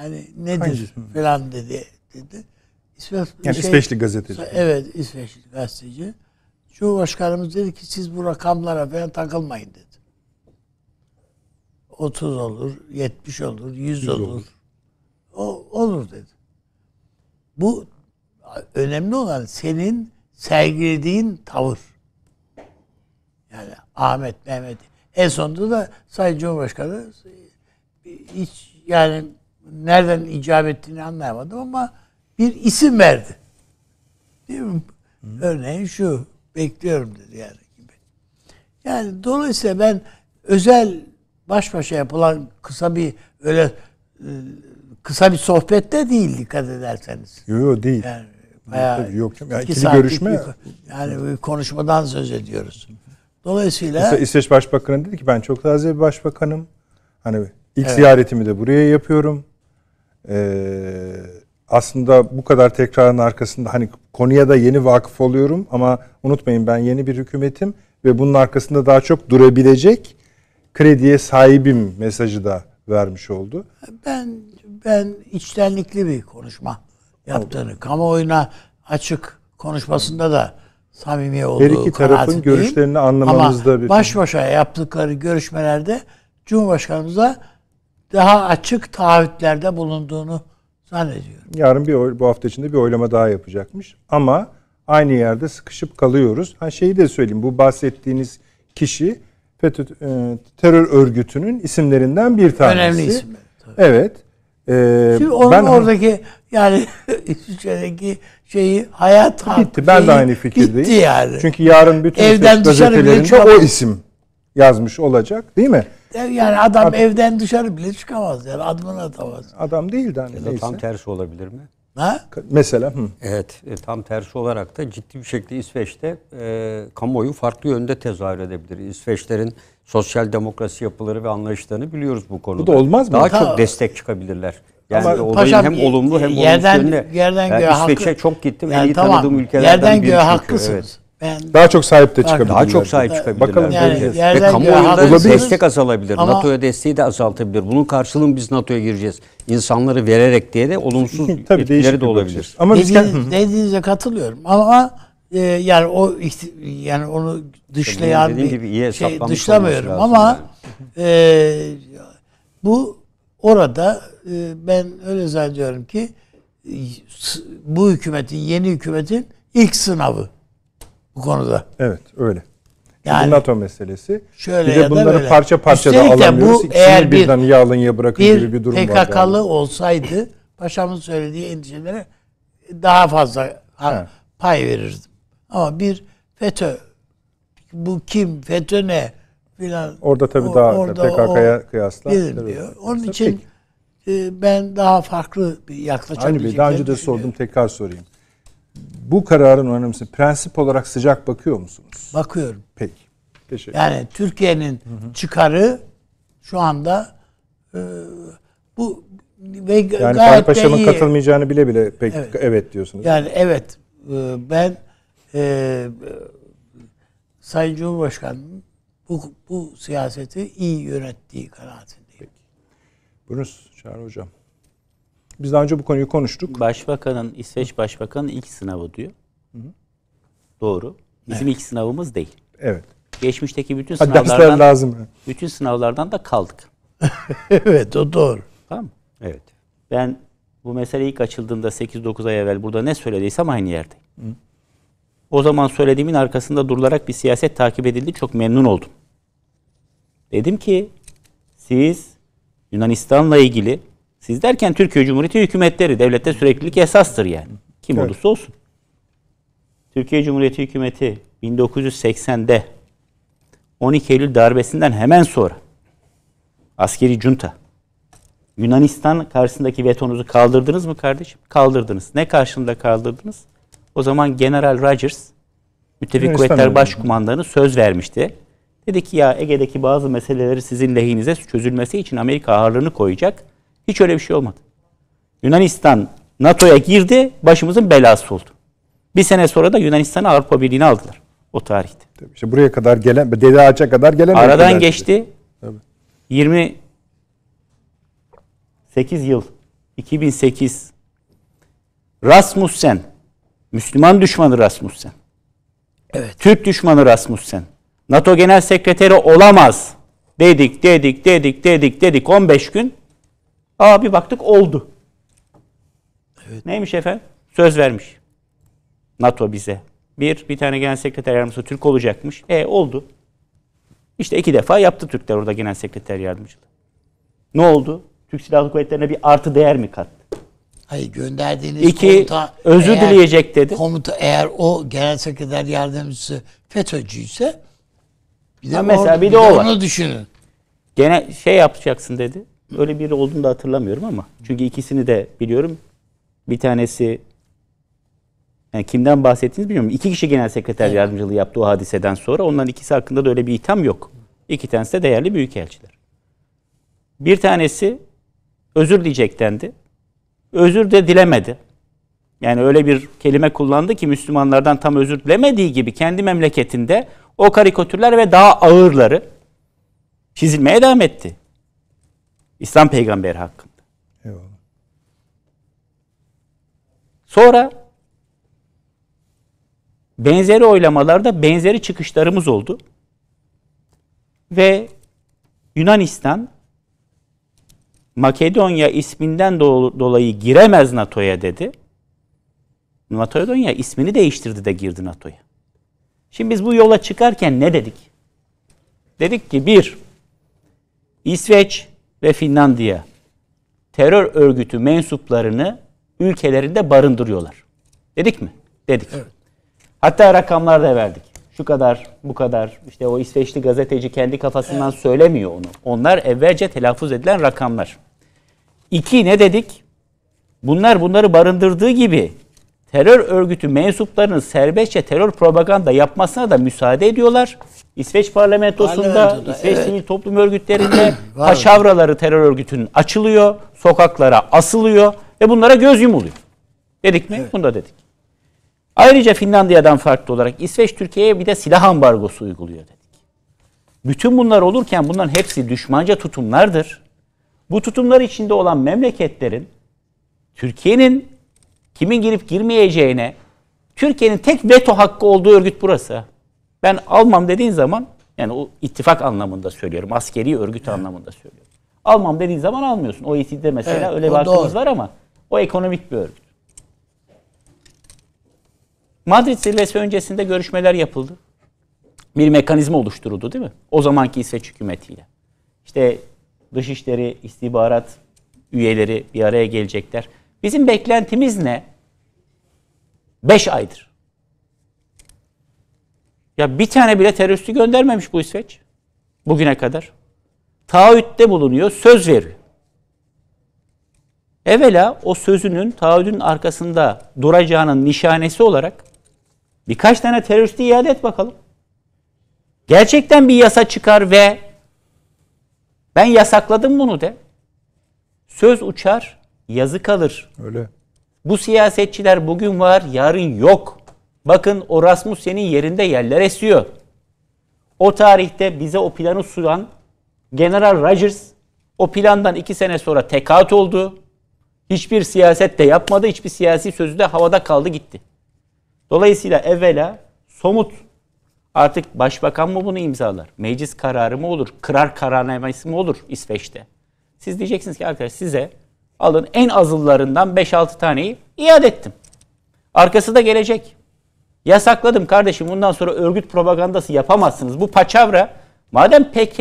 Yani nedir Hangisi? falan dedi. dedi. İsveç, yani şey, İsveçli gazeteci. Evet İsveçli gazeteci. Cumhurbaşkanımız dedi ki siz bu rakamlara falan takılmayın dedi. 30 olur, 70 olur, 100, 100 olur. olur. O, olur dedi. Bu önemli olan senin sergilediğin tavır. Yani Ahmet, Mehmet. En sonunda da Sayın Cumhurbaşkanı hiç yani nereden icap ettiğini anlayamadım ama bir isim verdi. Değil mi? Hı. Örneğin şu bekliyorum dedi yani gibi. Yani dolayısıyla ben özel baş başa yapılan kısa bir öyle e, kısa bir sohbette değil dikkat ederseniz. Yok yok değil. Yani bayağı Tabii, yok Yani iki ikili görüşme. Bir, yani bir konuşmadan söz ediyoruz. Dolayısıyla Mesela İsveç Başbakanı dedi ki ben çok taze bir başbakanım. Hani ilk evet. ziyaretimi de buraya yapıyorum. Ee, aslında bu kadar tekrarın arkasında hani konuya da yeni vakıf oluyorum ama unutmayın ben yeni bir hükümetim ve bunun arkasında daha çok durabilecek krediye sahibim mesajı da vermiş oldu. Ben ben içtenlikli bir konuşma yaptığını, oldu. kamuoyuna açık konuşmasında da samimi olduğu Her iki tarafın görüşlerini değil. anlamanızda bir baş başa yaptıkları görüşmelerde Cumhurbaşkanımıza daha açık taahhütlerde bulunduğunu zannediyorum. Yarın bir bu hafta içinde bir oylama daha yapacakmış. Ama aynı yerde sıkışıp kalıyoruz. Ha şeyi de söyleyeyim. Bu bahsettiğiniz kişi FETÖ e, terör örgütünün isimlerinden bir tanesi. Önemli isim. Evet. E, Şimdi onun ben oradaki yani İsviçre'deki şeyi hayat hakkı bitti. Ben de aynı fikirdeyim. Bitti yani. Çünkü yarın bütün evden dışarı çok... o isim yazmış olacak değil mi? Yani adam Ad... evden dışarı bile çıkamaz yani adımını atamaz. Adam değil de hani ya neyse. tam tersi olabilir mi? Ha? Mesela. Hı. Evet. E, tam tersi olarak da ciddi bir şekilde İsveç'te e, kamuoyu farklı yönde tezahür edebilir. İsveçlerin sosyal demokrasi yapıları ve anlayışlarını biliyoruz bu konuda. Bu da olmaz mı? Daha ha, çok destek çıkabilirler. Yani Ama olayın paşam, hem olumlu hem olumsuz yönüne. Yerden yani İsveç'e çok gittim. Yani en iyi tamam, tanıdığım ülkelerden yerden biri. Yerden göğe haklısınız. Evet. Ben Daha çok sahip de çıkabilir. Daha çok sahip çıkabilirler. Bakalım. Yani Ve yerden kamuoyunda destek azalabilir. Ama- NATO'ya desteği de azaltabilir. Bunun karşılığını biz NATO'ya gireceğiz. İnsanları vererek diye de olumsuz etkileri de olabilir. açısı. Ama biz dediğinize katılıyorum ama e, yani o yani onu dışlayan bir gibi iyi şey dışlamıyorum ama e, bu orada e, ben öyle zannediyorum ki e, bu hükümetin yeni hükümetin ilk sınavı bu konuda. Evet öyle. Yani, NATO meselesi. Şöyle bir de ya bunları böyle. parça parça Üstelik da alamıyoruz. Bu, İkisini eğer bir, birden yağlın ya bırakın bir gibi bir durum PKK'lı var. PKK'lı olsaydı paşamın söylediği endişelere daha fazla ha, pay verirdim. Ama bir FETÖ bu kim FETÖ ne filan. Orada tabii o, daha orada PKK'ya kıyasla. Bilmiyor. Onun için Peki. E, ben daha farklı bir yaklaşabileceğim. Aynı bir daha önce de sordum tekrar sorayım bu kararın önemlisi prensip olarak sıcak bakıyor musunuz? Bakıyorum. Peki. Teşekkür ederim. Yani Türkiye'nin çıkarı şu anda e, bu ve yani gayet Paşa'nın katılmayacağını bile bile pek evet, evet diyorsunuz. Yani evet e, ben e, Sayın Cumhurbaşkanı'nın bu, bu siyaseti iyi yönettiği kanaatindeyim. Peki. Buyurunuz Çağrı Hocam. Biz daha önce bu konuyu konuştuk. Başbakanın, İsveç Başbakanı ilk sınavı diyor. Hı hı. Doğru. Bizim evet. ilk sınavımız değil. Evet. Geçmişteki bütün Hadi sınavlardan lazım. Bütün sınavlardan da kaldık. evet, o doğru. Tamam Evet. Ben bu mesele ilk açıldığında 8-9 ay evvel burada ne söylediysem aynı yerde. O zaman söylediğimin arkasında durularak bir siyaset takip edildi. Çok memnun oldum. Dedim ki siz Yunanistan'la ilgili siz derken Türkiye Cumhuriyeti hükümetleri devlette süreklilik esastır yani. Kim evet. olursa olsun. Türkiye Cumhuriyeti hükümeti 1980'de 12 Eylül darbesinden hemen sonra askeri junta Yunanistan karşısındaki vetonuzu kaldırdınız mı kardeşim? Kaldırdınız. Ne karşında kaldırdınız? O zaman General Rogers Müttefik Yunanistan Kuvvetler Başkumandanı söz vermişti. Dedi ki ya Ege'deki bazı meseleleri sizin lehinize çözülmesi için Amerika ağırlığını koyacak hiç öyle bir şey olmadı. Yunanistan NATO'ya girdi, başımızın belası oldu. Bir sene sonra da Yunanistan'ı Avrupa Birliği'ne aldılar o tarihte. Tabii işte buraya kadar gelen, Dede Ağaç'a kadar gelen. Aradan geçti. Tabii. 28 yıl. 2008. Rasmussen. Müslüman düşmanı Rasmussen. Evet. Türk düşmanı Rasmussen. NATO Genel Sekreteri olamaz. Dedik, dedik, dedik, dedik, dedik. 15 gün Aa bir baktık oldu. Evet. Neymiş efendim? Söz vermiş. NATO bize. Bir, bir tane genel sekreter yardımcısı Türk olacakmış. E oldu. İşte iki defa yaptı Türkler orada genel sekreter yardımcılığı. Ne oldu? Türk Silahlı Kuvvetleri'ne bir artı değer mi kattı? Hayır gönderdiğiniz İki, komuta özür eğer, dileyecek dedi. Komuta eğer o genel sekreter yardımcısı FETÖ'cüyse bir de, ha, mesela, orada, bir de, bir de onu düşünün. Gene şey yapacaksın dedi. Öyle biri olduğunu da hatırlamıyorum ama. Çünkü ikisini de biliyorum. Bir tanesi yani kimden bahsettiğinizi bilmiyorum. İki kişi genel sekreter evet. yardımcılığı yaptı o hadiseden sonra. Onların ikisi hakkında da öyle bir itham yok. İki tanesi de değerli büyükelçiler. Bir tanesi özür diyecektendi. Özür de dilemedi. Yani öyle bir kelime kullandı ki Müslümanlardan tam özür dilemediği gibi kendi memleketinde o karikatürler ve daha ağırları çizilmeye devam etti. İslam peygamberi hakkında. Eyvallah. Sonra benzeri oylamalarda benzeri çıkışlarımız oldu. Ve Yunanistan Makedonya isminden dolayı giremez NATO'ya dedi. Makedonya ismini değiştirdi de girdi NATO'ya. Şimdi biz bu yola çıkarken ne dedik? Dedik ki bir, İsveç ve Finlandiya terör örgütü mensuplarını ülkelerinde barındırıyorlar. Dedik mi? Dedik. Evet. Hatta rakamlar da verdik. Şu kadar, bu kadar. İşte o İsveçli gazeteci kendi kafasından evet. söylemiyor onu. Onlar evvelce telaffuz edilen rakamlar. İki ne dedik? Bunlar bunları barındırdığı gibi terör örgütü mensuplarının serbestçe terör propaganda yapmasına da müsaade ediyorlar. İsveç parlamentosunda, İsveç evet. toplum örgütlerinde paşavraları terör örgütünün açılıyor, sokaklara asılıyor ve bunlara göz yumuluyor. Dedik mi? Evet. Bunu da dedik. Ayrıca Finlandiya'dan farklı olarak İsveç Türkiye'ye bir de silah ambargosu uyguluyor dedik. Bütün bunlar olurken bunların hepsi düşmanca tutumlardır. Bu tutumlar içinde olan memleketlerin Türkiye'nin kimin girip girmeyeceğine Türkiye'nin tek veto hakkı olduğu örgüt burası. Ben almam dediğin zaman yani o ittifak anlamında söylüyorum. Askeri örgüt evet. anlamında söylüyorum. Almam dediğin zaman almıyorsun. OECD'de mesela evet, öyle bir hakkımız var ama o ekonomik bir örgüt. Madrid zirvesi öncesinde görüşmeler yapıldı. Bir mekanizma oluşturuldu değil mi? O zamanki İsveç hükümetiyle. İşte dışişleri, istihbarat üyeleri bir araya gelecekler. Bizim beklentimiz ne? Beş aydır. Ya bir tane bile teröristi göndermemiş bu İsveç. Bugüne kadar. Taahhütte bulunuyor, söz veriyor. Evvela o sözünün, taahhüdün arkasında duracağının nişanesi olarak birkaç tane teröristi iade et bakalım. Gerçekten bir yasa çıkar ve ben yasakladım bunu de. Söz uçar, yazı kalır. Öyle. Bu siyasetçiler bugün var, yarın yok. Bakın o Rasmussen'in yerinde yerler esiyor. O tarihte bize o planı sunan General Rogers o plandan iki sene sonra tekat oldu. Hiçbir siyaset de yapmadı. Hiçbir siyasi sözü de havada kaldı gitti. Dolayısıyla evvela somut artık başbakan mı bunu imzalar? Meclis kararı mı olur? Kırar kararnamesi mi olur İsveç'te? Siz diyeceksiniz ki arkadaş size Alın en azıllarından 5-6 taneyi iade ettim. Arkası da gelecek. Yasakladım kardeşim bundan sonra örgüt propagandası yapamazsınız. Bu paçavra madem PK,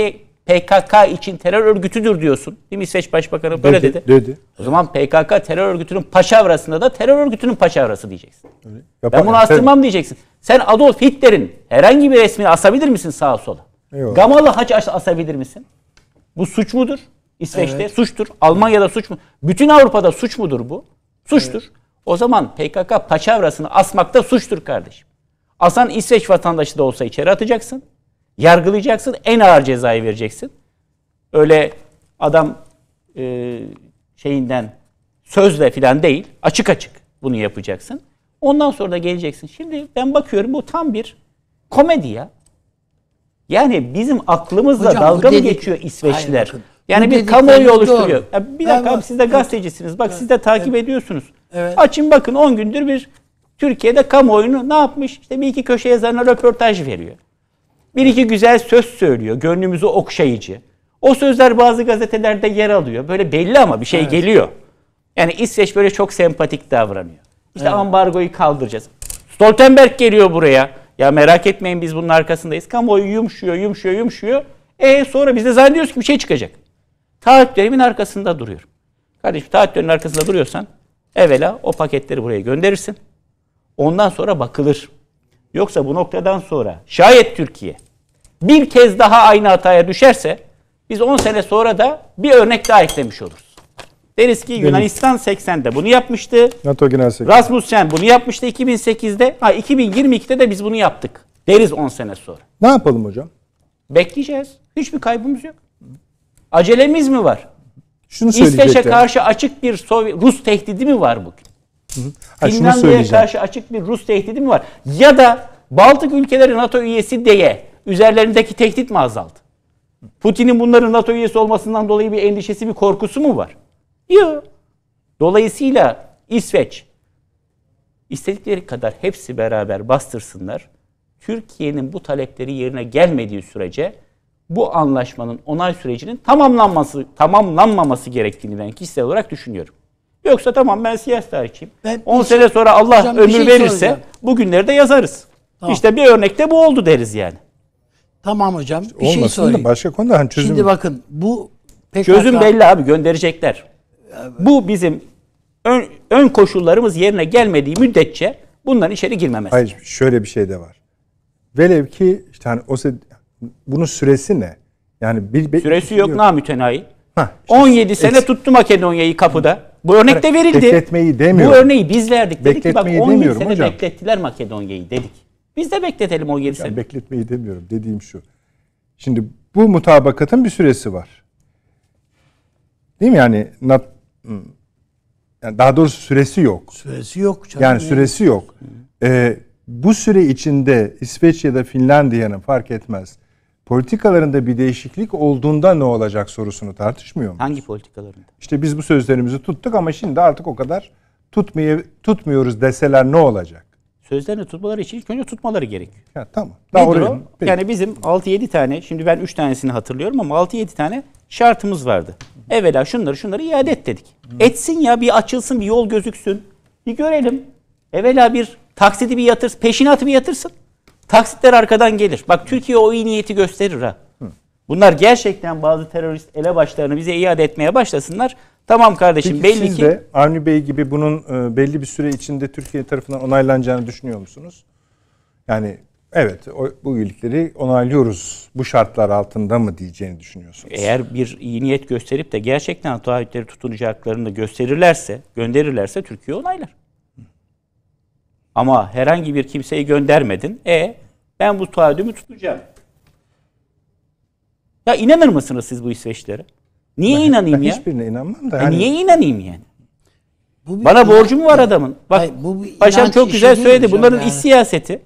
PKK için terör örgütüdür diyorsun. Değil mi İsveç Başbakanı böyle dedi, dedi. dedi. O zaman PKK terör örgütünün paçavrasında da terör örgütünün paçavrası diyeceksin. Öyle. ben bunu astırmam diyeceksin. Sen Adolf Hitler'in herhangi bir resmini asabilir misin sağa sola? Eyvallah. Gamalı haç asabilir misin? Bu suç mudur? İsveç'te evet. suçtur. Almanya'da suç mu? Bütün Avrupa'da suç mudur bu? Suçtur. Evet. O zaman PKK paçavrasını asmakta suçtur kardeşim. Asan İsveç vatandaşı da olsa içeri atacaksın. Yargılayacaksın. En ağır cezayı vereceksin. Öyle adam e, şeyinden sözle filan değil. Açık açık bunu yapacaksın. Ondan sonra da geleceksin. Şimdi ben bakıyorum bu tam bir komedi ya. Yani bizim aklımızla Hocam, dalga mı dedik... geçiyor İsveçliler? Hayır, yani bir kamuoyu oluşturuyor. Ya bir dakika evet. siz de gazetecisiniz. Bak evet. siz de takip evet. ediyorsunuz. Evet. Açın bakın 10 gündür bir Türkiye'de kamuoyunu ne yapmış? İşte bir iki köşe yazarına röportaj veriyor. Bir iki güzel söz söylüyor. Gönlümüzü okşayıcı. O sözler bazı gazetelerde yer alıyor. Böyle belli ama bir şey evet. geliyor. Yani İsveç böyle çok sempatik davranıyor. İşte evet. ambargoyu kaldıracağız. Stoltenberg geliyor buraya. Ya merak etmeyin biz bunun arkasındayız. Kamuoyu yumuşuyor, yumuşuyor, yumuşuyor. E sonra biz de zannediyoruz ki bir şey çıkacak dönemin arkasında duruyorum. Kardeşim dönemin arkasında duruyorsan evvela o paketleri buraya gönderirsin. Ondan sonra bakılır. Yoksa bu noktadan sonra şayet Türkiye bir kez daha aynı hataya düşerse biz 10 sene sonra da bir örnek daha eklemiş oluruz. Deriz ki Yunanistan 80'de bunu yapmıştı. NATO Genel Sekreteri. Rasmussen bunu yapmıştı 2008'de. Ha 2022'de de biz bunu yaptık. Deriz 10 sene sonra. Ne yapalım hocam? Bekleyeceğiz. Hiçbir kaybımız yok. Acelemiz mi var? Şunu İsveç'e karşı açık bir Sovyet, Rus tehdidi mi var bugün? Ha, Finlandiya'ya karşı açık bir Rus tehdidi mi var? Ya da Baltık ülkeleri NATO üyesi diye üzerlerindeki tehdit mi azaldı? Putin'in bunların NATO üyesi olmasından dolayı bir endişesi, bir korkusu mu var? Yok. Dolayısıyla İsveç istedikleri kadar hepsi beraber bastırsınlar. Türkiye'nin bu talepleri yerine gelmediği sürece bu anlaşmanın onay sürecinin tamamlanması tamamlanmaması gerektiğini ben kişisel olarak düşünüyorum. Yoksa tamam ben siyaset tarihçiyim. 10 şey sene sonra Allah hocam, ömür şey verirse bugünleri de yazarız. Tamam. İşte bir örnekte bu oldu deriz yani. Tamam hocam. bir şey Olmasın şey sorayım. da başka konuda hani çözüm. Şimdi bakın bu PKK... Çözüm belli abi gönderecekler. Bu bizim ön, ön koşullarımız yerine gelmediği müddetçe bunların içeri girmemez. Hayır şöyle bir şey de var. Velev ki işte hani o bunun süresi ne? Yani bir, bir süresi yok, yok. namütenayi. Heh, 17 sene es- tuttu Makedonya'yı kapıda. Bu örnek de verildi. Bekletmeyi demiyorum. Bu örneği biz verdik. Dedik ki bak 17 sene hocam. beklettiler Makedonya'yı dedik. Biz de bekletelim 17 yani sene. Bekletmeyi demiyorum. Dediğim şu. Şimdi bu mutabakatın bir süresi var. Değil mi yani? Not, hmm. yani daha doğrusu süresi yok. Süresi yok. Canım. Yani süresi yok. Ee, bu süre içinde İsveç ya da Finlandiya'nın fark etmez politikalarında bir değişiklik olduğunda ne olacak sorusunu tartışmıyor muyuz? Hangi politikalarında? İşte biz bu sözlerimizi tuttuk ama şimdi artık o kadar tutmaya, tutmuyoruz deseler ne olacak? Sözlerini tutmaları için ilk önce tutmaları gerek. Ya, tamam. Daha Nedir o? Peki. Yani bizim 6-7 tane, şimdi ben 3 tanesini hatırlıyorum ama 6-7 tane şartımız vardı. Evvela şunları şunları iade et dedik. Etsin ya bir açılsın bir yol gözüksün. Bir görelim. Evvela bir taksidi bir yatırsın, peşinatı bir yatırsın. Taksitler arkadan gelir. Bak Türkiye o iyi niyeti gösterir ha. Bunlar gerçekten bazı terörist elebaşlarını bize iade etmeye başlasınlar. Tamam kardeşim Peki belli siz ki... de Avni Bey gibi bunun e, belli bir süre içinde Türkiye tarafından onaylanacağını düşünüyor musunuz? Yani evet bu iyilikleri onaylıyoruz bu şartlar altında mı diyeceğini düşünüyorsunuz? Eğer bir iyi niyet gösterip de gerçekten taahhütleri tutunacaklarını gösterirlerse, gönderirlerse Türkiye onaylar. Ama herhangi bir kimseyi göndermedin. E ben bu taahhüdümü tutacağım. Ya inanır mısınız siz bu İsveçlere? Niye ben, inanayım ben ya? Hiçbirine inanmam da. Ya e, yani... Niye inanayım yani? Bu bir Bana borcum borcu mu var adamın? Bak hayır, bu bir paşam çok güzel söyledi. Bunların yani. iş siyaseti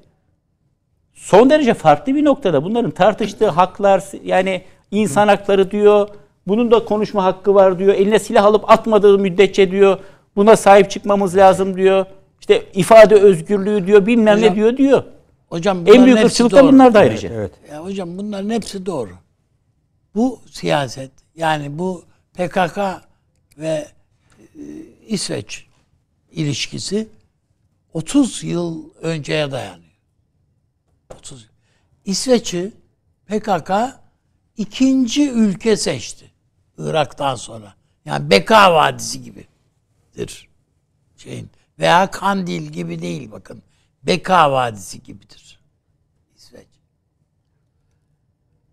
son derece farklı bir noktada. Bunların tartıştığı haklar yani insan hakları diyor. Bunun da konuşma hakkı var diyor. Eline silah alıp atmadığı müddetçe diyor. Buna sahip çıkmamız lazım diyor. İşte ifade özgürlüğü diyor, bilmem hocam, ne diyor diyor. Hocam en büyük ırkçılık da bunlar da ayrıca. Evet, evet. Ya hocam bunların hepsi doğru. Bu siyaset yani bu PKK ve e, İsveç ilişkisi 30 yıl önceye dayanıyor. 30 yıl. İsveç'i PKK ikinci ülke seçti Irak'tan sonra. Yani Beka Vadisi gibidir şeyin veya Kandil gibi değil bakın. Beka Vadisi gibidir. İsveç.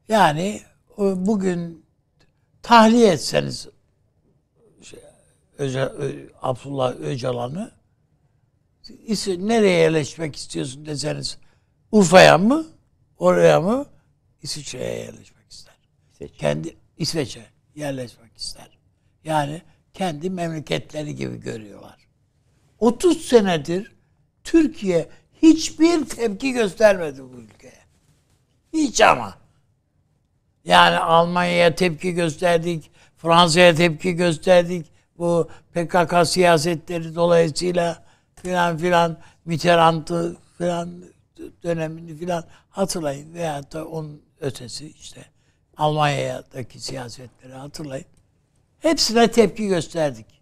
Yani e, bugün tahliye etseniz şey, Öca, Ö, Abdullah Öcalan'ı nereye yerleşmek istiyorsun deseniz Urfa'ya mı? Oraya mı? İsviçre'ye yerleşmek ister. İsveç. Kendi İsveç'e yerleşmek ister. Yani kendi memleketleri gibi görüyorlar. 30 senedir Türkiye hiçbir tepki göstermedi bu ülkeye. Hiç ama. Yani Almanya'ya tepki gösterdik, Fransa'ya tepki gösterdik. Bu PKK siyasetleri dolayısıyla filan filan Mitterrand'ı filan dönemini filan hatırlayın veya da onun ötesi işte Almanya'daki siyasetleri hatırlayın. Hepsine tepki gösterdik.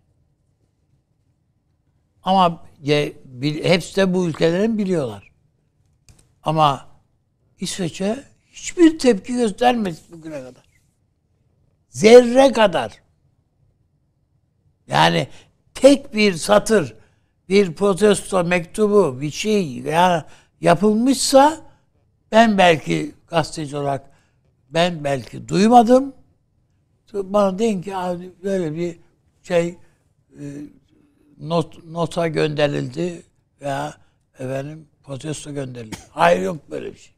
Ama e, bil, hepsi de bu ülkelerin biliyorlar. Ama İsveç'e hiçbir tepki göstermedi bugüne kadar. Zerre kadar. Yani tek bir satır, bir protesto mektubu, bir şey yani yapılmışsa ben belki gazeteci olarak ben belki duymadım. Bana deyin ki böyle bir şey e, not, nota gönderildi veya efendim protesto gönderildi. Hayır yok böyle bir şey.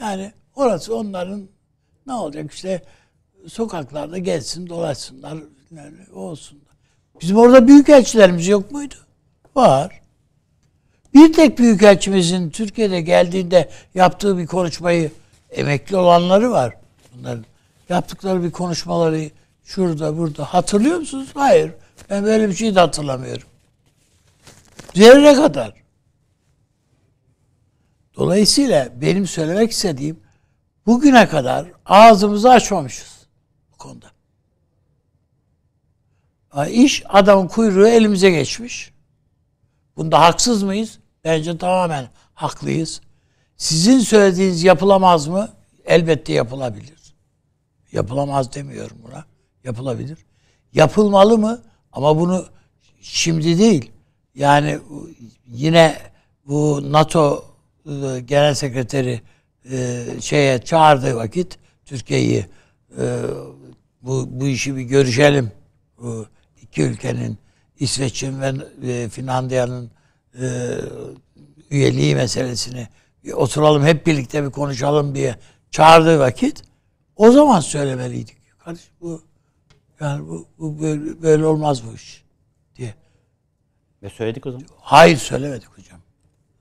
Yani orası onların ne olacak işte sokaklarda gelsin dolaşsınlar yani olsunlar. Bizim orada büyük elçilerimiz yok muydu? Var. Bir tek büyük elçimizin Türkiye'de geldiğinde yaptığı bir konuşmayı emekli olanları var. Bunların yaptıkları bir konuşmaları şurada burada hatırlıyor musunuz? Hayır. Ben böyle bir şey de hatırlamıyorum. Zerre kadar. Dolayısıyla benim söylemek istediğim bugüne kadar ağzımızı açmamışız bu konuda. İş adamın kuyruğu elimize geçmiş. Bunda haksız mıyız? Bence tamamen haklıyız. Sizin söylediğiniz yapılamaz mı? Elbette yapılabilir. Yapılamaz demiyorum buna. Yapılabilir. Yapılmalı mı? Ama bunu şimdi değil. Yani yine bu NATO e, Genel Sekreteri e, şeye çağırdığı vakit Türkiye'yi e, bu, bu işi bir görüşelim. Bu iki ülkenin İsveç'in ve e, Finlandiya'nın üyeliği meselesini bir oturalım hep birlikte bir konuşalım diye çağırdığı vakit o zaman söylemeliydik. Kardeş bu yani bu, bu böyle, böyle olmaz bu iş diye. Ve söyledik o zaman. Hayır söylemedik hocam.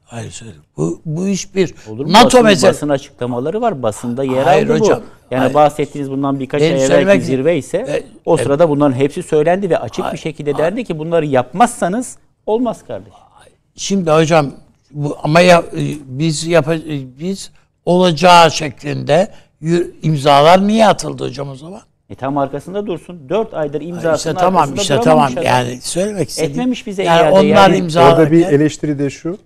Hayır söyledim. Bu, bu iş bir Olur mu? NATO basın, meselesi. Basın açıklamaları var. Basında yer hayır, aldı hocam, bu. Yani hayır. bahsettiğiniz bundan birkaç Benim ay evvelki zirve ise e, o e, sırada bunların hepsi söylendi ve açık hayır, bir şekilde hayır. derdi ki bunları yapmazsanız olmaz kardeş. Şimdi hocam bu ama ya, e, biz yap e, biz olacağı şeklinde imzalar niye atıldı hocam o zaman? E tam arkasında dursun. 4 aydır imzasının işte, tamam, işte tamam yani söylemek istedim. Etmemiş bize yani iade. Onlar yani. imza Orada bir eleştiri de şu.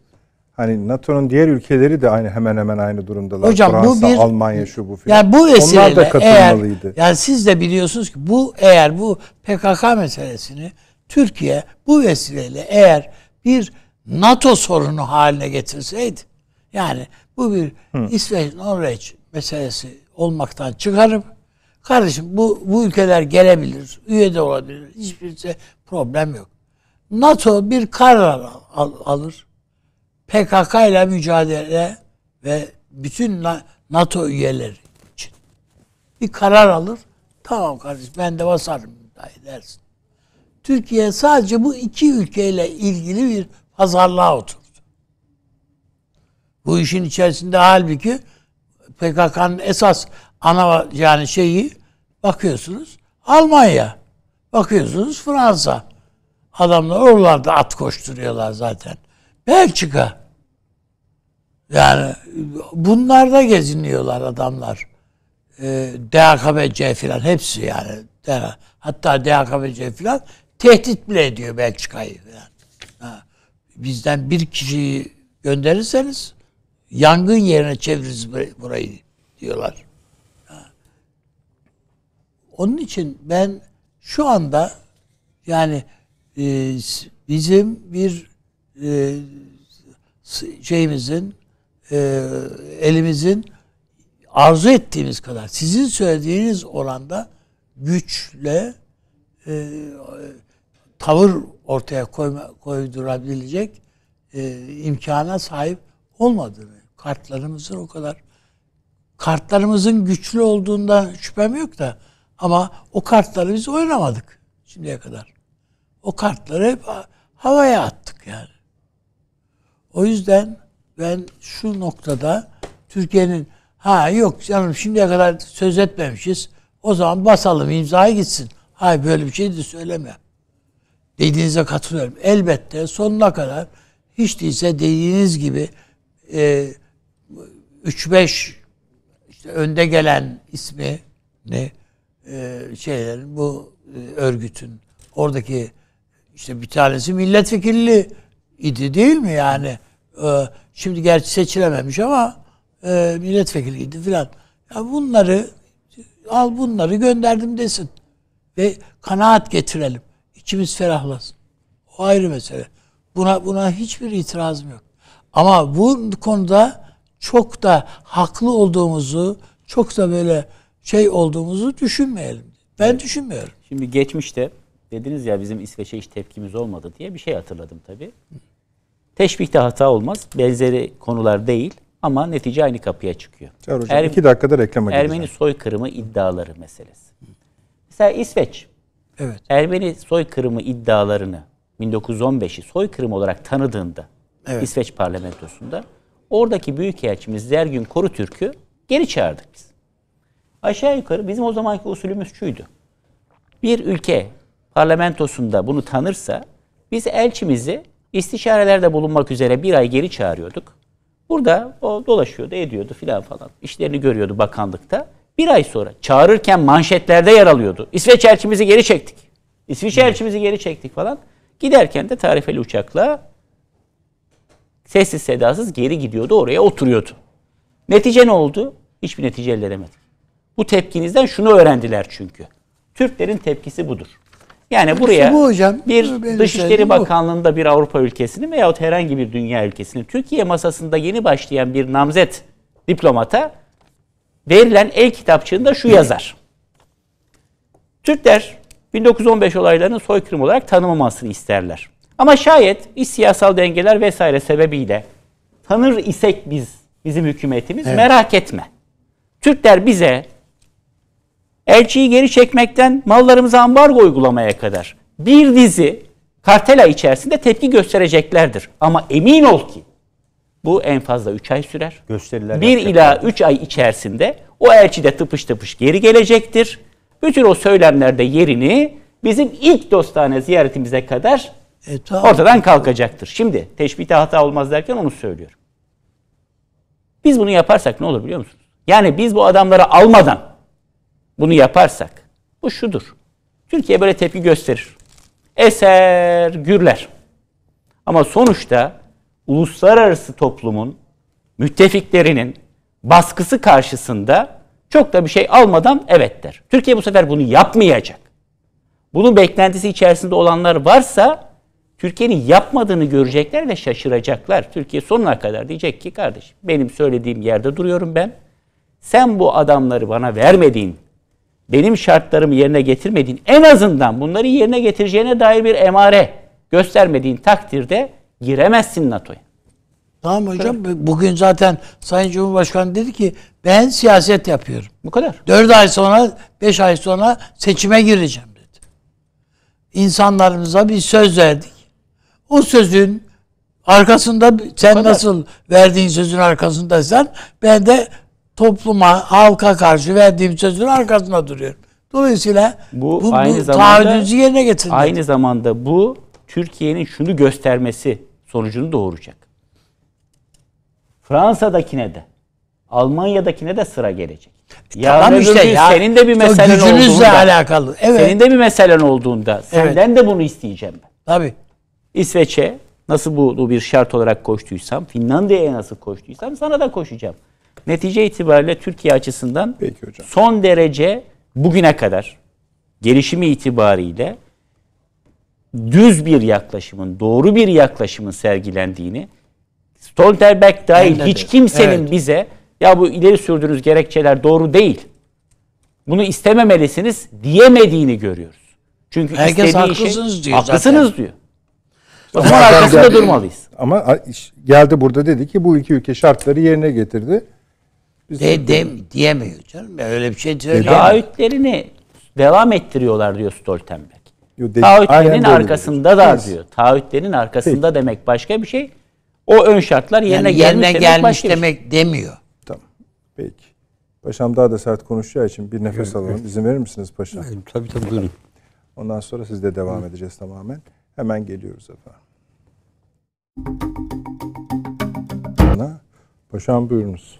Hani NATO'nun diğer ülkeleri de aynı hemen hemen aynı durumdalar. Hocam Fransa, bu bir, Almanya şu bu filan. Yani bu Onlar da katılmalıydı. Eğer, yani siz de biliyorsunuz ki bu eğer bu PKK meselesini Türkiye bu vesileyle eğer bir NATO sorunu haline getirseydi yani bu bir İsveç-Norveç meselesi olmaktan çıkarıp Kardeşim bu, bu ülkeler gelebilir, üye de olabilir. Hiçbir şey problem yok. NATO bir karar al, alır. PKK ile mücadele ve bütün NATO üyeleri için bir karar alır. Tamam kardeşim ben de basarım müdahale Türkiye sadece bu iki ülkeyle ilgili bir pazarlığa oturdu. Bu işin içerisinde halbuki PKK'nın esas ana yani şeyi Bakıyorsunuz Almanya. Bakıyorsunuz Fransa. Adamlar oralarda at koşturuyorlar zaten. Belçika. Yani bunlarda geziniyorlar adamlar. E, ee, DHKBC filan hepsi yani. Hatta DHKBC filan tehdit bile ediyor Belçika'yı filan. Bizden bir kişiyi gönderirseniz yangın yerine çeviririz burayı diyorlar. Onun için ben şu anda yani e, bizim bir e, şeyimizin e, elimizin arzu ettiğimiz kadar sizin söylediğiniz oranda güçle e, tavır ortaya koyma, koydurabilecek e, imkana sahip olmadığını kartlarımızın o kadar kartlarımızın güçlü olduğundan şüphem yok da ama o kartları biz oynamadık şimdiye kadar. O kartları hep havaya attık yani. O yüzden ben şu noktada Türkiye'nin ha yok canım şimdiye kadar söz etmemişiz. O zaman basalım imzayı gitsin. Hayır böyle bir şey de söyleme. Dediğinize katılıyorum. Elbette sonuna kadar hiç değilse dediğiniz gibi e, 3-5 işte önde gelen ismi ne e, şeyler bu e, örgütün oradaki işte bir tanesi milletvekilli idi değil mi yani? E, şimdi gerçi seçilememiş ama e, milletvekiliydi filan. Ya bunları al bunları gönderdim desin. Ve kanaat getirelim. İçimiz ferahlasın. O ayrı mesele. Buna buna hiçbir itirazım yok. Ama bu konuda çok da haklı olduğumuzu, çok da böyle şey olduğumuzu düşünmeyelim. Ben evet. düşünmüyorum. Şimdi geçmişte dediniz ya bizim İsveç'e hiç tepkimiz olmadı diye bir şey hatırladım tabii. Teşbihte hata olmaz. Benzeri konular değil ama netice aynı kapıya çıkıyor. Çağır hocam, er, iki dakikada reklama Ermeni geleceğim. soykırımı iddiaları meselesi. Mesela İsveç. Evet. Ermeni soykırımı iddialarını 1915'i soykırım olarak tanıdığında evet. İsveç parlamentosunda oradaki büyükelçimiz Zergün Korutürk'ü geri çağırdık biz. Aşağı yukarı bizim o zamanki usulümüz şuydu. Bir ülke parlamentosunda bunu tanırsa biz elçimizi istişarelerde bulunmak üzere bir ay geri çağırıyorduk. Burada o dolaşıyordu, ediyordu filan falan. İşlerini görüyordu bakanlıkta. Bir ay sonra çağırırken manşetlerde yer alıyordu. İsveç elçimizi geri çektik. İsviçre evet. elçimizi geri çektik falan. Giderken de tarifeli uçakla sessiz sedasız geri gidiyordu oraya oturuyordu. Netice ne oldu? Hiçbir netice elde edemedik. Bu tepkinizden şunu öğrendiler çünkü. Türklerin tepkisi budur. Yani buraya bu hocam, bir Dışişleri Bakanlığı'nda bir Avrupa ülkesinin veyahut herhangi bir dünya ülkesinin Türkiye masasında yeni başlayan bir namzet diplomata verilen el kitapçığında şu yazar. Türkler 1915 olaylarının soykırım olarak tanımamasını isterler. Ama şayet iç siyasal dengeler vesaire sebebiyle tanır isek biz, bizim hükümetimiz evet. merak etme. Türkler bize elçiyi geri çekmekten mallarımıza ambargo uygulamaya kadar bir dizi kartela içerisinde tepki göstereceklerdir. Ama emin ol ki bu en fazla 3 ay sürer. Gösteriler 1 ila 3 ay içerisinde o elçi de tıpış tıpış geri gelecektir. Bütün o söylemlerde yerini bizim ilk dostane ziyaretimize kadar e, tamam. ortadan kalkacaktır. Şimdi teşbihte hata olmaz derken onu söylüyorum. Biz bunu yaparsak ne olur biliyor musunuz? Yani biz bu adamları almadan bunu yaparsak bu şudur. Türkiye böyle tepki gösterir. Eser, gürler. Ama sonuçta uluslararası toplumun müttefiklerinin baskısı karşısında çok da bir şey almadan evet der. Türkiye bu sefer bunu yapmayacak. Bunun beklentisi içerisinde olanlar varsa Türkiye'nin yapmadığını görecekler ve şaşıracaklar. Türkiye sonuna kadar diyecek ki kardeşim benim söylediğim yerde duruyorum ben. Sen bu adamları bana vermediğin benim şartlarımı yerine getirmediğin, en azından bunları yerine getireceğine dair bir emare göstermediğin takdirde giremezsin NATO'ya. Tamam hocam. Evet. Bugün zaten Sayın Cumhurbaşkanı dedi ki ben siyaset yapıyorum. Bu kadar. Dört ay sonra, beş ay sonra seçime gireceğim dedi. İnsanlarımıza bir söz verdik. O sözün arkasında sen nasıl verdiğin sözün arkasındaysan ben de topluma, halka karşı verdiğim sözün arkasında duruyorum. Dolayısıyla bu, bu, aynı bu zamanda, taahhüdünüzü yerine getirdi. Aynı zamanda bu Türkiye'nin şunu göstermesi sonucunu doğuracak. Fransa'dakine de, Almanya'dakine de sıra gelecek. E, ya tamam işte ya. Senin de bir meselen olduğunda. alakalı. Evet. Senin de bir meselen olduğunda senden evet. de bunu isteyeceğim ben. Tabii. İsveç'e nasıl bunu bir şart olarak koştuysam, Finlandiya'ya nasıl koştuysam sana da koşacağım. Netice itibariyle Türkiye açısından Peki hocam. son derece bugüne kadar gelişimi itibariyle düz bir yaklaşımın, doğru bir yaklaşımın sergilendiğini Stoltenberg dahil Anladım. hiç kimsenin evet. bize ya bu ileri sürdüğünüz gerekçeler doğru değil. Bunu istememelisiniz diyemediğini görüyoruz. Çünkü Herkes şey haklısınız şey, diyor. Haklısınız zaten. diyor. Onun arkasında geldi, durmalıyız. Ama geldi burada dedi ki bu iki ülke şartları yerine getirdi de, de, diyemiyor canım. öyle bir şey söyleyemem. Taahhütlerini devam ettiriyorlar diyor Stoltenberg. Yo, arkasında da evet. diyor. Taahhütlerin arkasında Peki. demek başka bir şey. O ön şartlar yerine, yani yerine gelmiş, gelmiş şey. demek, demek şey. demiyor. Tamam. Peki. Paşam daha da sert konuşacağı için bir nefes alalım. Evet. İzin verir misiniz paşam? Evet, tabii tabii buyurun. Ondan sonra siz de devam Hı. edeceğiz tamamen. Hemen geliyoruz efendim. Paşam buyurunuz.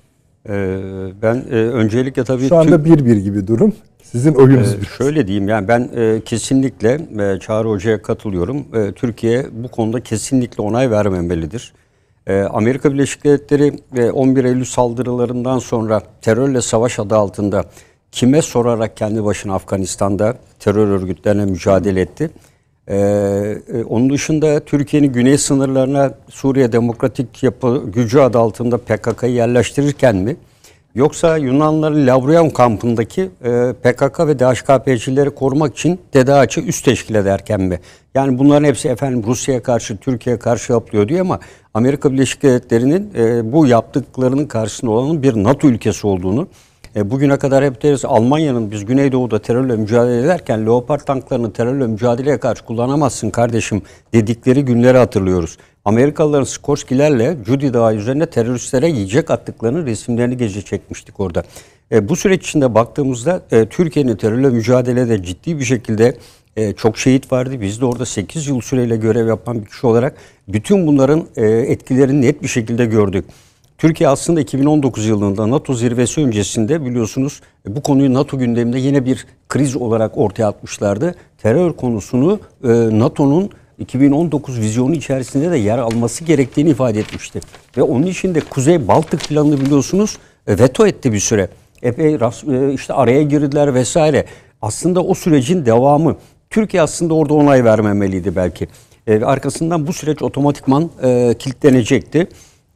Ee, ben e, öncelikle tabii... Şu anda bir bir gibi durum. Sizin oyunuz ee, Şöyle diyeyim yani ben e, kesinlikle e, Çağrı Hoca'ya katılıyorum. Türkiye bu konuda kesinlikle onay vermemelidir. Amerika Birleşik Devletleri 11 Eylül saldırılarından sonra terörle savaş adı altında kime sorarak kendi başına Afganistan'da terör örgütlerine mücadele etti? Ee, e, onun dışında Türkiye'nin güney sınırlarına Suriye Demokratik Yapı Gücü adı altında PKK'yı yerleştirirken mi? Yoksa Yunanların Lavrion kampındaki e, PKK ve DHKP'cileri korumak için DEDAÇ'ı üst teşkil ederken mi? Yani bunların hepsi efendim Rusya'ya karşı, Türkiye'ye karşı yapılıyor diyor ama Amerika Birleşik Devletleri'nin e, bu yaptıklarının karşısında olanın bir NATO ülkesi olduğunu e, bugüne kadar hep deriz Almanya'nın biz Güneydoğu'da terörle mücadele ederken Leopard tanklarını terörle mücadeleye karşı kullanamazsın kardeşim dedikleri günleri hatırlıyoruz. Amerikalıların Skorskilerle Judy Dağı üzerine teröristlere yiyecek attıklarının resimlerini gece çekmiştik orada. E, bu süreç içinde baktığımızda e, Türkiye'nin terörle mücadelede ciddi bir şekilde e, çok şehit vardı. Biz de orada 8 yıl süreyle görev yapan bir kişi olarak bütün bunların e, etkilerini net bir şekilde gördük. Türkiye aslında 2019 yılında NATO zirvesi öncesinde biliyorsunuz e, bu konuyu NATO gündeminde yine bir kriz olarak ortaya atmışlardı. Terör konusunu e, NATO'nun 2019 vizyonu içerisinde de yer alması gerektiğini ifade etmişti. Ve onun için de Kuzey Baltık planını biliyorsunuz e, veto etti bir süre. Epey işte araya girdiler vesaire. Aslında o sürecin devamı. Türkiye aslında orada onay vermemeliydi belki. Arkasından bu süreç otomatikman kilitlenecekti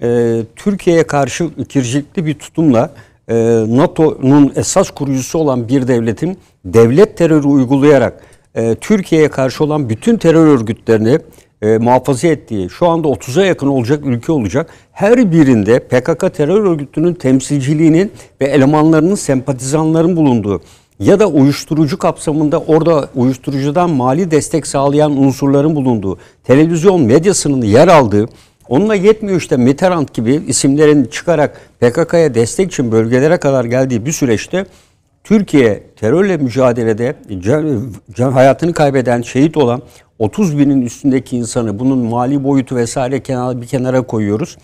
e, Türkiye'ye karşı ikircikli bir tutumla e, NATO'nun esas kurucusu olan bir devletin devlet terörü uygulayarak e, Türkiye'ye karşı olan bütün terör örgütlerini e, muhafaza ettiği, şu anda 30'a yakın olacak ülke olacak. Her birinde PKK terör örgütünün temsilciliğinin ve elemanlarının, sempatizanların bulunduğu ya da uyuşturucu kapsamında orada uyuşturucudan mali destek sağlayan unsurların bulunduğu, televizyon medyasının yer aldığı Onunla yetmiyor işte Mitterrand gibi isimlerin çıkarak PKK'ya destek için bölgelere kadar geldiği bir süreçte Türkiye terörle mücadelede can, can hayatını kaybeden, şehit olan 30 binin üstündeki insanı bunun mali boyutu vesaire kenara, bir kenara koyuyoruz.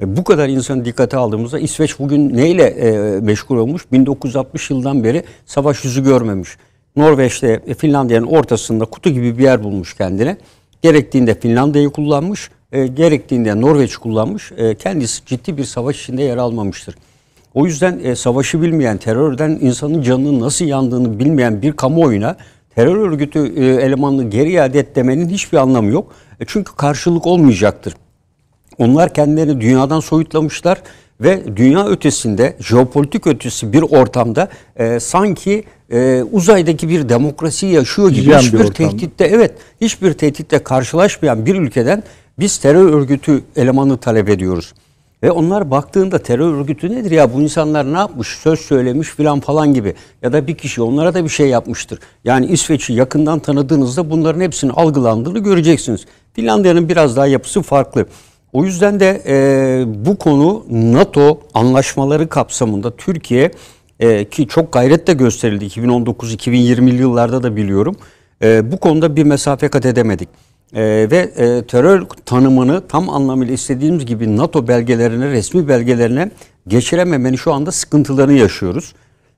E, bu kadar insanı dikkate aldığımızda İsveç bugün neyle e, meşgul olmuş? 1960 yıldan beri savaş yüzü görmemiş. Norveç'te e, Finlandiya'nın ortasında kutu gibi bir yer bulmuş kendine. Gerektiğinde Finlandiya'yı kullanmış e, gerektiğinde Norveç kullanmış. E, kendisi ciddi bir savaş içinde yer almamıştır. O yüzden e, savaşı bilmeyen, terörden insanın canının nasıl yandığını bilmeyen bir kamuoyuna terör örgütü e, elemanını geri iade et demenin hiçbir anlamı yok. E, çünkü karşılık olmayacaktır. Onlar kendilerini dünyadan soyutlamışlar ve dünya ötesinde, jeopolitik ötesi bir ortamda e, sanki e, uzayda bir demokrasi yaşıyor gibi Yiyen hiçbir tehditte evet hiçbir tehditte karşılaşmayan bir ülkeden biz terör örgütü elemanı talep ediyoruz. Ve onlar baktığında terör örgütü nedir ya bu insanlar ne yapmış söz söylemiş filan falan gibi ya da bir kişi onlara da bir şey yapmıştır. Yani İsveç'i yakından tanıdığınızda bunların hepsini algılandığını göreceksiniz. Finlandiya'nın biraz daha yapısı farklı. O yüzden de e, bu konu NATO anlaşmaları kapsamında Türkiye e, ki çok gayret de gösterildi 2019 2020 yıllarda da biliyorum. E, bu konuda bir mesafe kat edemedik e, ve e, terör tanımını tam anlamıyla istediğimiz gibi NATO belgelerine, resmi belgelerine geçirememenin şu anda sıkıntılarını yaşıyoruz.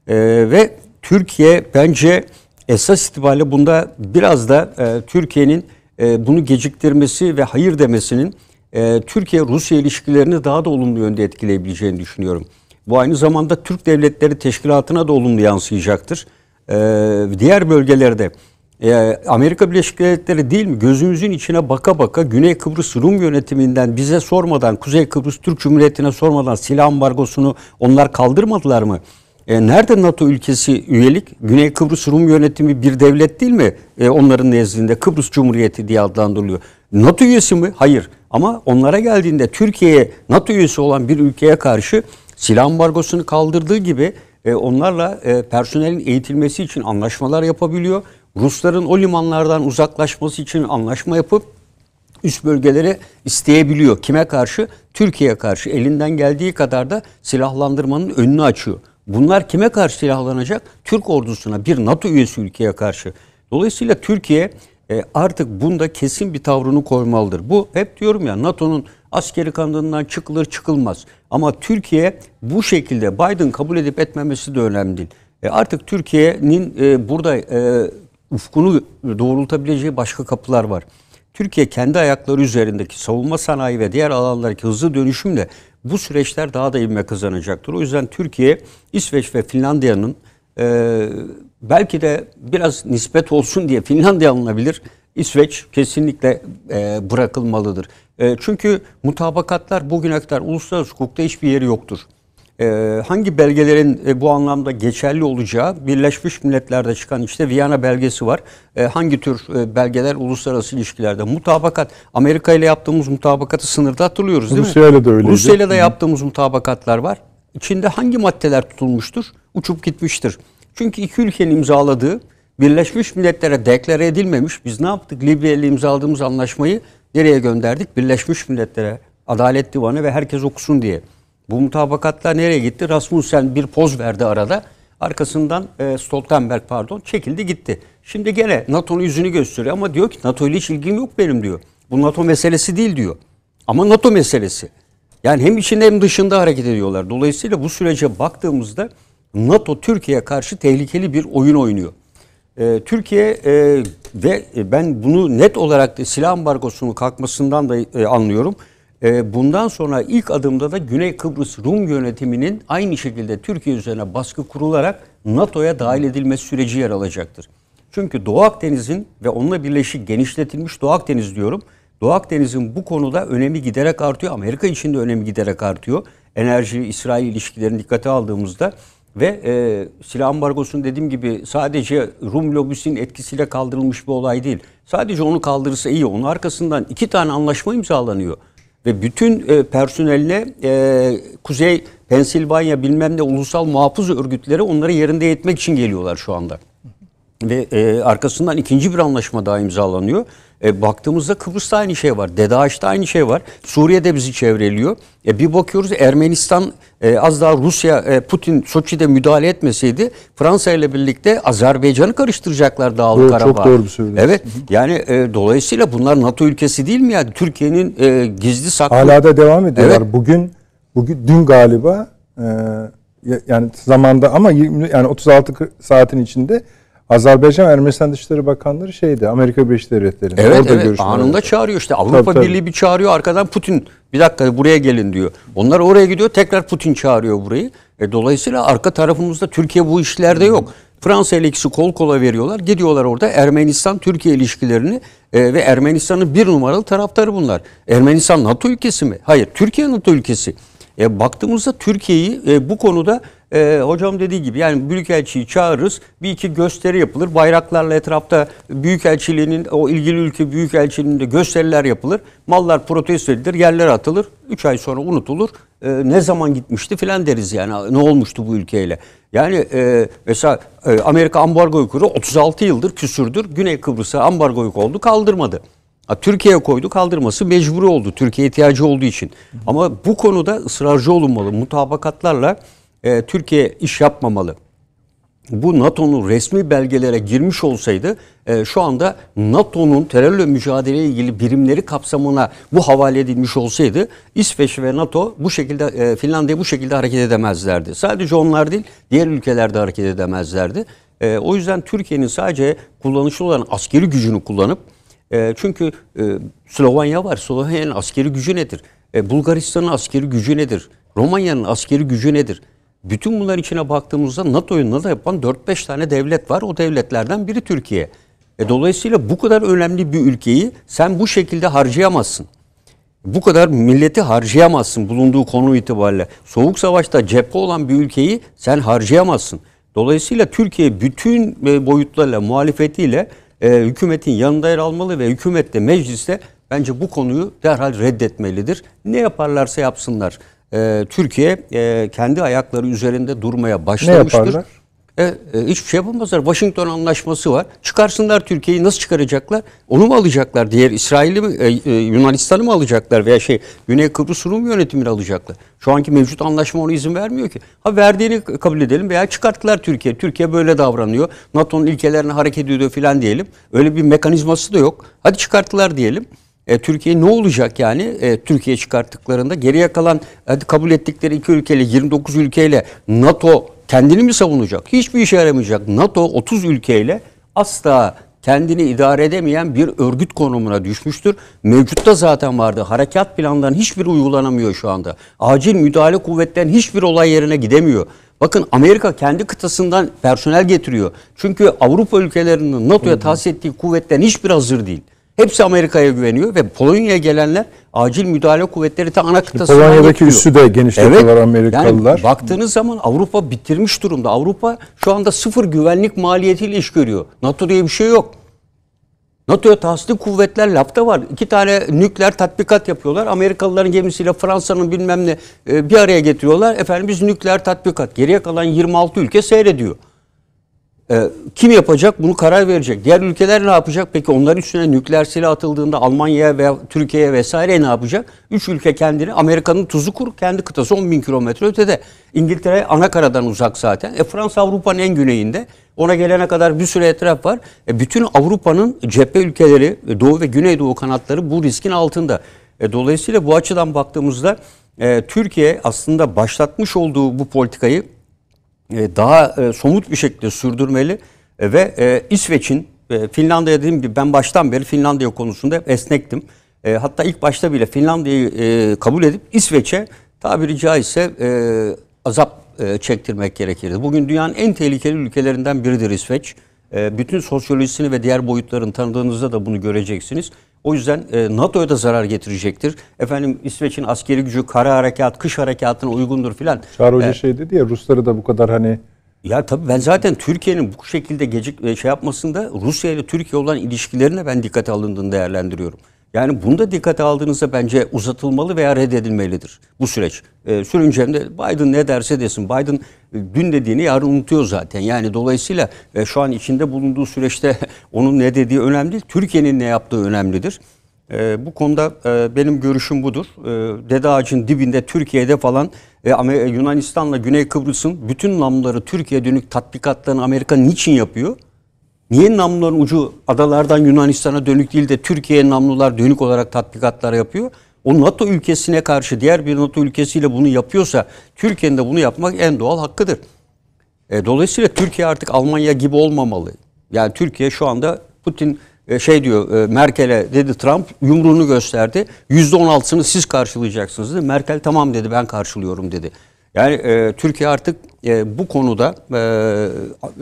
E, ve Türkiye bence esas itibariyle bunda biraz da e, Türkiye'nin e, bunu geciktirmesi ve hayır demesinin e, Türkiye-Rusya ilişkilerini daha da olumlu yönde etkileyebileceğini düşünüyorum. Bu aynı zamanda Türk Devletleri Teşkilatı'na da olumlu yansıyacaktır. E, diğer bölgelerde e, Amerika Birleşik Devletleri değil mi? Gözümüzün içine baka baka Güney Kıbrıs Rum yönetiminden bize sormadan, Kuzey Kıbrıs Türk Cumhuriyeti'ne sormadan silah ambargosunu onlar kaldırmadılar mı? E, nerede NATO ülkesi üyelik? Güney Kıbrıs Rum yönetimi bir devlet değil mi? E, onların nezdinde Kıbrıs Cumhuriyeti diye adlandırılıyor. NATO üyesi mi? Hayır. Ama onlara geldiğinde Türkiye'ye NATO üyesi olan bir ülkeye karşı silah ambargosunu kaldırdığı gibi e, onlarla e, personelin eğitilmesi için anlaşmalar yapabiliyor. Rusların o limanlardan uzaklaşması için anlaşma yapıp üst bölgelere isteyebiliyor. Kime karşı? Türkiye'ye karşı. Elinden geldiği kadar da silahlandırmanın önünü açıyor. Bunlar kime karşı silahlanacak? Türk ordusuna, bir NATO üyesi ülkeye karşı. Dolayısıyla Türkiye e, artık bunda kesin bir tavrını koymalıdır. Bu hep diyorum ya NATO'nun askeri kanadından çıkılır çıkılmaz. Ama Türkiye bu şekilde Biden kabul edip etmemesi de önemli değil. E artık Türkiye'nin e, burada e, ufkunu doğrultabileceği başka kapılar var. Türkiye kendi ayakları üzerindeki savunma sanayi ve diğer alanlardaki hızlı dönüşümle bu süreçler daha da ivme kazanacaktır. O yüzden Türkiye, İsveç ve Finlandiya'nın e, belki de biraz nispet olsun diye Finlandiya alınabilir. İsveç kesinlikle e, bırakılmalıdır. E, çünkü mutabakatlar bugüne kadar uluslararası hukukta hiçbir yeri yoktur e, hangi belgelerin e, bu anlamda geçerli olacağı Birleşmiş Milletler'de çıkan işte Viyana belgesi var. E, hangi tür e, belgeler uluslararası ilişkilerde mutabakat Amerika ile yaptığımız mutabakatı sınırda hatırlıyoruz değil Rusya mi? Rusya ile de öyleydi. Rusya ile de yaptığımız mutabakatlar var. İçinde hangi maddeler tutulmuştur? Uçup gitmiştir. Çünkü iki ülkenin imzaladığı Birleşmiş Milletler'e deklare edilmemiş. Biz ne yaptık? Libya ile imzaladığımız anlaşmayı nereye gönderdik? Birleşmiş Milletler'e, Adalet Divanı ve herkes okusun diye. Bu mutabakatlar nereye gitti? Rasmussen bir poz verdi arada. Arkasından e, Stoltenberg pardon çekildi gitti. Şimdi gene NATO'nun yüzünü gösteriyor ama diyor ki NATO ile hiç ilgim yok benim diyor. Bu NATO meselesi değil diyor. Ama NATO meselesi. Yani hem içinde hem dışında hareket ediyorlar. Dolayısıyla bu sürece baktığımızda NATO Türkiye'ye karşı tehlikeli bir oyun oynuyor. Ee, Türkiye e, ve e, ben bunu net olarak da silah ambargosunun kalkmasından da e, anlıyorum. Ee, bundan sonra ilk adımda da Güney Kıbrıs Rum yönetiminin aynı şekilde Türkiye üzerine baskı kurularak NATO'ya dahil edilme süreci yer alacaktır. Çünkü Doğu Akdeniz'in ve onunla birleşik genişletilmiş Doğu Akdeniz diyorum. Doğu Akdeniz'in bu konuda önemi giderek artıyor. Amerika için de önemi giderek artıyor. Enerji-İsrail ilişkilerini dikkate aldığımızda ve e, silah ambargosunun dediğim gibi sadece Rum lobisinin etkisiyle kaldırılmış bir olay değil. Sadece onu kaldırırsa iyi. Onun arkasından iki tane anlaşma imzalanıyor ve bütün e, personeline e, Kuzey Pensilvanya bilmem ne ulusal muhafız örgütleri onları yerinde yetmek için geliyorlar şu anda. Ve e, arkasından ikinci bir anlaşma daha imzalanıyor. E, baktığımızda Kıbrıs'ta aynı şey var. Dedaş'ta aynı şey var. Suriye'de bizi çevreliyor. E, bir bakıyoruz Ermenistan e, az daha Rusya e, Putin Soçi'de müdahale etmeseydi Fransa ile birlikte Azerbaycan'ı karıştıracaklar Dağlı doğru, Karabağ. Çok doğru bir söylüyorsun. Evet. Yani e, dolayısıyla bunlar NATO ülkesi değil mi yani? Türkiye'nin e, gizli saklı. Hala da devam ediyorlar. Evet. Bugün bugün dün galiba e, yani zamanda ama 20, yani 36 saatin içinde Azerbaycan Ermenistan Dışişleri Bakanları şeydi Amerika Birleşik Devletleri'nde evet, orada evet, Anında çağırıyor işte Avrupa tabii, tabii. Birliği bir çağırıyor arkadan Putin bir dakika buraya gelin diyor. Onlar oraya gidiyor tekrar Putin çağırıyor burayı. E, dolayısıyla arka tarafımızda Türkiye bu işlerde yok. Fransa ile ikisi kol kola veriyorlar. Gidiyorlar orada Ermenistan-Türkiye ilişkilerini e, ve Ermenistan'ın bir numaralı taraftarı bunlar. Ermenistan NATO ülkesi mi? Hayır Türkiye NATO ülkesi. E, baktığımızda Türkiye'yi e, bu konuda e, hocam dediği gibi yani Büyükelçi'yi çağırırız. Bir iki gösteri yapılır. Bayraklarla etrafta Büyükelçiliğinin o ilgili ülke Büyükelçiliğinde gösteriler yapılır. Mallar protesto edilir. Yerlere atılır. Üç ay sonra unutulur. E, ne zaman gitmişti filan deriz yani. Ne olmuştu bu ülkeyle? Yani e, mesela e, Amerika ambargoyu kuru 36 yıldır küsürdür. Güney Kıbrıs'a ambargoyu yük oldu kaldırmadı. Türkiye'ye koydu kaldırması mecbur oldu. Türkiye ihtiyacı olduğu için. Ama bu konuda ısrarcı olunmalı. Mutabakatlarla e, Türkiye iş yapmamalı. Bu NATO'nun resmi belgelere girmiş olsaydı e, şu anda NATO'nun terörle mücadele ilgili birimleri kapsamına bu havale edilmiş olsaydı İsveç ve NATO bu şekilde e, Finlandiya bu şekilde hareket edemezlerdi. Sadece onlar değil diğer ülkelerde hareket edemezlerdi. E, o yüzden Türkiye'nin sadece kullanışlı olan askeri gücünü kullanıp e, çünkü e, Slovanya var. Slovanya'nın askeri gücü nedir? E, Bulgaristan'ın askeri gücü nedir? Romanya'nın askeri gücü nedir? Bütün bunlar içine baktığımızda NATO'yu NATO yapan 4-5 tane devlet var. O devletlerden biri Türkiye. E, dolayısıyla bu kadar önemli bir ülkeyi sen bu şekilde harcayamazsın. Bu kadar milleti harcayamazsın bulunduğu konu itibariyle. Soğuk savaşta cephe olan bir ülkeyi sen harcayamazsın. Dolayısıyla Türkiye bütün e, boyutlarıyla, muhalefetiyle e, hükümetin yanında yer almalı ve hükümette, mecliste bence bu konuyu derhal reddetmelidir. Ne yaparlarsa yapsınlar e, Türkiye e, kendi ayakları üzerinde durmaya başlamıştır. Ne E, e, hiçbir şey yapamazlar. Washington anlaşması var. Çıkarsınlar Türkiye'yi nasıl çıkaracaklar? Onu mu alacaklar? Diğer İsrail'i mi, e, e, Yunanistan'ı mı alacaklar? Veya şey Güney Kıbrıs Rum yönetimini alacaklar? Şu anki mevcut anlaşma ona izin vermiyor ki. Ha verdiğini kabul edelim veya çıkarttılar Türkiye. Türkiye böyle davranıyor. NATO'nun ilkelerine hareket ediyor filan diyelim. Öyle bir mekanizması da yok. Hadi çıkarttılar diyelim. E, Türkiye ne olacak yani? E, Türkiye çıkarttıklarında geriye kalan hadi kabul ettikleri iki ülkeyle 29 ülkeyle NATO kendini mi savunacak? Hiçbir işe yaramayacak. NATO 30 ülkeyle asla kendini idare edemeyen bir örgüt konumuna düşmüştür. Mevcut da zaten vardı. Harekat planlarının hiçbir uygulanamıyor şu anda. Acil müdahale kuvvetlerin hiçbir olay yerine gidemiyor. Bakın Amerika kendi kıtasından personel getiriyor. Çünkü Avrupa ülkelerinin NATO'ya tahsis ettiği kuvvetlerin hiçbir hazır değil. Hepsi Amerika'ya güveniyor ve Polonya'ya gelenler acil müdahale kuvvetleri de ana kıtasına Polonya'daki yetiyor. üssü de genişletiyorlar evet, Amerikalılar. Yani baktığınız zaman Avrupa bitirmiş durumda. Avrupa şu anda sıfır güvenlik maliyetiyle iş görüyor. NATO diye bir şey yok. NATO'ya tasdik kuvvetler lafta var. İki tane nükleer tatbikat yapıyorlar. Amerikalıların gemisiyle Fransa'nın bilmem ne e, bir araya getiriyorlar. Efendim biz nükleer tatbikat. Geriye kalan 26 ülke seyrediyor. Ee, kim yapacak bunu karar verecek. Diğer ülkeler ne yapacak? Peki onların üstüne nükleer silah atıldığında Almanya'ya veya Türkiye'ye vesaire ne yapacak? Üç ülke kendini Amerika'nın tuzu kur kendi kıtası 10 bin kilometre ötede. İngiltere ana karadan uzak zaten. E, Fransa Avrupa'nın en güneyinde. Ona gelene kadar bir sürü etraf var. E, bütün Avrupa'nın cephe ülkeleri e, Doğu ve Güneydoğu kanatları bu riskin altında. E, dolayısıyla bu açıdan baktığımızda e, Türkiye aslında başlatmış olduğu bu politikayı e, daha e, somut bir şekilde sürdürmeli e, ve İsveç'in Finlandiya dediğim gibi ben baştan beri Finlandiya konusunda hep esnektim. Hatta ilk başta bile Finlandiya'yı kabul edip İsveç'e tabiri caizse azap çektirmek gerekirdi. Bugün dünyanın en tehlikeli ülkelerinden biridir İsveç. Bütün sosyolojisini ve diğer boyutlarını tanıdığınızda da bunu göreceksiniz. O yüzden e, NATO'ya da zarar getirecektir. Efendim İsveç'in askeri gücü kara harekat, kış harekatına uygundur filan. Çağrı Hoca ee, şey dedi ya Rusları da bu kadar hani ya tabii ben zaten Türkiye'nin bu şekilde gecik e, şey yapmasında Rusya ile Türkiye olan ilişkilerine ben dikkate alındığını değerlendiriyorum. Yani bunu da dikkate aldığınızda bence uzatılmalı veya reddedilmelidir bu süreç. E, ee, sürüncemde Biden ne derse desin. Biden e, dün dediğini yarın unutuyor zaten. Yani dolayısıyla e, şu an içinde bulunduğu süreçte onun ne dediği önemli değil. Türkiye'nin ne yaptığı önemlidir. E, bu konuda e, benim görüşüm budur. E, Dede ağacın dibinde Türkiye'de falan e, e, Yunanistan'la Güney Kıbrıs'ın bütün namları Türkiye dönük tatbikatlarını Amerika niçin yapıyor? Niye namluların ucu adalardan Yunanistan'a dönük değil de Türkiye'ye namlular dönük olarak tatbikatlar yapıyor? O NATO ülkesine karşı diğer bir NATO ülkesiyle bunu yapıyorsa Türkiye'nin de bunu yapmak en doğal hakkıdır. E, dolayısıyla Türkiye artık Almanya gibi olmamalı. Yani Türkiye şu anda Putin e, şey diyor e, Merkel'e dedi Trump yumruğunu gösterdi. %16'sını siz karşılayacaksınız dedi. Merkel tamam dedi ben karşılıyorum dedi. Yani e, Türkiye artık e, bu konuda e,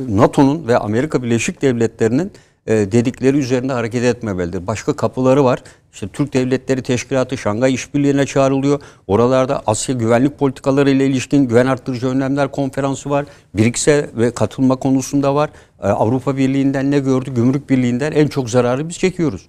NATO'nun ve Amerika Birleşik Devletleri'nin e, dedikleri üzerinde hareket etmemelidir. Başka kapıları var. İşte Türk Devletleri Teşkilatı Şangay İşbirliği'ne çağrılıyor. Oralarda Asya güvenlik politikaları ile ilişkin güven arttırıcı önlemler konferansı var. Birikse ve katılma konusunda var. E, Avrupa Birliği'nden ne gördü? Gümrük Birliği'nden en çok zararı biz çekiyoruz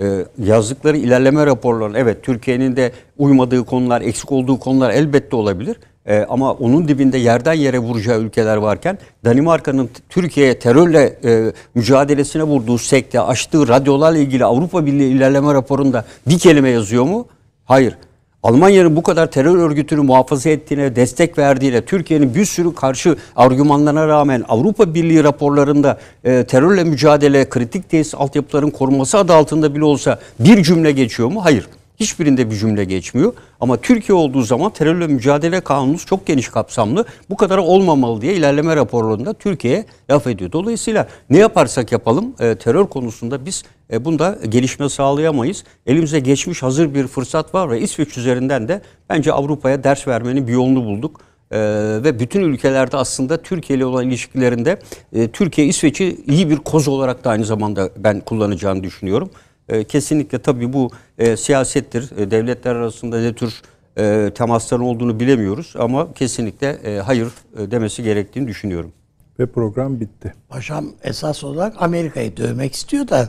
e, yazdıkları ilerleme raporları evet Türkiye'nin de uymadığı konular, eksik olduğu konular elbette olabilir. E, ama onun dibinde yerden yere vuracağı ülkeler varken Danimarka'nın Türkiye'ye terörle e, mücadelesine vurduğu sekte açtığı radyolarla ilgili Avrupa Birliği ilerleme raporunda bir kelime yazıyor mu? Hayır. Almanya'nın bu kadar terör örgütünü muhafaza ettiğine, destek verdiğine, Türkiye'nin bir sürü karşı argümanlarına rağmen Avrupa Birliği raporlarında e, terörle mücadele, kritik tesis altyapıların korunması adı altında bile olsa bir cümle geçiyor mu? Hayır. Hiçbirinde bir cümle geçmiyor. Ama Türkiye olduğu zaman terörle mücadele kanunumuz çok geniş kapsamlı. Bu kadar olmamalı diye ilerleme raporlarında Türkiye'ye laf ediyor. Dolayısıyla ne yaparsak yapalım e, terör konusunda biz e, bunda gelişme sağlayamayız. Elimize geçmiş hazır bir fırsat var ve İsveç üzerinden de bence Avrupa'ya ders vermenin bir yolunu bulduk. Ee, ve bütün ülkelerde aslında Türkiye ile olan ilişkilerinde e, Türkiye İsveç'i iyi bir koz olarak da aynı zamanda ben kullanacağını düşünüyorum. E, kesinlikle tabii bu e, siyasettir. E, devletler arasında ne tür e, temasların olduğunu bilemiyoruz ama kesinlikle e, hayır e, demesi gerektiğini düşünüyorum. Ve program bitti. Paşam esas olarak Amerika'yı dövmek istiyor da.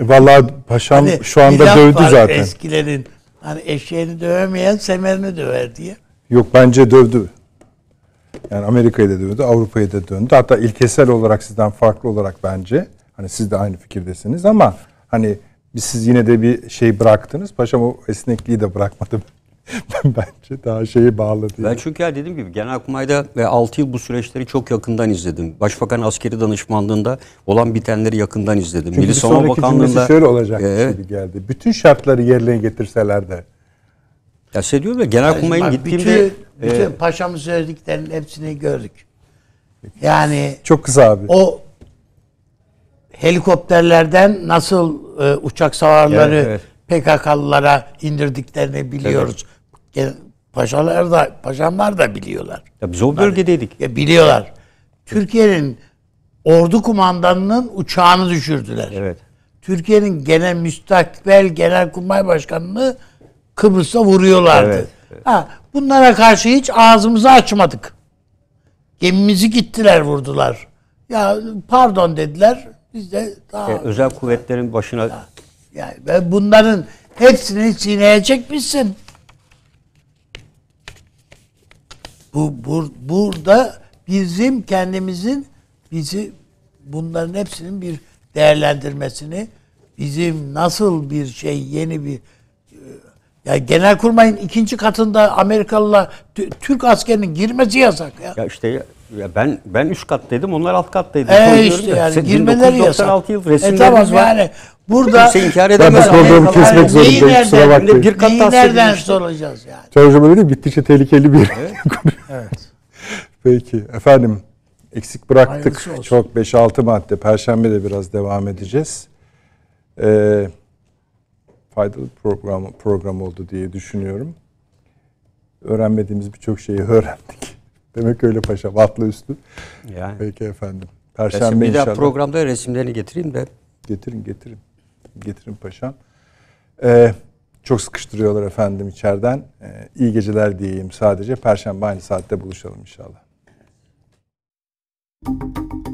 E, vallahi paşam hani, şu anda dövdü zaten. Eskilerin hani eşeğini dövemeyen semerini döver diye. Yok bence dövdü. Yani Amerika'yı da dövdü, Avrupa'yı da döndü. Hatta ilkesel olarak sizden farklı olarak bence. Hani siz de aynı fikirdesiniz ama hani biz siz yine de bir şey bıraktınız. Paşam o esnekliği de bırakmadı. Bence daha şeyi bağladı. Ben çünkü ya dediğim gibi Genelkurmay'da ve 6 yıl bu süreçleri çok yakından izledim. Başbakan askeri danışmanlığında olan bitenleri yakından izledim. Çünkü Milli Savunma Bakanlığı'nda şöyle olacak ee, gibi geldi. Bütün şartları yerine getirseler de. Ya şey diyorum ya Genelkurmay'ın gittiğimde bütün, bütün e, paşamın söylediklerinin hepsini gördük. Yani çok kısa abi. O helikopterlerden nasıl e, uçak savarları evet, evet. PKK'lılara indirdiklerini biliyoruz. Paşalar da paşamlar da biliyorlar. Ya biz o Bunlar, bölgedeydik. Ya biliyorlar. Türkiye'nin ordu kumandanının uçağını düşürdüler. Evet. Türkiye'nin genel müstakbel genel kumay başkanını Kıbrıs'ta vuruyorlardı. Evet, evet. Ha, bunlara karşı hiç ağzımızı açmadık. Gemimizi gittiler vurdular. Ya pardon dediler. Biz de daha... E, özel kuvvetlerin başına... Yani ve bunların hepsini sineye çekmişsin. Bu, bu burada bizim kendimizin bizi bunların hepsinin bir değerlendirmesini bizim nasıl bir şey yeni bir e, ya genel kurmayın ikinci katında Amerikalılar Türk askerinin girmesi yasak ya. Ya işte ya ben ben üst dedim, onlar alt kat dedi. Ee işte yani girmeleri yasak. 1996 yıl E tamam var. yani burada Kimse inkar edemez. bu programı Amerikalılar kesmek neyi nereden- kusura bakmayın. Bir kat nereden sürmüştü. soracağız yani. Tercüme dedi bittiçe tehlikeli bir Evet. Peki efendim eksik bıraktık çok 5-6 madde. Perşembe de biraz devam edeceğiz. Ee, faydalı program program oldu diye düşünüyorum. Öğrenmediğimiz birçok şeyi öğrendik. Demek öyle paşa. Vatlı üstü. Yani. Peki efendim. Perşembe Resim, bir daha programda resimlerini getireyim de. Getirin getirin. Getirin paşam. Ee, çok sıkıştırıyorlar efendim içeriden. Ee, iyi geceler diyeyim sadece. Perşembe aynı saatte buluşalım inşallah. Thank